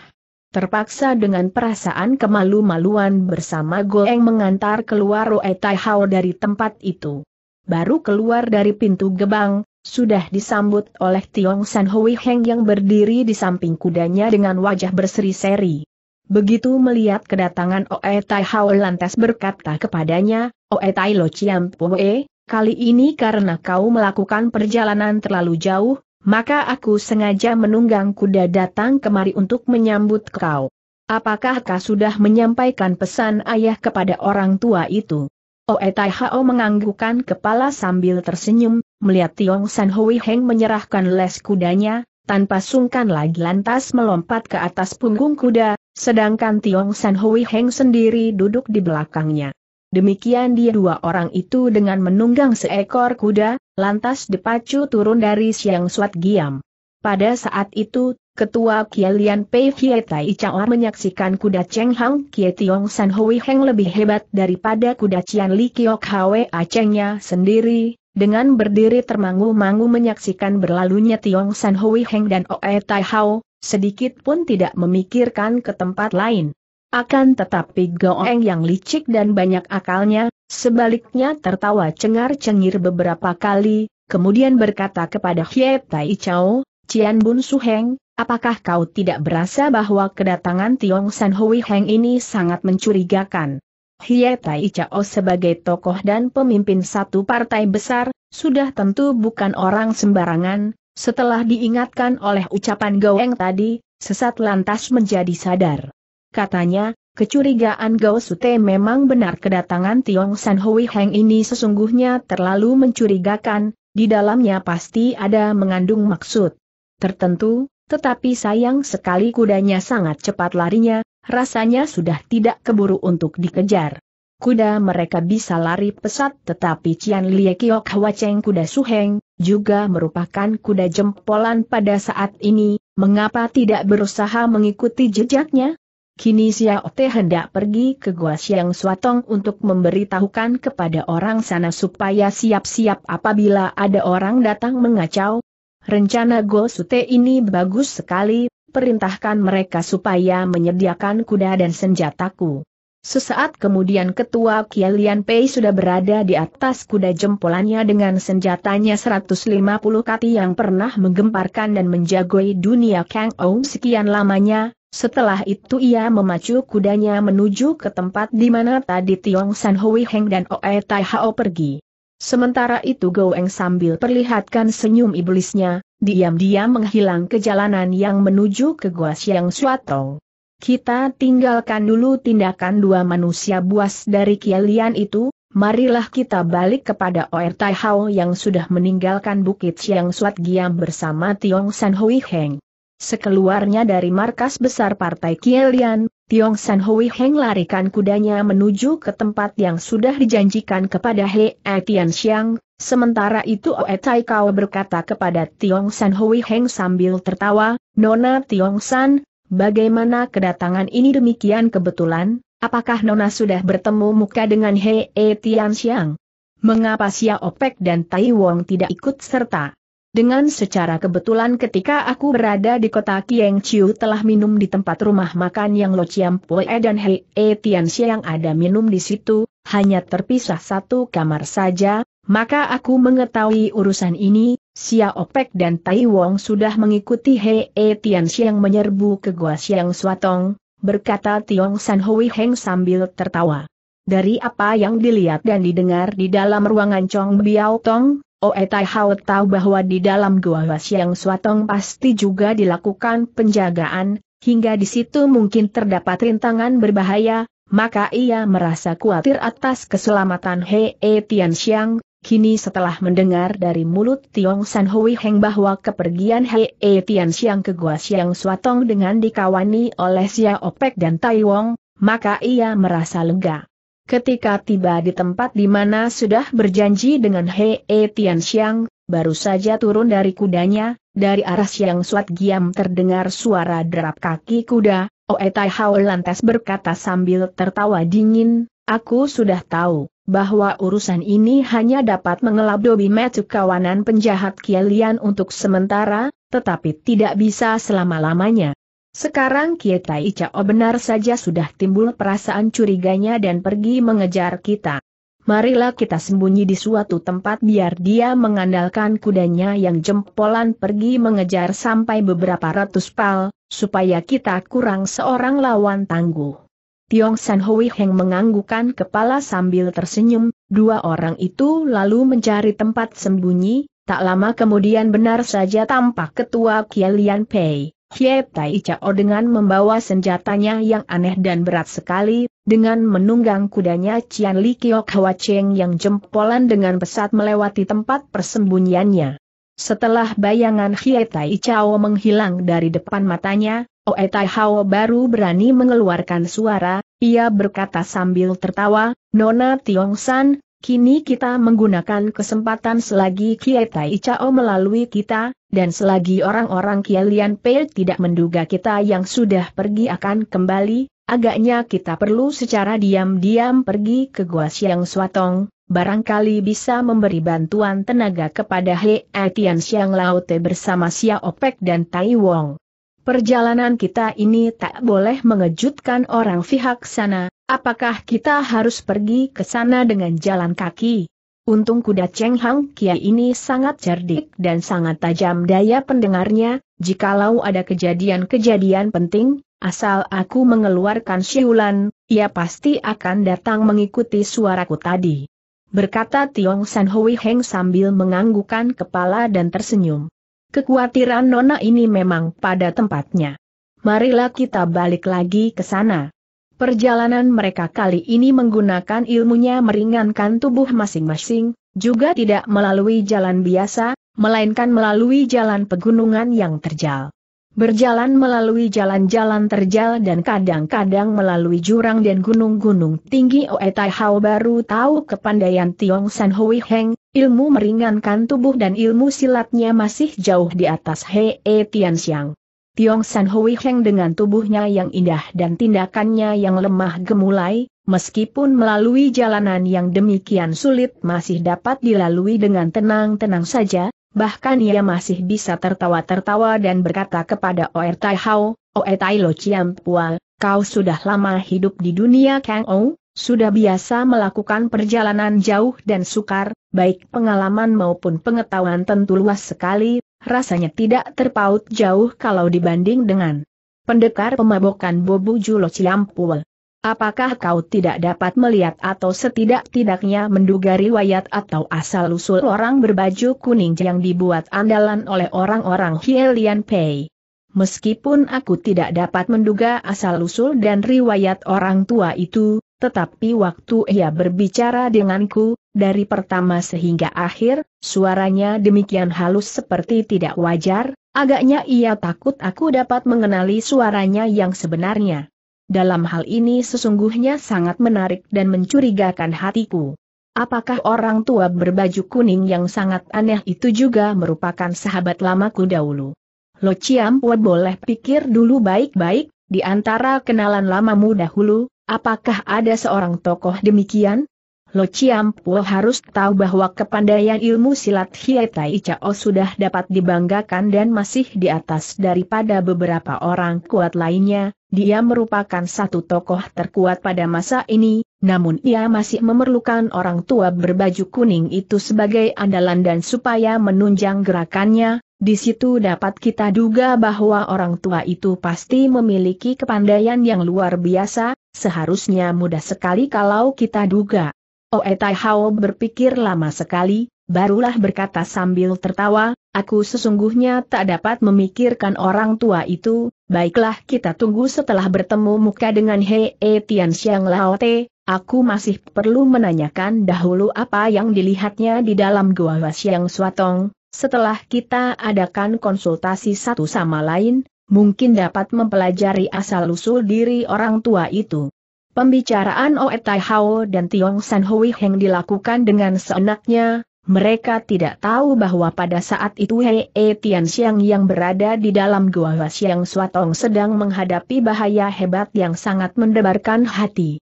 Terpaksa dengan perasaan kemalu-maluan bersama Goeng mengantar keluar Oe Tai Hao dari tempat itu. Baru keluar dari pintu gebang, sudah disambut oleh Tiong San Hui Heng yang berdiri di samping kudanya dengan wajah berseri-seri. Begitu melihat kedatangan Oe Tai Hao lantas berkata kepadanya, Oe Tai Lo Chiam Poe, kali ini karena kau melakukan perjalanan terlalu jauh, maka aku sengaja menunggang kuda datang kemari untuk menyambut kau. Apakah kau sudah menyampaikan pesan ayah kepada orang tua itu? Oe Tai Hao menganggukkan kepala sambil tersenyum, melihat Tiong San Hui Heng menyerahkan les kudanya, tanpa sungkan lagi lantas melompat ke atas punggung kuda, Sedangkan Tiong San Hui Heng sendiri duduk di belakangnya. Demikian dia dua orang itu dengan menunggang seekor kuda, lantas dipacu turun dari Siang Suat Giam. Pada saat itu, Ketua Kialian Pei Hie Tai Chao menyaksikan kuda Cheng Hang Kie Tiong San Hui Heng lebih hebat daripada kuda Cian Li Kiok Hwe Achengnya sendiri, dengan berdiri termangu-mangu menyaksikan berlalunya Tiong San Hui Heng dan Oe Tai Hao, sedikit pun tidak memikirkan ke tempat lain. Akan tetapi Goeng yang licik dan banyak akalnya, sebaliknya tertawa cengar-cengir beberapa kali, kemudian berkata kepada Hye Tai Chao, Cian Bun Su Heng, apakah kau tidak berasa bahwa kedatangan Tiong San Hui Heng ini sangat mencurigakan? Hye Tai Chao sebagai tokoh dan pemimpin satu partai besar, sudah tentu bukan orang sembarangan, setelah diingatkan oleh ucapan Goeng tadi, sesat lantas menjadi sadar. Katanya, kecurigaan Gao Sute memang benar kedatangan Tiong San Hui Heng ini sesungguhnya terlalu mencurigakan, di dalamnya pasti ada mengandung maksud. Tertentu, tetapi sayang sekali kudanya sangat cepat larinya, rasanya sudah tidak keburu untuk dikejar. Kuda mereka bisa lari pesat tetapi Cian Lie Kiok Hwa Cheng kuda Suheng, juga merupakan kuda jempolan pada saat ini, mengapa tidak berusaha mengikuti jejaknya? Kini Xiao Te hendak pergi ke Gua Xiang Suatong untuk memberitahukan kepada orang sana supaya siap-siap apabila ada orang datang mengacau. Rencana Go Sute ini bagus sekali, perintahkan mereka supaya menyediakan kuda dan senjataku. Sesaat kemudian ketua Kialian Pei sudah berada di atas kuda jempolannya dengan senjatanya 150 kati yang pernah menggemparkan dan menjagoi dunia Kang Ou sekian lamanya, setelah itu ia memacu kudanya menuju ke tempat di mana tadi Tiong San Hui Heng dan Oe Tai Hao pergi. Sementara itu Goeng sambil perlihatkan senyum iblisnya, diam-diam menghilang ke jalanan yang menuju ke Gua Siang Suatong. Kita tinggalkan dulu tindakan dua manusia buas dari Kialian itu, marilah kita balik kepada Oer Tai Hao yang sudah meninggalkan Bukit Siang Suat Giam bersama Tiong San Hui Heng. Sekeluarnya dari markas besar Partai Kielian, Tiong San Hui Heng larikan kudanya menuju ke tempat yang sudah dijanjikan kepada He Tian Xiang, sementara itu Oe Tai Kau berkata kepada Tiong San Hui Heng sambil tertawa, Nona Tiong San, Bagaimana kedatangan ini demikian kebetulan? Apakah Nona sudah bertemu muka dengan Hei e Tian Xiang? Mengapa Xia Opek dan Tai Wong tidak ikut serta? Dengan secara kebetulan ketika aku berada di kota Kieng Chiu telah minum di tempat rumah makan yang Lo Chiam Pue dan Hei e Tian Xiang ada minum di situ, hanya terpisah satu kamar saja, maka aku mengetahui urusan ini, Xia Opek dan Tai Wong sudah mengikuti Hei e Tian Xiang menyerbu ke Gua Xiang Suatong, berkata Tiong San Hui Heng sambil tertawa. Dari apa yang dilihat dan didengar di dalam ruangan Chong Biao Tong, Oe Tai Hao tahu bahwa di dalam Gua Xiang Suatong pasti juga dilakukan penjagaan, hingga di situ mungkin terdapat rintangan berbahaya, maka ia merasa khawatir atas keselamatan Hei e Tian Xiang, Kini setelah mendengar dari mulut Tiong San Hui Heng bahwa kepergian Hei E Tian Xiang ke Gua Xiang Suatong dengan dikawani oleh Xia Opek dan Tai Wong, maka ia merasa lega. Ketika tiba di tempat di mana sudah berjanji dengan Hei E Tian Xiang, baru saja turun dari kudanya, dari arah Siang Suat Giam terdengar suara derap kaki kuda, Oe Tai Hao lantas berkata sambil tertawa dingin, Aku sudah tahu bahwa urusan ini hanya dapat mengelabui metu kawanan penjahat Kielian untuk sementara, tetapi tidak bisa selama-lamanya. Sekarang Kietai Icao oh benar saja sudah timbul perasaan curiganya dan pergi mengejar kita. Marilah kita sembunyi di suatu tempat biar dia mengandalkan kudanya yang jempolan pergi mengejar sampai beberapa ratus pal, supaya kita kurang seorang lawan tangguh. Tiong San Hui Heng menganggukkan kepala sambil tersenyum, dua orang itu lalu mencari tempat sembunyi, tak lama kemudian benar saja tampak ketua Kielian Pei. Hie Tai Chao dengan membawa senjatanya yang aneh dan berat sekali, dengan menunggang kudanya Cian Li Kiok Hwa Cheng yang jempolan dengan pesat melewati tempat persembunyiannya. Setelah bayangan Hie Tai Chao menghilang dari depan matanya, Oe oh, Tai Hao baru berani mengeluarkan suara, ia berkata sambil tertawa, Nona Tiong San, kini kita menggunakan kesempatan selagi Kiai Tai Chao melalui kita, dan selagi orang-orang Kie Lian Pei tidak menduga kita yang sudah pergi akan kembali, agaknya kita perlu secara diam-diam pergi ke Gua Siang Swatong, barangkali bisa memberi bantuan tenaga kepada Hei Tian Siang Laute bersama Xiao Pek dan Tai Wong. Perjalanan kita ini tak boleh mengejutkan orang pihak sana, apakah kita harus pergi ke sana dengan jalan kaki? Untung kuda Cheng Hang Kia ini sangat cerdik dan sangat tajam daya pendengarnya, jikalau ada kejadian-kejadian penting, asal aku mengeluarkan siulan, ia pasti akan datang mengikuti suaraku tadi. Berkata Tiong San Hui Heng sambil menganggukan kepala dan tersenyum. Kekuatiran Nona ini memang pada tempatnya. Marilah kita balik lagi ke sana. Perjalanan mereka kali ini menggunakan ilmunya meringankan tubuh masing-masing, juga tidak melalui jalan biasa, melainkan melalui jalan pegunungan yang terjal. Berjalan melalui jalan-jalan terjal dan kadang-kadang melalui jurang dan gunung-gunung tinggi Oe Tai Hao baru tahu kepandaian Tiong San Hui Heng, ilmu meringankan tubuh dan ilmu silatnya masih jauh di atas He E Tian Xiang. Tiong San Hui Heng dengan tubuhnya yang indah dan tindakannya yang lemah gemulai, meskipun melalui jalanan yang demikian sulit masih dapat dilalui dengan tenang-tenang saja, bahkan ia masih bisa tertawa-tertawa dan berkata kepada Oer Tai Hao, Oer Tai Lo Chiam Pual, kau sudah lama hidup di dunia Kang Ou, sudah biasa melakukan perjalanan jauh dan sukar, baik pengalaman maupun pengetahuan tentu luas sekali, rasanya tidak terpaut jauh kalau dibanding dengan pendekar pemabokan Bobu Julo Ciampuel. Apakah kau tidak dapat melihat atau setidak-tidaknya menduga riwayat atau asal-usul orang berbaju kuning yang dibuat andalan oleh orang-orang Hielian Pei? Meskipun aku tidak dapat menduga asal-usul dan riwayat orang tua itu, tetapi waktu ia berbicara denganku, dari pertama sehingga akhir, suaranya demikian halus seperti tidak wajar, agaknya ia takut aku dapat mengenali suaranya yang sebenarnya. Dalam hal ini sesungguhnya sangat menarik dan mencurigakan hatiku. Apakah orang tua berbaju kuning yang sangat aneh itu juga merupakan sahabat lamaku dahulu? Lo ciam, Ciampua boleh pikir dulu baik-baik, di antara kenalan lamamu dahulu, apakah ada seorang tokoh demikian? Lo Chiam Puo harus tahu bahwa kepandaian ilmu silat Hietai Icao sudah dapat dibanggakan dan masih di atas daripada beberapa orang kuat lainnya, dia merupakan satu tokoh terkuat pada masa ini, namun ia masih memerlukan orang tua berbaju kuning itu sebagai andalan dan supaya menunjang gerakannya, di situ dapat kita duga bahwa orang tua itu pasti memiliki kepandaian yang luar biasa, seharusnya mudah sekali kalau kita duga. Oe oh, eh, Tai Hao berpikir lama sekali, barulah berkata sambil tertawa, aku sesungguhnya tak dapat memikirkan orang tua itu, baiklah kita tunggu setelah bertemu muka dengan Hei e Tian Xiang Lao Te, aku masih perlu menanyakan dahulu apa yang dilihatnya di dalam Gua Xiang Suatong, setelah kita adakan konsultasi satu sama lain, mungkin dapat mempelajari asal-usul diri orang tua itu. Pembicaraan Oe Tai Hao dan Tiong San Hui Heng dilakukan dengan seenaknya, mereka tidak tahu bahwa pada saat itu Hei e Tian Xiang yang berada di dalam Gua Xiang Suatong sedang menghadapi bahaya hebat yang sangat mendebarkan hati.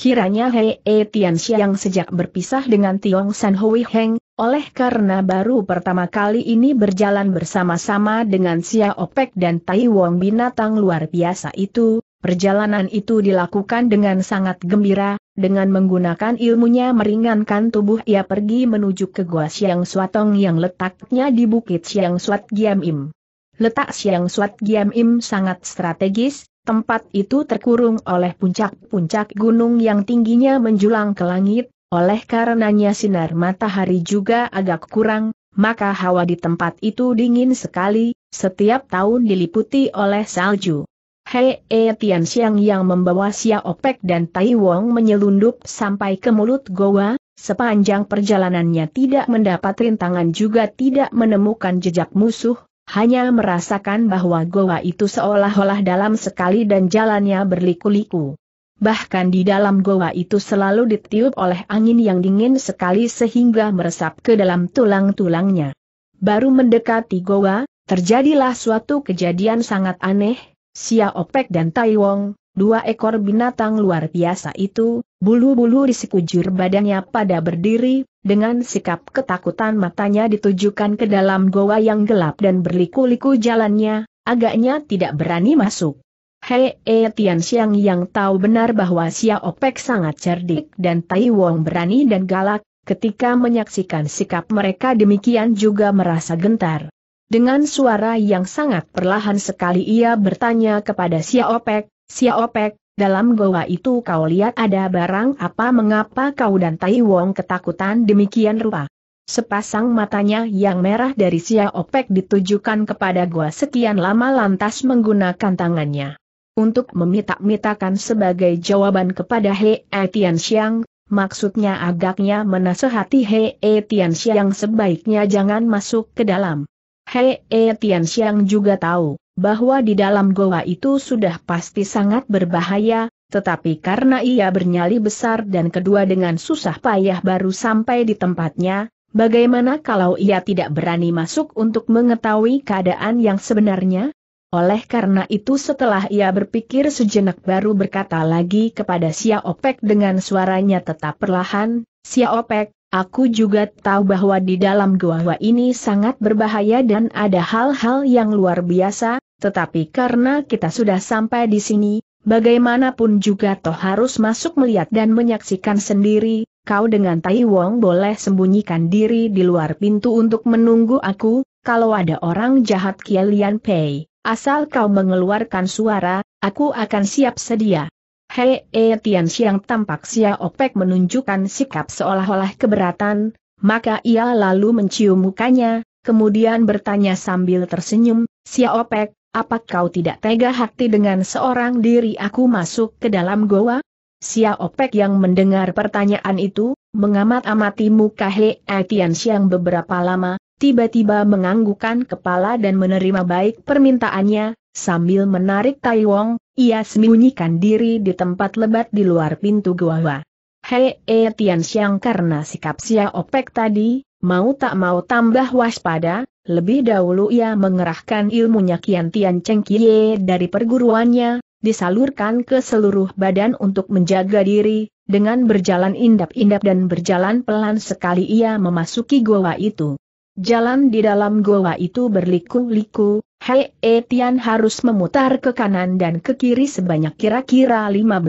Kiranya Hei e Tian Xiang sejak berpisah dengan Tiong San Hui Heng, oleh karena baru pertama kali ini berjalan bersama-sama dengan Xia Opek dan Tai Wong binatang luar biasa itu, Perjalanan itu dilakukan dengan sangat gembira, dengan menggunakan ilmunya meringankan tubuh ia pergi menuju ke Gua Siang Suatong yang letaknya di Bukit Siang Suat Giam Im. Letak Siang Suat Giam Im sangat strategis, tempat itu terkurung oleh puncak-puncak gunung yang tingginya menjulang ke langit, oleh karenanya sinar matahari juga agak kurang, maka hawa di tempat itu dingin sekali, setiap tahun diliputi oleh salju. Hei, E Tian Xiang yang membawa Xia Opek dan Tai Wong menyelundup sampai ke mulut goa, sepanjang perjalanannya tidak mendapat rintangan juga tidak menemukan jejak musuh, hanya merasakan bahwa goa itu seolah-olah dalam sekali dan jalannya berliku-liku. Bahkan di dalam goa itu selalu ditiup oleh angin yang dingin sekali sehingga meresap ke dalam tulang-tulangnya. Baru mendekati goa, terjadilah suatu kejadian sangat aneh, Sia Opek dan Taiwong, dua ekor binatang luar biasa itu, bulu-bulu di sekujur badannya pada berdiri, dengan sikap ketakutan matanya ditujukan ke dalam goa yang gelap dan berliku-liku jalannya, agaknya tidak berani masuk. Hei e Tian Xiang yang tahu benar bahwa Sia Opek sangat cerdik dan Tai Wong berani dan galak, ketika menyaksikan sikap mereka demikian juga merasa gentar. Dengan suara yang sangat perlahan sekali ia bertanya kepada Siaopek, Siaopek, dalam goa itu kau lihat ada barang apa mengapa kau dan Tai Wong ketakutan demikian rupa. Sepasang matanya yang merah dari Siaopek ditujukan kepada gua sekian lama lantas menggunakan tangannya. Untuk memitak mitakan sebagai jawaban kepada He Tian Xiang, maksudnya agaknya menasehati He Tian Xiang sebaiknya jangan masuk ke dalam. Hei E Tian Xiang juga tahu bahwa di dalam goa itu sudah pasti sangat berbahaya, tetapi karena ia bernyali besar dan kedua dengan susah payah baru sampai di tempatnya, bagaimana kalau ia tidak berani masuk untuk mengetahui keadaan yang sebenarnya? Oleh karena itu setelah ia berpikir sejenak baru berkata lagi kepada Xiao Opek dengan suaranya tetap perlahan, Xiao Opek, Aku juga tahu bahwa di dalam gua ini sangat berbahaya dan ada hal-hal yang luar biasa, tetapi karena kita sudah sampai di sini, bagaimanapun juga toh harus masuk melihat dan menyaksikan sendiri, kau dengan Tai Wong boleh sembunyikan diri di luar pintu untuk menunggu aku, kalau ada orang jahat Kielian Pei, asal kau mengeluarkan suara, aku akan siap sedia. Hei E Tian Xiang tampak Xia Opek menunjukkan sikap seolah-olah keberatan, maka ia lalu mencium mukanya, kemudian bertanya sambil tersenyum, Xia Opek, apa kau tidak tega hati dengan seorang diri aku masuk ke dalam goa? Xia Opek yang mendengar pertanyaan itu, mengamat-amati muka Hei E Tian Xiang beberapa lama, tiba-tiba menganggukkan kepala dan menerima baik permintaannya, Sambil menarik Tai Wong, ia sembunyikan diri di tempat lebat di luar pintu gua. Hei E Tian Xiang karena sikap Xia Opek tadi, mau tak mau tambah waspada, lebih dahulu ia mengerahkan ilmunya Kian Tian Cheng Kie dari perguruannya, disalurkan ke seluruh badan untuk menjaga diri, dengan berjalan indap-indap dan berjalan pelan sekali ia memasuki gua itu. Jalan di dalam gua itu berliku-liku, Hei Etian harus memutar ke kanan dan ke kiri sebanyak kira-kira 15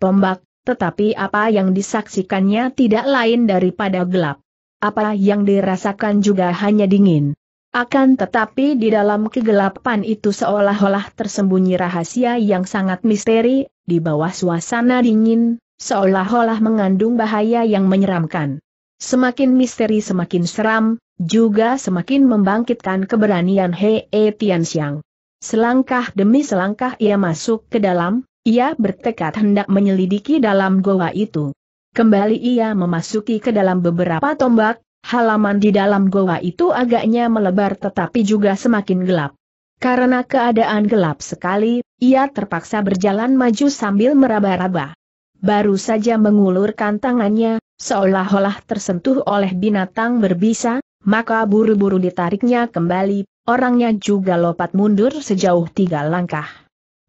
tombak, tetapi apa yang disaksikannya tidak lain daripada gelap. Apa yang dirasakan juga hanya dingin. Akan tetapi di dalam kegelapan itu seolah-olah tersembunyi rahasia yang sangat misteri, di bawah suasana dingin, seolah-olah mengandung bahaya yang menyeramkan. Semakin misteri semakin seram, juga semakin membangkitkan keberanian Hei e Tianxiang. Selangkah demi selangkah ia masuk ke dalam, ia bertekad hendak menyelidiki dalam goa itu. Kembali ia memasuki ke dalam beberapa tombak, halaman di dalam goa itu agaknya melebar tetapi juga semakin gelap. Karena keadaan gelap sekali, ia terpaksa berjalan maju sambil meraba-raba. Baru saja mengulurkan tangannya, seolah-olah tersentuh oleh binatang berbisa, maka buru-buru ditariknya kembali, orangnya juga lompat mundur sejauh tiga langkah.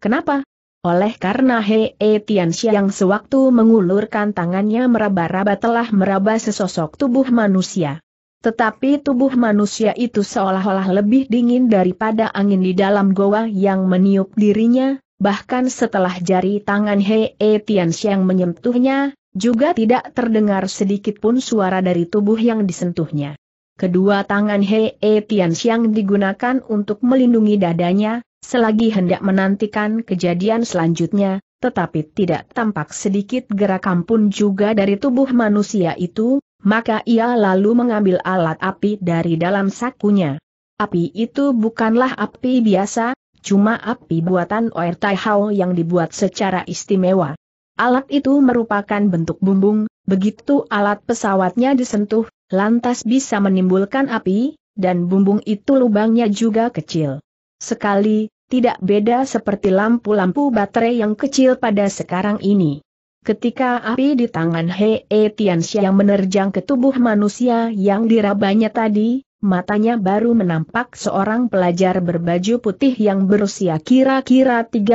Kenapa? Oleh karena Hei e Tian yang sewaktu mengulurkan tangannya meraba-raba telah meraba sesosok tubuh manusia. Tetapi tubuh manusia itu seolah-olah lebih dingin daripada angin di dalam goa yang meniup dirinya, bahkan setelah jari tangan Hei e Tian menyentuhnya, juga tidak terdengar sedikit pun suara dari tubuh yang disentuhnya. Kedua tangan He e Tian digunakan untuk melindungi dadanya, selagi hendak menantikan kejadian selanjutnya, tetapi tidak tampak sedikit gerakan pun juga dari tubuh manusia itu, maka ia lalu mengambil alat api dari dalam sakunya. Api itu bukanlah api biasa, cuma api buatan Oer Tai Hao yang dibuat secara istimewa. Alat itu merupakan bentuk bumbung, begitu alat pesawatnya disentuh, lantas bisa menimbulkan api, dan bumbung itu lubangnya juga kecil. Sekali, tidak beda seperti lampu-lampu baterai yang kecil pada sekarang ini. Ketika api di tangan Hei e Tianxia yang menerjang ke tubuh manusia yang dirabanya tadi, matanya baru menampak seorang pelajar berbaju putih yang berusia kira-kira 30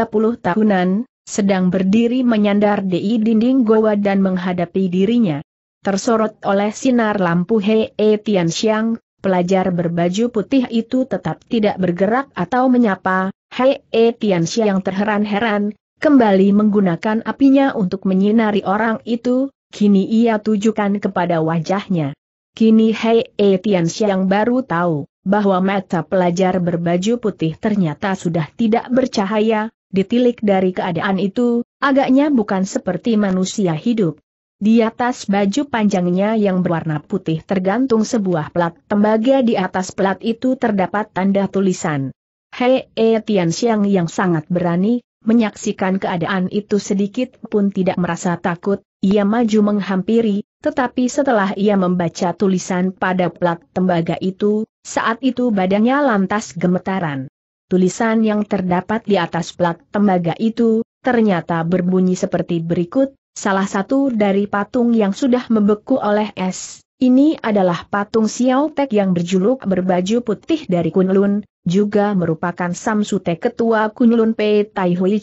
tahunan, sedang berdiri menyandar di dinding goa dan menghadapi dirinya. Tersorot oleh sinar lampu Hei e Tian Xiang, pelajar berbaju putih itu tetap tidak bergerak atau menyapa, Hei e Tian Xiang terheran-heran, kembali menggunakan apinya untuk menyinari orang itu, kini ia tujukan kepada wajahnya. Kini Hei e Tian Xiang baru tahu bahwa mata pelajar berbaju putih ternyata sudah tidak bercahaya, Ditilik dari keadaan itu, agaknya bukan seperti manusia hidup. Di atas baju panjangnya yang berwarna putih tergantung sebuah plat tembaga di atas plat itu terdapat tanda tulisan. Hei e Tian yang sangat berani, menyaksikan keadaan itu sedikit pun tidak merasa takut, ia maju menghampiri, tetapi setelah ia membaca tulisan pada plat tembaga itu, saat itu badannya lantas gemetaran tulisan yang terdapat di atas plat tembaga itu, ternyata berbunyi seperti berikut, salah satu dari patung yang sudah membeku oleh es. Ini adalah patung Xiao Tek yang berjuluk berbaju putih dari Kunlun, juga merupakan Samsute Ketua Kunlun Pei Tai Hui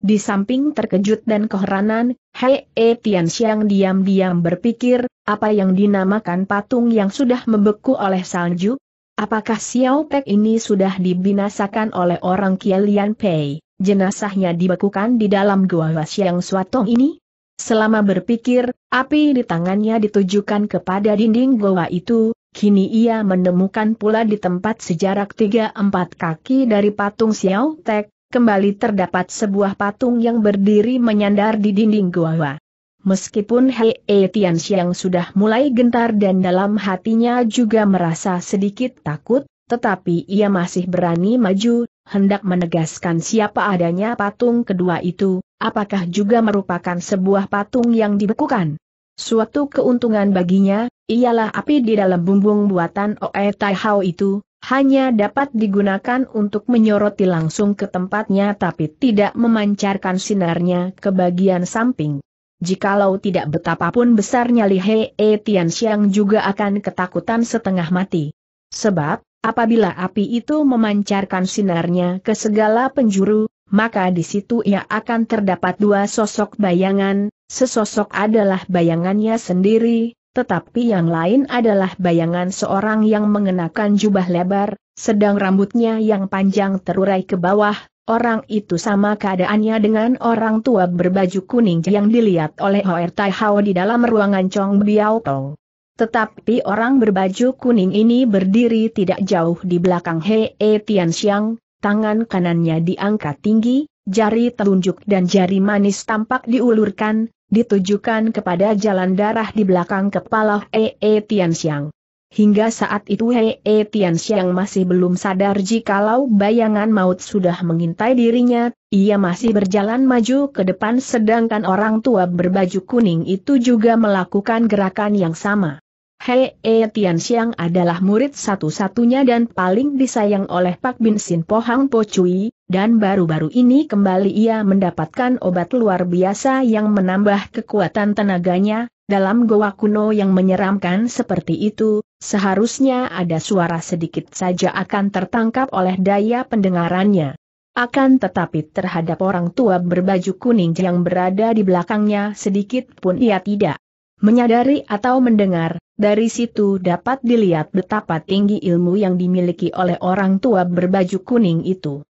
Di samping terkejut dan keheranan, Hei E Tian Xiang diam-diam berpikir, apa yang dinamakan patung yang sudah membeku oleh salju, Apakah Xiao Pek ini sudah dibinasakan oleh orang Kielian Pei? Jenazahnya dibekukan di dalam gua Xiang Suatong ini? Selama berpikir, api di tangannya ditujukan kepada dinding gua itu, kini ia menemukan pula di tempat sejarak 3-4 kaki dari patung Xiao Tek, kembali terdapat sebuah patung yang berdiri menyandar di dinding gua. Meskipun Hei Tian Xiang sudah mulai gentar dan dalam hatinya juga merasa sedikit takut, tetapi ia masih berani maju, hendak menegaskan siapa adanya patung kedua itu, apakah juga merupakan sebuah patung yang dibekukan. Suatu keuntungan baginya, ialah api di dalam bumbung buatan Oe Tai Hao itu, hanya dapat digunakan untuk menyoroti langsung ke tempatnya tapi tidak memancarkan sinarnya ke bagian samping jikalau tidak betapapun besarnya Li He e Tian Xiang juga akan ketakutan setengah mati. Sebab, apabila api itu memancarkan sinarnya ke segala penjuru, maka di situ ia akan terdapat dua sosok bayangan, sesosok adalah bayangannya sendiri, tetapi yang lain adalah bayangan seorang yang mengenakan jubah lebar, sedang rambutnya yang panjang terurai ke bawah, Orang itu sama keadaannya dengan orang tua berbaju kuning yang dilihat oleh Hoer Tai Hao di dalam ruangan Chong Biao Tong. Tetapi orang berbaju kuning ini berdiri tidak jauh di belakang Hei e Tian Xiang, tangan kanannya diangkat tinggi, jari telunjuk dan jari manis tampak diulurkan, ditujukan kepada jalan darah di belakang kepala Hei e Tian Xiang. Hingga saat itu Hei e Tian Xiang masih belum sadar jikalau bayangan maut sudah mengintai dirinya, ia masih berjalan maju ke depan sedangkan orang tua berbaju kuning itu juga melakukan gerakan yang sama. Hei e Tian Xiang adalah murid satu-satunya dan paling disayang oleh Pak Bin Sin Pohang Po Cui, dan baru-baru ini kembali ia mendapatkan obat luar biasa yang menambah kekuatan tenaganya, dalam goa kuno yang menyeramkan seperti itu, Seharusnya ada suara sedikit saja akan tertangkap oleh daya pendengarannya. Akan tetapi terhadap orang tua berbaju kuning yang berada di belakangnya sedikit pun ia tidak menyadari atau mendengar, dari situ dapat dilihat betapa tinggi ilmu yang dimiliki oleh orang tua berbaju kuning itu.